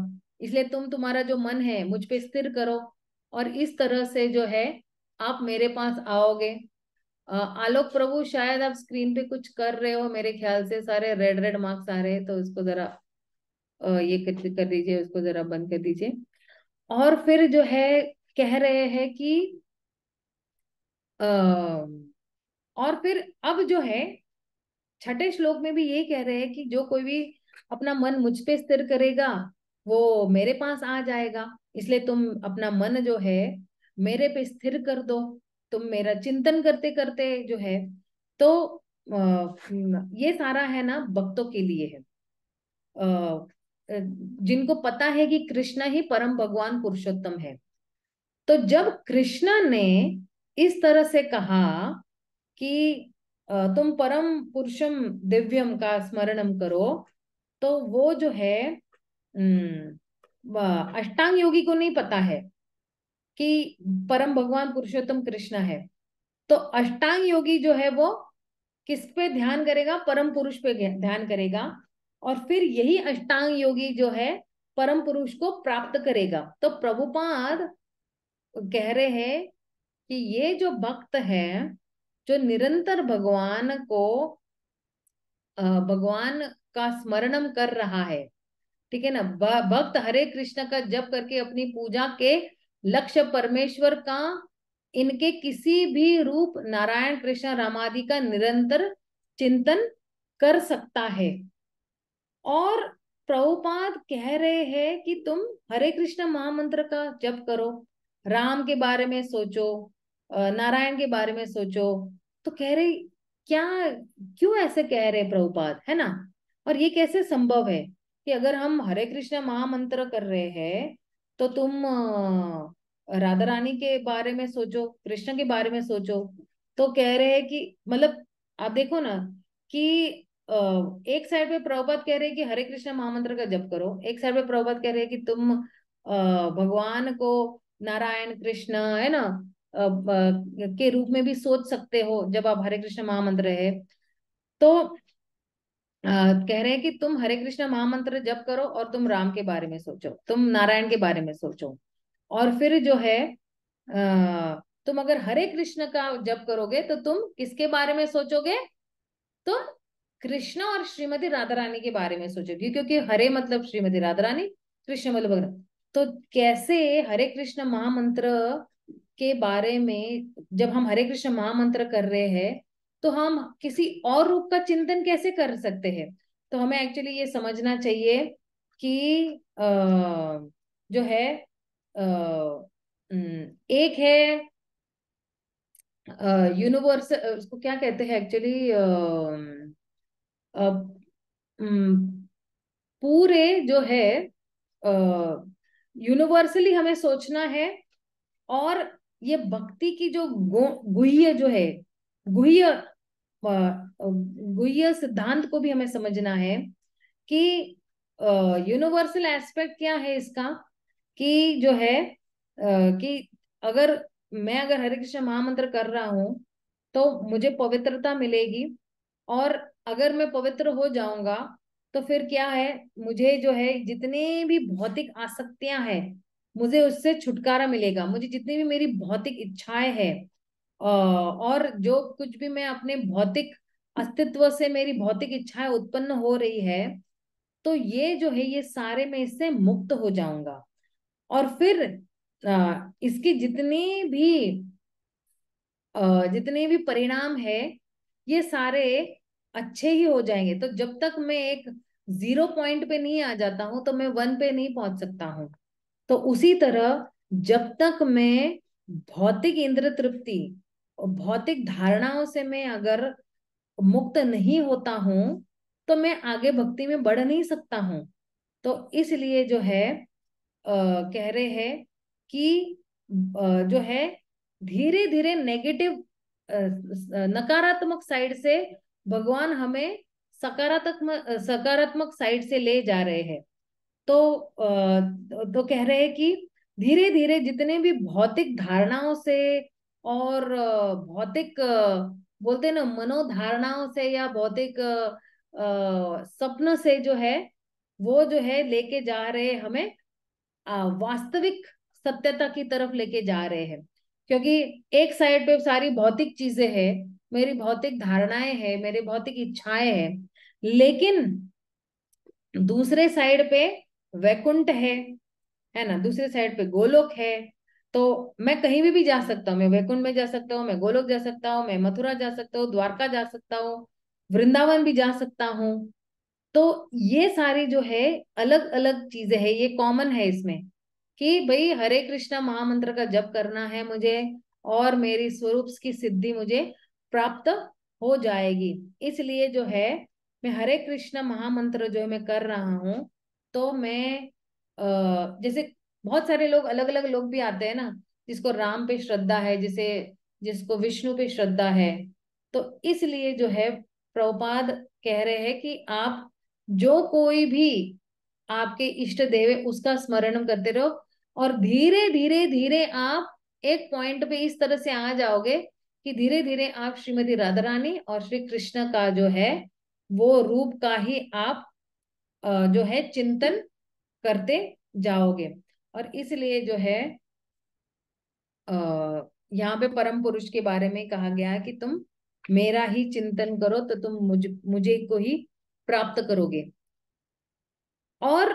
Speaker 2: इसलिए तुम तुम्हारा जो मन है मुझ पे स्थिर करो और इस तरह से जो है आप मेरे पास आओगे आलोक प्रभु शायद आप स्क्रीन पे कुछ कर रहे हो मेरे ख्याल से सारे रेड रेड मार्क्स आ रहे हैं तो इसको जरा ये कर, कर दीजिए उसको जरा बंद कर दीजिए और फिर जो है कह रहे हैं कि अः और फिर अब जो है छठे श्लोक में भी यही कह रहे हैं कि जो कोई भी अपना मन मुझ पे स्थिर करेगा वो मेरे पास आ जाएगा इसलिए तुम अपना मन जो है मेरे पे स्थिर कर दो तुम मेरा चिंतन करते करते जो है तो आ, ये सारा है ना भक्तों के लिए है जिनको पता है कि कृष्णा ही परम भगवान पुरुषोत्तम है तो जब कृष्णा ने इस तरह से कहा कि तुम परम पुरुषम दिव्यम का स्मरणम करो तो वो जो है अष्टांग योगी को नहीं पता है कि परम भगवान पुरुषोत्तम कृष्णा है तो अष्टांग योगी जो है वो किस पे ध्यान करेगा परम पुरुष पे ध्यान करेगा और फिर यही अष्टांग योगी जो है परम पुरुष को प्राप्त करेगा तो प्रभुपाद कह रहे हैं कि ये जो भक्त है जो निरंतर भगवान को भगवान का स्मरणम कर रहा है ठीक है ना भक्त हरे कृष्ण का जप करके अपनी पूजा के लक्ष्य परमेश्वर का इनके किसी भी रूप नारायण कृष्ण रामादि का निरंतर चिंतन कर सकता है और प्रभुपाद कह रहे हैं कि तुम हरे कृष्ण महामंत्र का जप करो राम के बारे में सोचो नारायण के बारे में सोचो तो कह रहे क्या क्यों ऐसे कह रहे प्रभुपाद है ना और ये कैसे संभव है कि अगर हम हरे कृष्ण महामंत्र कर रहे हैं तो तुम राधा रानी के बारे में सोचो कृष्ण के बारे में सोचो तो कह रहे हैं कि मतलब आप देखो ना कि एक साइड पे प्रभुपत कह रहे हैं कि हरे कृष्ण महामंत्र का जप करो एक साइड पे प्रभुपत कह रहे हैं कि तुम भगवान को नारायण कृष्ण है ना के रूप में भी सोच सकते हो जब आप हरे कृष्ण महामंत्र है तो कह रहे हैं कि तुम हरे कृष्ण महामंत्र जप करो और तुम राम के बारे में सोचो तुम नारायण के बारे में सोचो और फिर जो है तुम अगर हरे कृष्ण का जप करोगे तो तुम किसके बारे में सोचोगे तुम कृष्ण और श्रीमती राधा रानी के बारे में सोचोगी क्योंकि हरे मतलब श्रीमती राधा रानी कृष्ण मतलब तो कैसे हरे कृष्ण महामंत्र के बारे में जब हम हरे कृष्ण महामंत्र कर रहे हैं तो हम किसी और रूप का चिंतन कैसे कर सकते हैं तो हमें एक्चुअली ये समझना चाहिए कि जो है एक है यूनिवर्सल उसको क्या कहते हैं एक्चुअली पूरे जो है यूनिवर्सली हमें सोचना है और ये भक्ति की जो गुह्य जो है गुह्य गुह्य सिद्धांत को भी हमें समझना है कि यूनिवर्सल एस्पेक्ट क्या है इसका कि जो है uh, कि अगर मैं अगर हरे कृष्ण महामंत्र कर रहा हूं तो मुझे पवित्रता मिलेगी और अगर मैं पवित्र हो जाऊंगा तो फिर क्या है मुझे जो है जितने भी भौतिक आसक्तियां हैं मुझे उससे छुटकारा मिलेगा मुझे जितनी भी मेरी भौतिक इच्छाएं हैं और जो कुछ भी मैं अपने भौतिक अस्तित्व से मेरी भौतिक इच्छाएं उत्पन्न हो रही है तो ये जो है ये सारे मैं इससे मुक्त हो जाऊंगा और फिर इसके जितने भी जितने भी परिणाम है ये सारे अच्छे ही हो जाएंगे तो जब तक मैं एक जीरो पॉइंट पे नहीं आ जाता हूं तो मैं वन पे नहीं पहुंच सकता हूं तो उसी तरह जब तक मैं भौतिक इंद्र तृप्ति भौतिक धारणाओं से मैं अगर मुक्त नहीं होता हूं तो मैं आगे भक्ति में बढ़ नहीं सकता हूं तो इसलिए जो है आ, कह रहे हैं कि आ, जो है धीरे धीरे नेगेटिव नकारात्मक साइड से भगवान हमें सकारात्मक सकारात्मक साइड से ले जा रहे हैं तो तो कह रहे हैं कि धीरे धीरे जितने भी भौतिक धारणाओं से और भौतिक बोलते ना मनोधारणाओं से या भौतिक सपन से जो है वो जो है लेके जा रहे हमें वास्तविक सत्यता की तरफ लेके जा रहे हैं क्योंकि एक साइड पे सारी भौतिक चीजें हैं मेरी भौतिक धारणाएं है मेरी भौतिक इच्छाएं है लेकिन दूसरे साइड पे वैकुंठ है है ना दूसरे साइड पे गोलोक है तो मैं कहीं भी भी जा सकता हूँ मैं वैकुंठ में जा सकता हूँ मैं गोलोक जा सकता हूँ मैं मथुरा जा सकता हूँ द्वारका जा सकता हूँ वृंदावन भी जा सकता हूँ तो ये सारी जो है अलग अलग चीजें है ये कॉमन है इसमें कि भाई हरे कृष्णा महामंत्र का जप करना है मुझे और मेरी स्वरूप की सिद्धि मुझे प्राप्त हो जाएगी इसलिए जो है मैं हरे कृष्ण महामंत्र जो है मैं कर रहा हूँ तो मैं अः जैसे बहुत सारे लोग अलग अलग लोग भी आते हैं ना जिसको राम पे श्रद्धा है जिसे जिसको विष्णु पे श्रद्धा है तो इसलिए जो है प्रभुपाद कह रहे हैं कि आप जो कोई भी आपके इष्ट देव उसका स्मरण करते रहो और धीरे धीरे धीरे आप एक पॉइंट पे इस तरह से आ जाओगे कि धीरे धीरे आप श्रीमती राधा रानी और श्री कृष्ण का जो है वो रूप का ही आप जो है चिंतन करते जाओगे और इसलिए जो है अः यहाँ पे परम पुरुष के बारे में कहा गया है कि तुम मेरा ही चिंतन करो तो तुम मुझ मुझे को ही प्राप्त करोगे और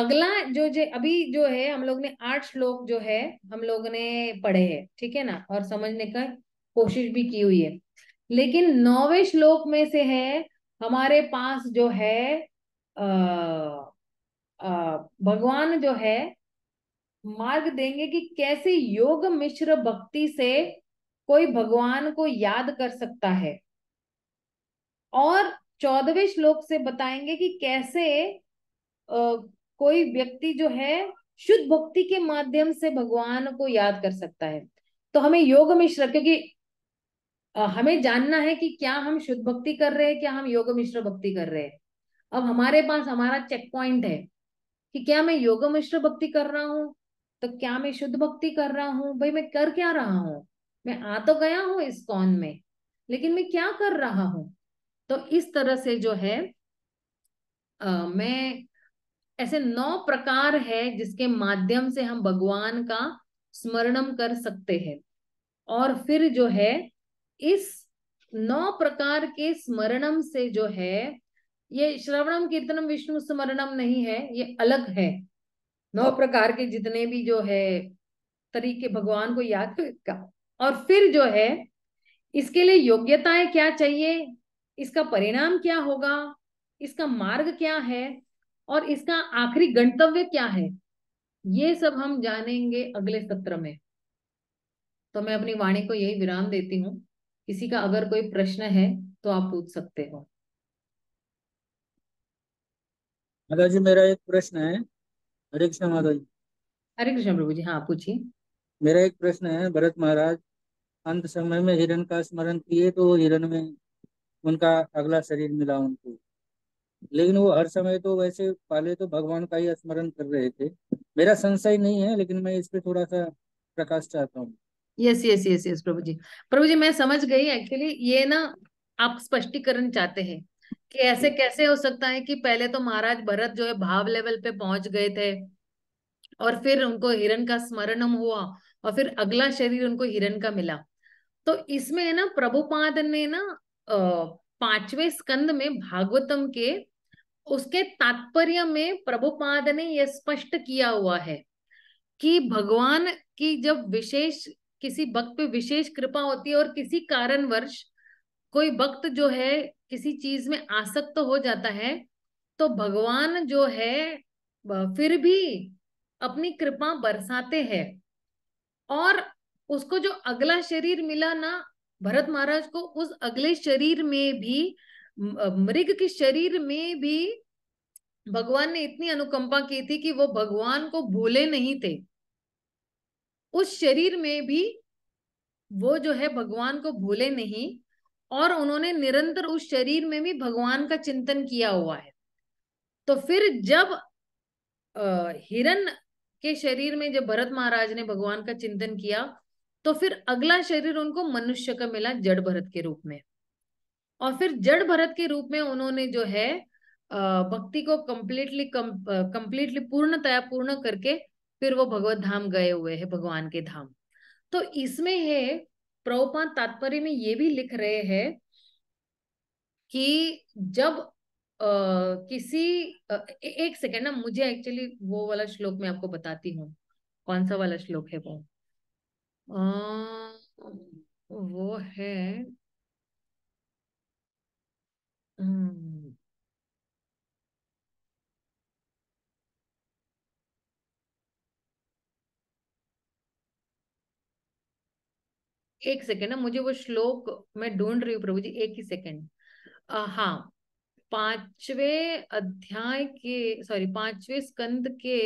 Speaker 2: अगला जो जे अभी जो है हम लोग ने आठ श्लोक जो है हम लोग ने पढ़े हैं ठीक है ना और समझने का कोशिश भी की हुई है लेकिन नौवे श्लोक में से है हमारे पास जो है आ, आ, भगवान जो है मार्ग देंगे कि कैसे योग मिश्र भक्ति से कोई भगवान को याद कर सकता है और चौदहवें श्लोक से बताएंगे कि कैसे आ, कोई व्यक्ति जो है शुद्ध भक्ति के माध्यम से भगवान को याद कर सकता है तो हमें योग मिश्र क्योंकि हमें जानना है कि क्या हम शुद्ध भक्ति कर रहे हैं क्या हम योग मिश्र भक्ति कर रहे हैं अब हमारे पास हमारा चेक पॉइंट है कि क्या मैं योग मिश्र भक्ति कर रहा हूँ तो क्या मैं शुद्ध भक्ति कर रहा हूँ भाई मैं कर क्या रहा हूँ मैं आ तो गया हूँ इस कौन में लेकिन मैं क्या कर रहा हूँ तो इस तरह से जो है आ, मैं ऐसे नौ प्रकार है जिसके माध्यम से हम भगवान का स्मरणम कर सकते हैं और फिर जो है इस नौ प्रकार के स्मरणम से जो है ये श्रवणम कीर्तनम विष्णु स्मरणम नहीं है ये अलग है नौ प्रकार के जितने भी जो है तरीके भगवान को याद का और फिर जो है इसके लिए योग्यताएं क्या चाहिए इसका परिणाम क्या होगा इसका मार्ग क्या है और इसका आखिरी गंतव्य क्या है ये सब हम जानेंगे अगले सत्र में तो मैं अपनी वाणी को यही विराम देती हूँ किसी का अगर कोई प्रश्न है तो आप पूछ सकते हो
Speaker 3: माता जी मेरा एक प्रश्न है हरे कृष्ण माता जी हरे कृष्ण प्रभु जी हाँ पूछिए मेरा एक प्रश्न है भरत महाराज अंत समय में हिरण का स्मरण किए तो हिरण में उनका अगला शरीर मिला उनको लेकिन वो हर समय तो वैसे पहले तो भगवान का ही स्मरण कर रहे थे मेरा संशय नहीं है लेकिन मैं इस पे थोड़ा सा प्रकाश चाहता हूँ यस यस यस यस प्रभु जी
Speaker 2: प्रभु जी मैं समझ गई एक्चुअली ये ना आप स्पष्टीकरण चाहते हैं कि ऐसे कैसे हो सकता है कि पहले तो महाराज भरत जो है भाव लेवल पे पहुंच गए थे और फिर उनको हिरण का स्मरणम हुआ और फिर अगला शरीर उनको हिरण का मिला तो इसमें है ना प्रभुपाद ने ना पांचवें स्कंद में भागवतम के उसके तात्पर्य में प्रभुपाद ने यह स्पष्ट किया हुआ है कि भगवान की जब विशेष किसी भक्त पे विशेष कृपा होती है और किसी कारणवश कोई भक्त जो है किसी चीज में आसक्त तो हो जाता है तो भगवान जो है फिर भी अपनी कृपा बरसाते हैं और उसको जो अगला शरीर मिला ना भरत महाराज को उस अगले शरीर में भी मृग के शरीर में भी भगवान ने इतनी अनुकंपा की थी कि वो भगवान को भूले नहीं थे उस शरीर में भी वो जो है भगवान को भूले नहीं और उन्होंने निरंतर उस शरीर में भी भगवान का चिंतन किया हुआ है तो फिर जब हिरण के शरीर में जब भरत महाराज ने भगवान का चिंतन किया तो फिर अगला शरीर उनको मनुष्य का मिला जड़ भरत के रूप में और फिर जड़ भरत के रूप में उन्होंने जो है भक्ति को कंप्लीटली कंप्लीटली पूर्णतया पूर्ण करके फिर वो भगवत धाम गए हुए हैं भगवान के धाम तो इसमें है प्रभुपात तात्पर्य में ये भी लिख रहे हैं कि जब आ, किसी आ, एक सेकेंड ना मुझे एक्चुअली वो वाला श्लोक मैं आपको बताती हूँ कौन सा वाला श्लोक है वो आ, वो है हम्म, एक सेकेंड ना मुझे वो श्लोक मैं ढूंढ रही हूँ प्रभु जी एक ही सेकेंड हाँ पांचवे अध्याय के सॉरी पांचवे स्कंद के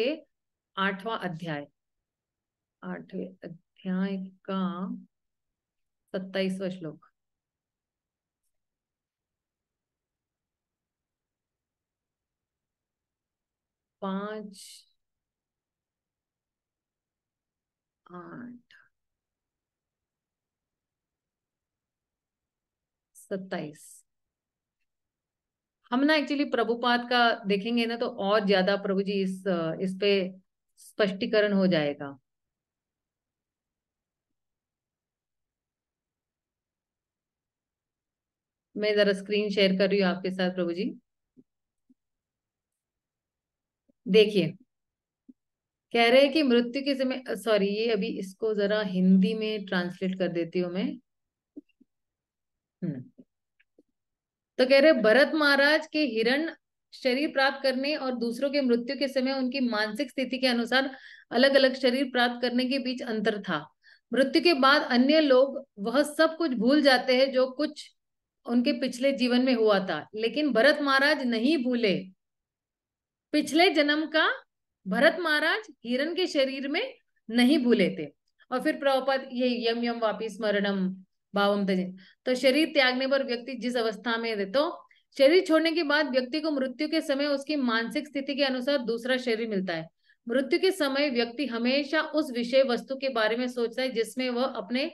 Speaker 2: आठवा अध्याय आठवे अध्याय का सत्ताईसवा श्लोक पांच आठ सत्ताईस हम ना एक्चुअली प्रभुपाद का देखेंगे ना तो और ज्यादा प्रभु जी इस इस पे स्पष्टीकरण हो जाएगा मैं जरा स्क्रीन शेयर कर रही हूँ आपके साथ प्रभु जी देखिए कह रहे हैं कि मृत्यु के समय सॉरी ये अभी इसको जरा हिंदी में ट्रांसलेट कर देती हूँ मैं हम्म तो कह रहे भरत महाराज के हिरण शरीर प्राप्त करने और दूसरों के मृत्यु के समय उनकी मानसिक स्थिति के अनुसार अलग अलग शरीर प्राप्त करने के बीच अंतर था मृत्यु के बाद अन्य लोग वह सब कुछ भूल जाते हैं जो कुछ उनके पिछले जीवन में हुआ था लेकिन भरत महाराज नहीं भूले पिछले जन्म का भरत महाराज हिरण के शरीर में नहीं भूले थे और फिर प्रभुपद ये यम यम वापिस स्मरणम भावम त्यजे तो शरीर त्यागने पर व्यक्ति जिस अवस्था में रहते तो शरीर छोड़ने के बाद व्यक्ति को मृत्यु के समय उसकी मानसिक स्थिति के अनुसार दूसरा शरीर मिलता है मृत्यु के समय व्यक्ति हमेशा उस विषय वस्तु के बारे में सोचता है जिसमें वह अपने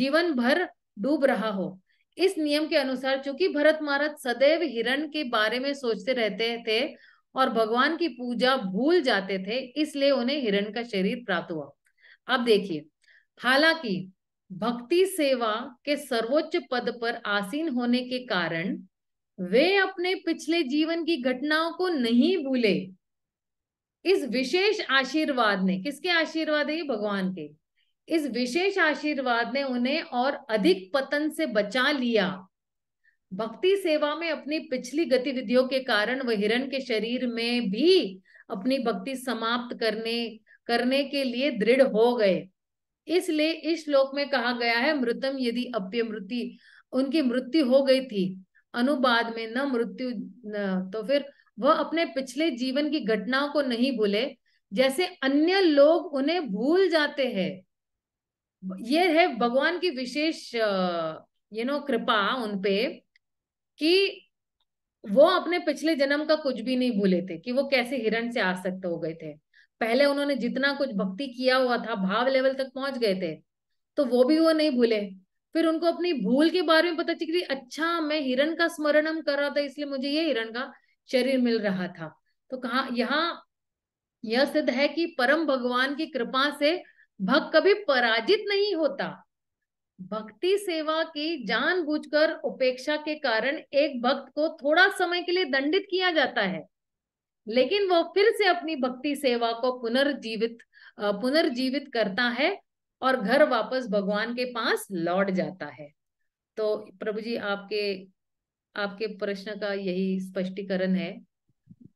Speaker 2: जीवन भर डूब रहा हो इस नियम के अनुसार चूंकि भरत महाराज सदैव हिरण के बारे में सोचते रहते थे और भगवान की पूजा भूल जाते थे इसलिए उन्हें हिरण का शरीर प्राप्त हुआ अब देखिए हालांकि भक्ति सेवा के सर्वोच्च पद पर आसीन होने के कारण वे अपने पिछले जीवन की घटनाओं को नहीं भूले इस विशेष आशीर्वाद ने किसके आशीर्वाद है भगवान के इस विशेष आशीर्वाद ने उन्हें और अधिक पतन से बचा लिया भक्ति सेवा में अपनी पिछली गतिविधियों के कारण वह हिरण के शरीर में भी अपनी भक्ति समाप्त करने करने के लिए दृढ़ हो गए इसलिए इस श्लोक में कहा गया है मृतम यदि अप्यमृति उनकी मृत्यु हो गई थी अनुवाद में न मृत्यु न, तो फिर वह अपने पिछले जीवन की घटनाओं को नहीं भूले जैसे अन्य लोग उन्हें भूल जाते हैं यह है भगवान की विशेष यू नो कृपा उनपे कि वो अपने पिछले जन्म का कुछ भी नहीं भूले थे कि वो कैसे हिरण से आसक्त हो गए थे पहले उन्होंने जितना कुछ भक्ति किया हुआ था भाव लेवल तक पहुंच गए थे तो वो भी वो नहीं भूले फिर उनको अपनी भूल के बारे में पता चली अच्छा मैं हिरण का हम कर रहा था इसलिए मुझे ये हिरण का शरीर मिल रहा था तो कहा यहाँ यह सिद्ध है कि परम भगवान की कृपा से भक्त कभी पराजित नहीं होता भक्ति सेवा की जानबूझकर उपेक्षा के कारण एक भक्त को थोड़ा समय के लिए दंडित किया जाता है लेकिन वो फिर से अपनी भक्ति सेवा को पुनर्जीवित पुनर्जीवित करता है और घर वापस भगवान के पास लौट जाता है तो प्रभु जी आपके आपके प्रश्न का यही स्पष्टीकरण है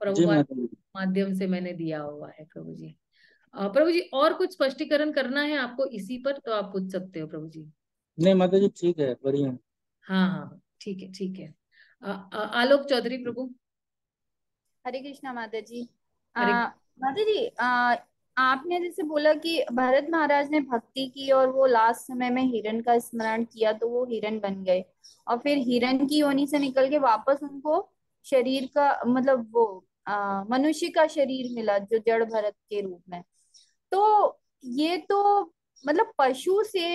Speaker 2: प्रभु माध्यम से मैंने दिया हुआ है प्रभु जी प्रभु जी और कुछ स्पष्टीकरण करना है आपको इसी पर तो आप पूछ सकते हो प्रभु जी
Speaker 3: नहीं माता जी ठीक है
Speaker 2: बढ़िया हाँ हाँ, हाँ ठीक है ठीक है आलोक चौधरी प्रभु
Speaker 3: हरे कृष्णा माता जी माता जी आ, आपने जैसे बोला कि भरत महाराज ने भक्ति की और वो लास्ट समय में हिरण का स्मरण किया तो वो हिरण बन गए और फिर हिरण की योनि से निकल के वापस उनको शरीर का मतलब वो मनुष्य का शरीर मिला जो जड़ भरत के रूप में तो ये तो मतलब पशु से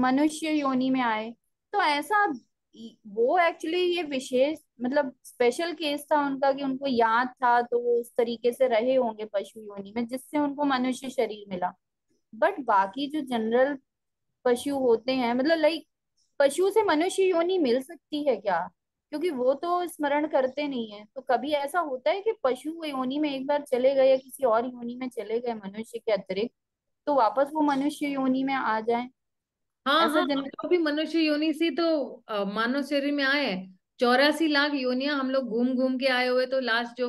Speaker 3: मनुष्य योनि में आए तो ऐसा वो एक्चुअली ये विशेष मतलब स्पेशल केस था उनका कि उनको याद था तो वो उस तरीके से रहे होंगे पशु योनि में जिससे उनको मनुष्य शरीर मिला बट बाकी जो जनरल पशु होते हैं मतलब लाइक पशु से मनुष्य योनि मिल सकती है क्या क्योंकि वो तो स्मरण करते नहीं है तो कभी ऐसा होता है कि पशु योनि में एक बार चले गए या किसी और योनि में चले गए मनुष्य के
Speaker 2: अतिरिक्त तो वापस वो मनुष्य योनि में आ जाए हाँ ऐसा हाँ जन्म तो हाँ। भी मनुष्य योनि से तो मानव शरीर में आए चौरासी लाख योनिया हम लोग घूम घूम के आए हुए तो लास्ट जो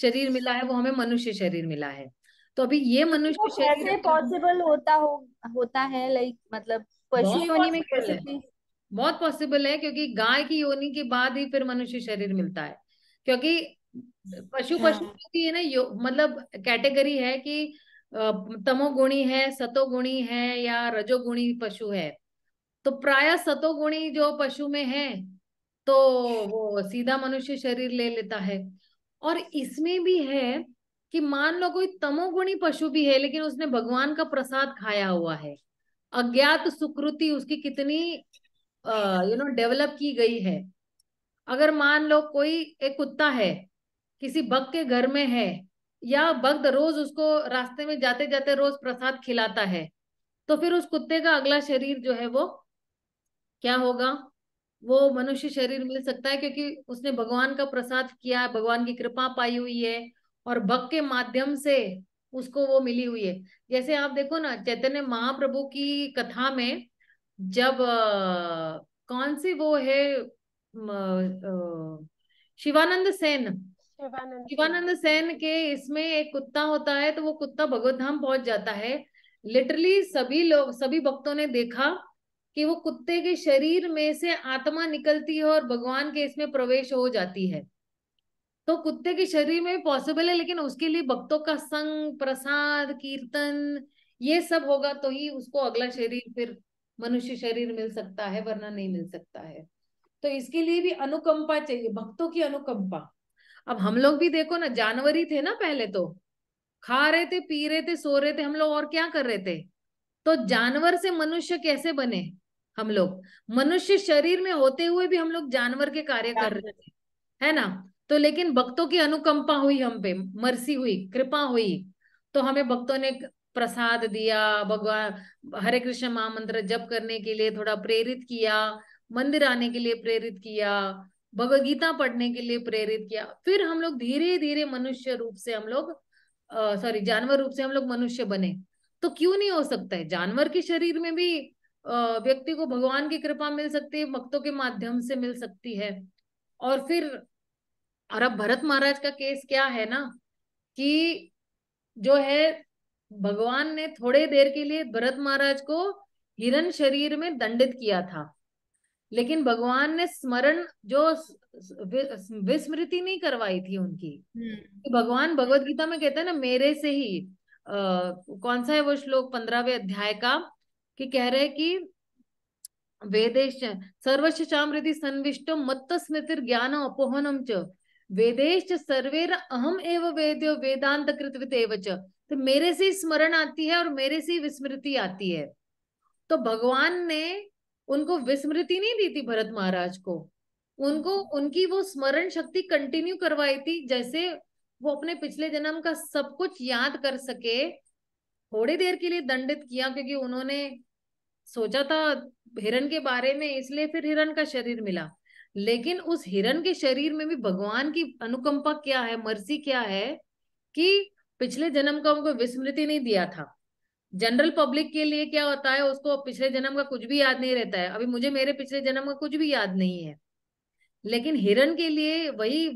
Speaker 2: शरीर मिला है वो हमें मनुष्य शरीर मिला है तो अभी ये तो मनुष्य तो शरीर पॉसिबल होता हो होता है लाइक मतलब पशु योनि में कैसे बहुत पॉसिबल है क्योंकि गाय की योनि के बाद ही फिर मनुष्य शरीर मिलता है क्योंकि पशु अच्छा। पशु की ना यो मतलब कैटेगरी है कि तमोगुणी है सतोगुणी है या रजोगुणी पशु है तो प्राय सतोगुणी जो पशु में है तो वो सीधा मनुष्य शरीर ले लेता है और इसमें भी है कि मान लो कोई तमोगुणी पशु भी है लेकिन उसने भगवान का प्रसाद खाया हुआ है अज्ञात सुकृति उसकी कितनी यू नो डेवलप की गई है अगर मान लो कोई एक कुत्ता है किसी भक्त के घर में है या भक्त रोज उसको रास्ते में जाते जाते रोज प्रसाद खिलाता है तो फिर उस कुत्ते का अगला शरीर जो है वो क्या होगा वो मनुष्य शरीर मिल सकता है क्योंकि उसने भगवान का प्रसाद किया है भगवान की कृपा पाई हुई है और भक्त के माध्यम से उसको वो मिली हुई है जैसे आप देखो ना चैतन्य महाप्रभु की कथा में जब आ, कौन सी वो है शिवानंद सेन
Speaker 1: शिवानंद
Speaker 2: सेन के इसमें एक कुत्ता होता है तो वो कुत्ता भगवत धाम पहुंच जाता है लिटरली सभी लोग सभी भक्तों ने देखा कि वो कुत्ते के शरीर में से आत्मा निकलती है और भगवान के इसमें प्रवेश हो जाती है तो कुत्ते के शरीर में पॉसिबल है लेकिन उसके लिए भक्तों का संग प्रसाद कीर्तन ये सब होगा तो ही उसको अगला शरीर फिर मनुष्य शरीर मिल सकता है वरना नहीं मिल सकता है तो इसके लिए भी अनुकंपा चाहिए भक्तों की अनुकंपा अब हम हम्म। लोग भी देखो ना जानवर ही थे ना पहले तो खा रहे थे पी रहे थे सो रहे थे हम लोग और क्या कर रहे थे तो हम्म। जानवर से मनुष्य कैसे बने हम लोग मनुष्य शरीर में होते हुए भी हम लोग जानवर के कार्य कर रहे थे है ना तो लेकिन भक्तों की अनुकंपा हुई हम पे मरसी हुई कृपा हुई तो हमें भक्तों ने प्रसाद दिया भगवान हरे कृष्ण महामंत्र जप करने के लिए थोड़ा प्रेरित किया मंदिर आने के लिए प्रेरित किया भगवगीता पढ़ने के लिए प्रेरित किया फिर हम लोग धीरे धीरे मनुष्य रूप से हम लोग सॉरी जानवर रूप से हम लोग मनुष्य बने तो क्यों नहीं हो सकता है जानवर के शरीर में भी व्यक्ति को भगवान की कृपा मिल सकती है भक्तों के माध्यम से मिल सकती है और फिर और अब भरत महाराज का केस क्या है ना कि जो है भगवान ने थोड़े देर के लिए भरत महाराज को हिरण शरीर में दंडित किया था लेकिन भगवान ने स्मरण जो विस्मृति नहीं करवाई थी उनकी हम्म। कि भगवान भगवत गीता में कहते हैं ना मेरे से ही आ, कौन सा है वो श्लोक पंद्रहवे अध्याय का कि कह रहे कि वेदेश सर्वशामृति संविष्ट मत्त स्मृति ज्ञान अपोहनम च वेदेश सर्वेर अहम एव वेद वेदांत कृतवित च तो मेरे से ही स्मरण आती है और मेरे से ही विस्मृति आती है तो भगवान ने उनको विस्मृति नहीं दी थी भरत महाराज को उनको हम्म। उनकी वो स्मरण शक्ति कंटिन्यू करवाई थी जैसे वो अपने पिछले जन्म का सब कुछ याद कर सके थोड़ी देर के लिए दंडित किया क्योंकि उन्होंने सोचा था हिरण के बारे में इसलिए फिर हिरण का शरीर मिला लेकिन उस हिरण के शरीर में भी भगवान की अनुकंपा क्या है मर्जी क्या है कि पिछले जन्म का उनको विस्मृति नहीं दिया था जनरल पब्लिक के लिए क्या होता है उसको पिछले जन्म का कुछ भी याद नहीं रहता है अभी मुझे मेरे पिछले जन्म का कुछ भी याद नहीं है लेकिन हिरण के लिए वही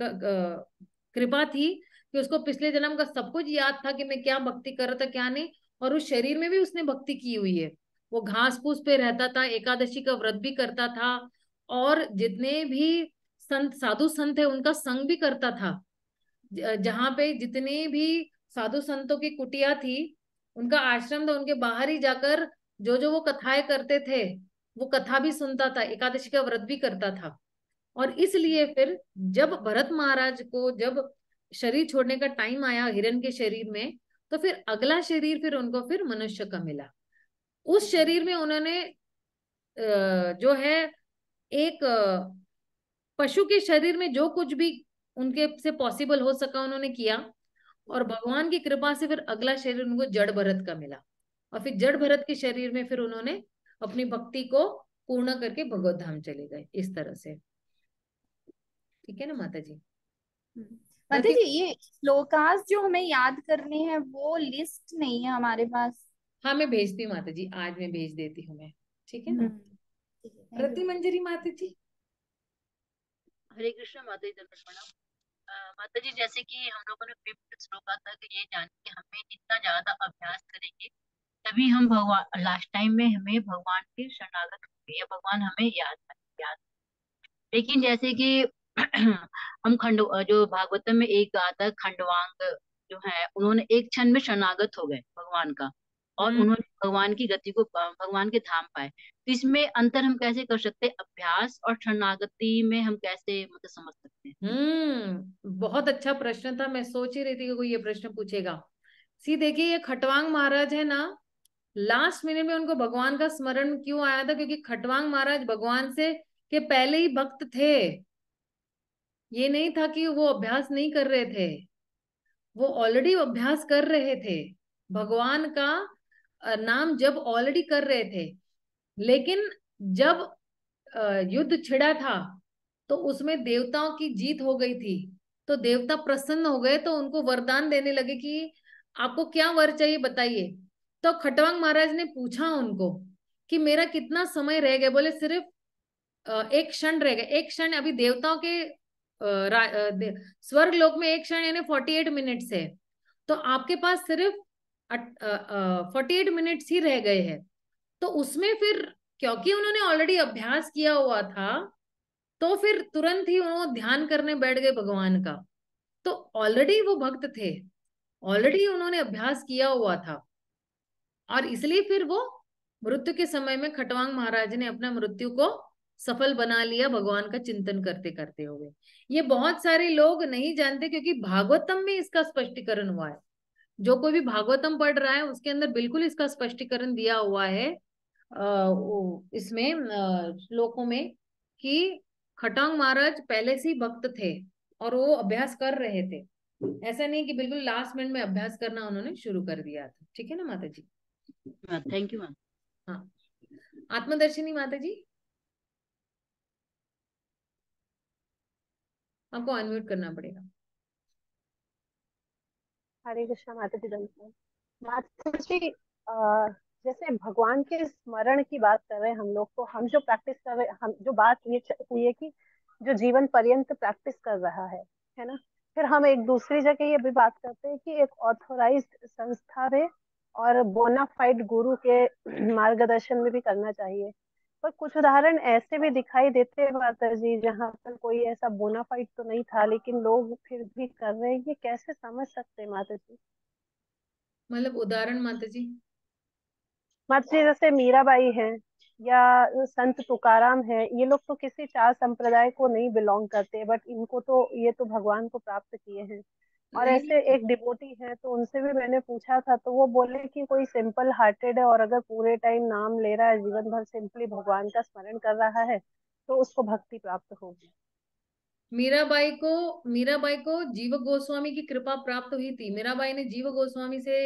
Speaker 2: कृपा थी कि उसको पिछले जन्म का सब कुछ याद था कि मैं क्या भक्ति कर रहा था क्या नहीं और उस शरीर में भी उसने भक्ति की हुई है वो घास फूस पे रहता था एकादशी का व्रत भी करता था और जितने भी संत साधु संत है उनका संग भी करता था जहाँ पे जितने भी साधु संतों की कुटिया थी उनका आश्रम था उनके बाहर ही जाकर जो जो वो कथाएं करते थे वो कथा भी सुनता था एकादशी का व्रत भी करता था और इसलिए फिर जब भरत महाराज को जब शरीर छोड़ने का टाइम आया हिरण के शरीर में तो फिर अगला शरीर फिर उनको फिर मनुष्य का मिला उस शरीर में उन्होंने जो है एक पशु के शरीर में जो कुछ भी उनके से पॉसिबल हो सका उन्होंने किया और हम्म। भगवान की कृपा से फिर अगला शरीर उनको जड़ भरत का मिला और फिर जड़ भरत के शरीर में फिर उन्होंने अपनी भक्ति को पूर्ण करके भगवत धाम चले गए इस तरह से ठीक है ना माता जी हम्म। माता जी ये
Speaker 3: श्लोकास जो हमें याद करने हैं वो लिस्ट
Speaker 2: नहीं है हमारे पास हाँ मैं भेजती हूँ माता जी आज मैं भेज देती हूँ मैं ठीक है ना प्रति हम्म। मंजरी माता जी हरे कृष्ण माता जी
Speaker 3: माता जी जैसे कि हम लोगों ने फिफ्थ श्लोका तक ये जान के हमें जितना ज्यादा अभ्यास करेंगे तभी हम भगवान लास्ट टाइम में हमें भगवान के शरणागत होंगे या भगवान हमें याद याद लेकिन जैसे कि हम खंड जो भागवतम में एक आता खंडवांग जो है उन्होंने एक क्षण में शरणागत हो गए भगवान का और हम्म। उन्होंने भगवान की गति को भगवान के धाम पाए तो इसमें अंतर हम कैसे कर सकते हैं अभ्यास और शरणागति में हम कैसे मतलब समझ सकते हैं
Speaker 2: हम्म बहुत अच्छा प्रश्न था मैं सोच ही रही थी कि कोई ये प्रश्न पूछेगा सी देखिए ये खटवांग महाराज है ना लास्ट मिनट में उनको भगवान का स्मरण क्यों आया था क्योंकि खटवांग महाराज भगवान से के पहले ही भक्त थे ये नहीं था कि वो अभ्यास नहीं कर रहे थे वो ऑलरेडी अभ्यास कर रहे थे भगवान का नाम जब ऑलरेडी कर रहे थे लेकिन जब युद्ध छिड़ा था तो उसमें देवताओं की जीत हो गई थी तो देवता प्रसन्न हो गए तो उनको वरदान देने लगे कि आपको क्या वर चाहिए बताइए तो खटवांग महाराज ने पूछा उनको कि मेरा कितना समय रह गया बोले सिर्फ एक क्षण रह गया एक क्षण अभी देवताओं के स्वर्ग लोक में एक क्षण यानी फोर्टी एट मिनट्स है तो आपके पास सिर्फ फोर्टी एट मिनट्स ही रह गए हैं तो उसमें फिर क्योंकि उन्होंने ऑलरेडी अभ्यास किया हुआ था तो फिर तुरंत ही उन्होंने ध्यान करने बैठ गए भगवान का तो ऑलरेडी वो भक्त थे ऑलरेडी उन्होंने अभ्यास किया हुआ था और इसलिए फिर वो मृत्यु के समय में खटवांग महाराज ने अपना मृत्यु को सफल बना लिया भगवान का चिंतन करते करते हुए ये बहुत सारे लोग नहीं जानते क्योंकि भागवतम में इसका स्पष्टीकरण हुआ है जो कोई भी भागवतम पढ़ रहा है उसके अंदर बिल्कुल इसका स्पष्टीकरण दिया हुआ है इसमें श्लोकों में कि खटांग महाराज पहले से ही भक्त थे और वो अभ्यास कर रहे थे ऐसा नहीं कि बिल्कुल लास्ट मिनट में अभ्यास करना उन्होंने शुरू कर दिया था ठीक है ना माता जी थैंक यू हाँ, हाँ। आत्मदर्शिनी माता जी आपको अनम्यूट
Speaker 1: करना पड़ेगा हरे कृष्ण माता जी माता जी जैसे भगवान के स्मरण की बात कर रहे हैं हम लोग को तो हम जो प्रैक्टिस कर रहे हम जो बात ये हुई है कि जो जीवन पर्यंत प्रैक्टिस कर रहा है है ना फिर हम एक दूसरी जगह ये भी बात करते हैं कि एक ऑथोराइज संस्था में और बोनाफाइड गुरु के मार्गदर्शन में भी करना चाहिए पर कुछ उदाहरण ऐसे भी दिखाई देते हैं माता जी जहाँ पर कोई ऐसा बोनाफाइड तो नहीं था लेकिन लोग फिर भी कर रहे हैं ये कैसे समझ सकते हैं माता जी मतलब उदाहरण माता जी माता जी जैसे मीराबाई है या संत तुकाराम है ये लोग तो किसी चार संप्रदाय को नहीं बिलोंग करते बट इनको तो ये तो भगवान को प्राप्त किए हैं और ऐसे एक डिबोटी है तो उनसे भी मैंने पूछा था तो वो बोले कि कोई सिंपल हार्टेड है और अगर पूरे टाइम नाम ले रहा है जीवन भर सिंपली भगवान का स्मरण कर रहा है तो उसको भक्ति प्राप्त होगी
Speaker 2: मीराबाई को मीराबाई को जीव गोस्वामी की कृपा प्राप्त हुई थी मीराबाई ने जीव गोस्वामी से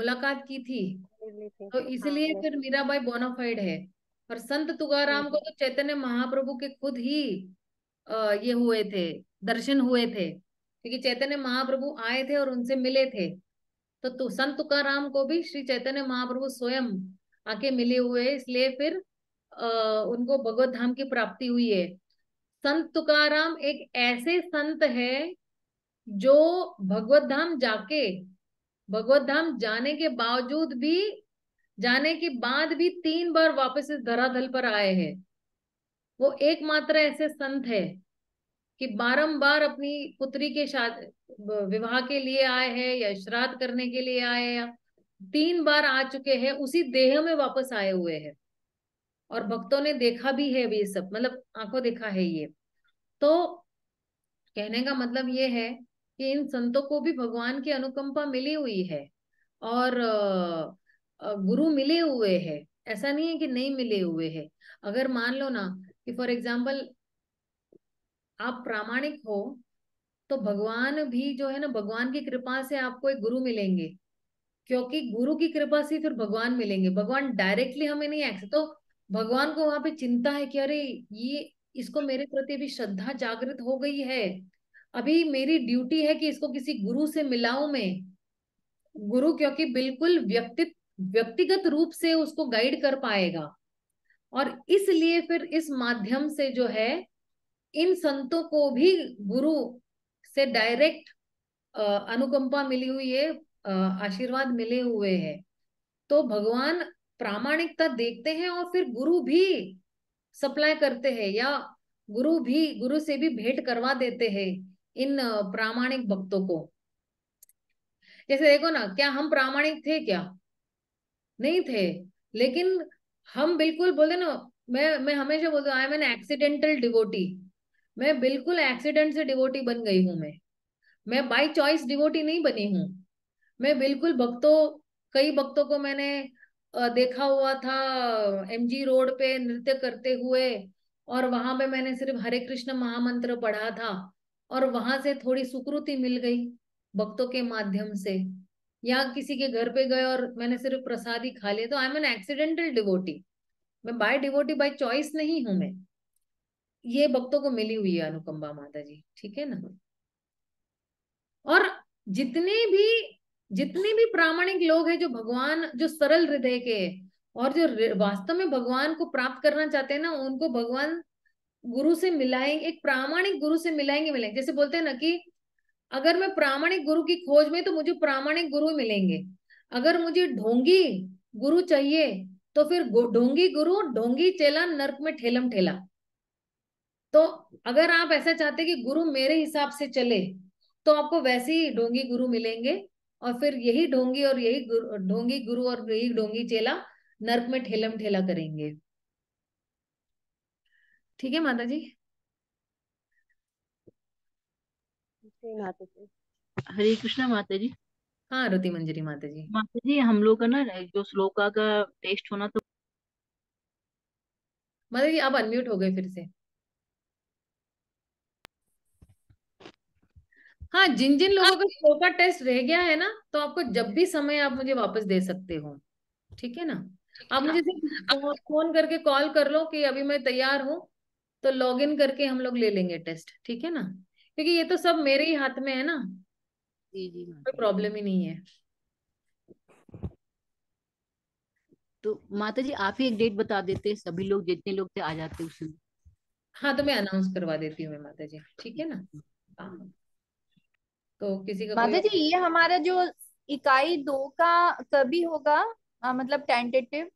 Speaker 2: मुलाकात की थी
Speaker 1: तो
Speaker 2: इसलिए हाँ, फिर मीराबाई बोनाफाइड है और संत तुगाराम को तो चैतन्य महाप्रभु के खुद ही ये हुए थे दर्शन हुए थे क्योंकि चैतन्य महाप्रभु आए थे और उनसे मिले थे तो, संत तुकाराम को भी श्री चैतन्य महाप्रभु स्वयं आके मिले हुए इसलिए फिर आ, उनको भगवत धाम की प्राप्ति हुई है संत तुकाराम एक ऐसे संत है जो भगवत धाम जाके भगवत धाम जाने के बावजूद भी जाने के बाद भी तीन बार वापस इस धराधल पर आए हैं वो एकमात्र ऐसे संत है कि बारंबार अपनी पुत्री के विवाह के लिए आए हैं या श्राद्ध करने के लिए आए या तीन बार आ चुके हैं उसी देह में वापस आए हुए हैं और भक्तों ने देखा भी है ये सब मतलब आंखों देखा है ये तो कहने का मतलब ये है कि इन संतों को भी भगवान की अनुकंपा मिली हुई है और गुरु मिले हुए हैं ऐसा नहीं है कि नहीं मिले हुए हैं अगर मान लो ना कि फॉर एग्जाम्पल आप प्रामाणिक हो तो भगवान भी जो है ना भगवान की कृपा से आपको एक गुरु मिलेंगे क्योंकि गुरु की कृपा से फिर भगवान मिलेंगे भगवान डायरेक्टली हमें नहीं एक्सेस तो भगवान को वहां पे चिंता है कि अरे ये इसको मेरे प्रति भी श्रद्धा जागृत हो गई है अभी मेरी ड्यूटी है कि इसको किसी गुरु से मिलाऊ में गुरु क्योंकि बिल्कुल व्यक्ति व्यक्तिगत रूप से उसको गाइड कर पाएगा और इसलिए फिर इस माध्यम से जो है इन संतों को भी गुरु से डायरेक्ट अनुकंपा मिली हुई है आशीर्वाद मिले हुए हैं तो भगवान प्रामाणिकता देखते हैं और फिर गुरु भी सप्लाई करते हैं या गुरु भी गुरु से भी भेंट करवा देते हैं इन प्रामाणिक भक्तों को जैसे देखो ना क्या हम प्रामाणिक थे क्या नहीं थे लेकिन हम बिल्कुल बोलते ना मैं मैं हमेशा बोलती हूँ I am an accidental devotee मैं बिल्कुल एक्सीडेंट से डिवोटी बन गई हूं मैं मैं बाय चॉइस डिवोटी नहीं बनी हूं मैं बिल्कुल भक्तों कई भक्तों को मैंने देखा हुआ था एमजी रोड पे नृत्य करते हुए और वहां पे मैंने सिर्फ हरे कृष्ण महामंत्र पढ़ा था और वहां से थोड़ी सुकृति मिल गई भक्तों के माध्यम से या किसी के घर पे गए और मैंने सिर्फ प्रसाद ही खा लिया तो I am an accidental devotee मैं बाय डिवोटी बाय चॉइस नहीं हूं मैं ये भक्तों को मिली हुई है अनुकंबा माता जी ठीक है ना और जितने भी जितने भी प्रामाणिक लोग हैं जो भगवान जो सरल हृदय के और जो वास्तव में भगवान को प्राप्त करना चाहते हैं ना उनको भगवान गुरु से मिलाएंगे एक प्रामाणिक गुरु से मिलाएंगे मिलेंगे जैसे बोलते हैं ना कि अगर मैं प्रामाणिक गुरु की खोज में तो मुझे प्रामाणिक गुरु मिलेंगे अगर मुझे ढोंगी गुरु चाहिए तो फिर ढोंगी गुरु ढोंगी चेला नर्क में ठेलम ठेला तो अगर आप ऐसा चाहते कि गुरु मेरे हिसाब से चले तो आपको वैसे ही ढोंगी गुरु मिलेंगे और फिर यही ढोंगी और यही ढोंगी गुरु, गुरु और यही ढोंगी चेला नर्क में ठेलम ठेला करेंगे ठीक है माता जी हरे कृष्णा माता जी हाँ रुति मंजरी माता जी माता
Speaker 1: जी
Speaker 3: हम लोग का ना जो श्लोका का टेस्ट होना तो
Speaker 2: माता जी आप अनम्यूट हो गए फिर से हाँ जिन जिन लोगों हाँ। का स्कोर का टेस्ट रह गया है ना तो आपको जब भी समय आप मुझे वापस दे सकते हो ठीक है ना आप मुझे फोन करके कॉल कर लो कि अभी मैं तैयार हूँ तो लॉग इन करके हम लोग ले लेंगे टेस्ट ठीक है ना क्योंकि ये तो सब मेरे ही हाथ में है ना जी जी हाँ। कोई प्रॉब्लम ही नहीं है तो माता जी आप ही एक डेट बता देते सभी लोग जितने लोग थे आ जाते उस समय हाँ तो मैं अनाउंस करवा देती हूँ मैं माता जी ठीक है ना हाँ। तो किसी का माता कोई... जी ये
Speaker 3: हमारा जो इकाई दो का कभी होगा आ, मतलब टेंटेटिव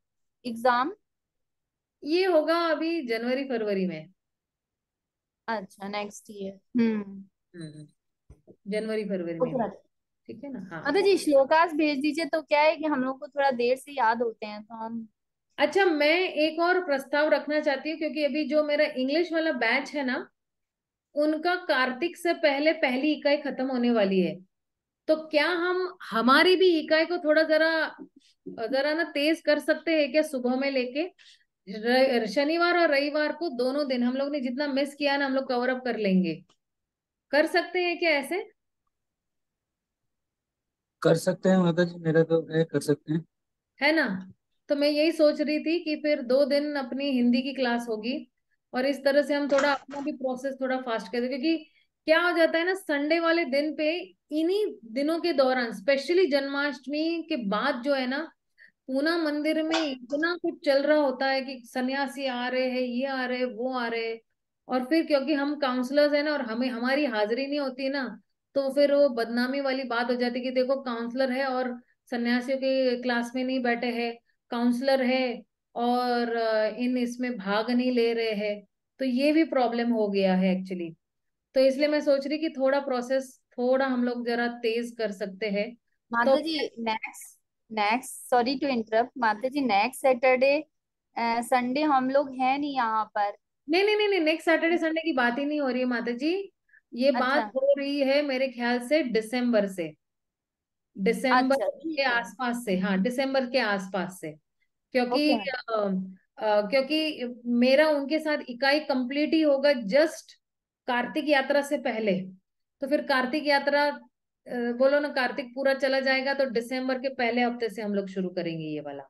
Speaker 3: एग्जाम ये होगा अभी
Speaker 2: जनवरी फरवरी में अच्छा नेक्स्ट हम्म।
Speaker 3: ईयर हम्म
Speaker 2: जनवरी फरवरी में
Speaker 3: ठीक है ना हाँ
Speaker 2: जी श्लोकास
Speaker 3: भेज दीजिए तो क्या है कि
Speaker 2: हम लोग को थोड़ा देर से याद होते हैं तो हम अच्छा मैं एक और प्रस्ताव रखना चाहती हूँ क्योंकि अभी जो मेरा इंग्लिश वाला बैच है ना उनका कार्तिक से पहले पहली इकाई खत्म होने वाली है तो क्या हम हमारी भी इकाई को थोड़ा जरा जरा ना तेज कर सकते हैं क्या सुबह में लेके शनिवार और रविवार को दोनों दिन हम लोग ने जितना मिस किया ना हम लोग कवर अप कर लेंगे कर सकते हैं क्या ऐसे
Speaker 3: कर सकते हैं माता जी मेरा तो है कर सकते हैं
Speaker 2: है ना तो मैं यही सोच रही थी कि फिर दो दिन अपनी हिंदी की क्लास होगी और इस तरह से हम थोड़ा अपना भी प्रोसेस थोड़ा फास्ट कर क्योंकि क्या हो जाता है ना संडे वाले दिन पे इन्हीं दिनों के दौरान स्पेशली जन्माष्टमी के बाद जो है ना पूना मंदिर में इतना कुछ चल रहा होता है कि सन्यासी आ रहे हैं ये आ रहे हैं वो आ रहे हैं और फिर क्योंकि हम काउंसलर्स है ना और हमें हमारी हाजिरी नहीं होती ना तो फिर वो बदनामी वाली बात हो जाती है कि देखो काउंसलर है और सन्यासियों के क्लास में नहीं बैठे है काउंसलर है और इन इसमें भाग नहीं ले रहे हैं तो ये भी प्रॉब्लम हो गया है एक्चुअली तो इसलिए मैं सोच रही कि थोड़ा प्रोसेस थोड़ा हम लोग जरा तेज कर सकते हैं माता जी next
Speaker 3: next sorry to interrupt माता जी नेक्स्ट सैटरडे संडे हम लोग है नहीं
Speaker 2: यहाँ पर नहीं नहीं नहीं नेक्स्ट सैटरडे संडे की बात ही नहीं हो रही है माता जी ये अच्छा। बात हो रही है मेरे ख्याल से दिसंबर से दिसंबर अच्छा, हाँ, के आसपास से हाँ दिसंबर के आसपास से क्योंकि okay. आ, क्योंकि मेरा उनके साथ इकाई कंप्लीट ही होगा जस्ट कार्तिक यात्रा से पहले तो फिर कार्तिक यात्रा बोलो ना कार्तिक पूरा चला जाएगा तो दिसंबर के पहले हफ्ते से हम लोग शुरू करेंगे ये वाला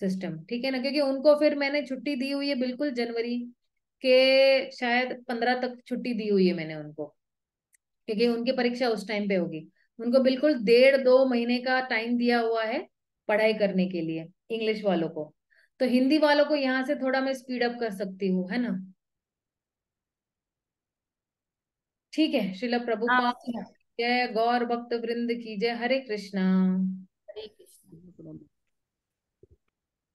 Speaker 2: सिस्टम ठीक है ना क्योंकि उनको फिर मैंने छुट्टी दी हुई है बिल्कुल जनवरी के शायद पंद्रह तक छुट्टी दी हुई है मैंने उनको क्योंकि उनकी परीक्षा उस टाइम पे होगी उनको बिल्कुल डेढ़ दो महीने का टाइम दिया हुआ है पढ़ाई करने के लिए इंग्लिश वालों को तो हिंदी वालों को यहाँ से थोड़ा मैं स्पीड अप कर सकती हूँ है ना ठीक है शिला प्रभु हाँ। जय गौर भक्त वृंद की जय हरे कृष्णा
Speaker 3: हरे कृष्ण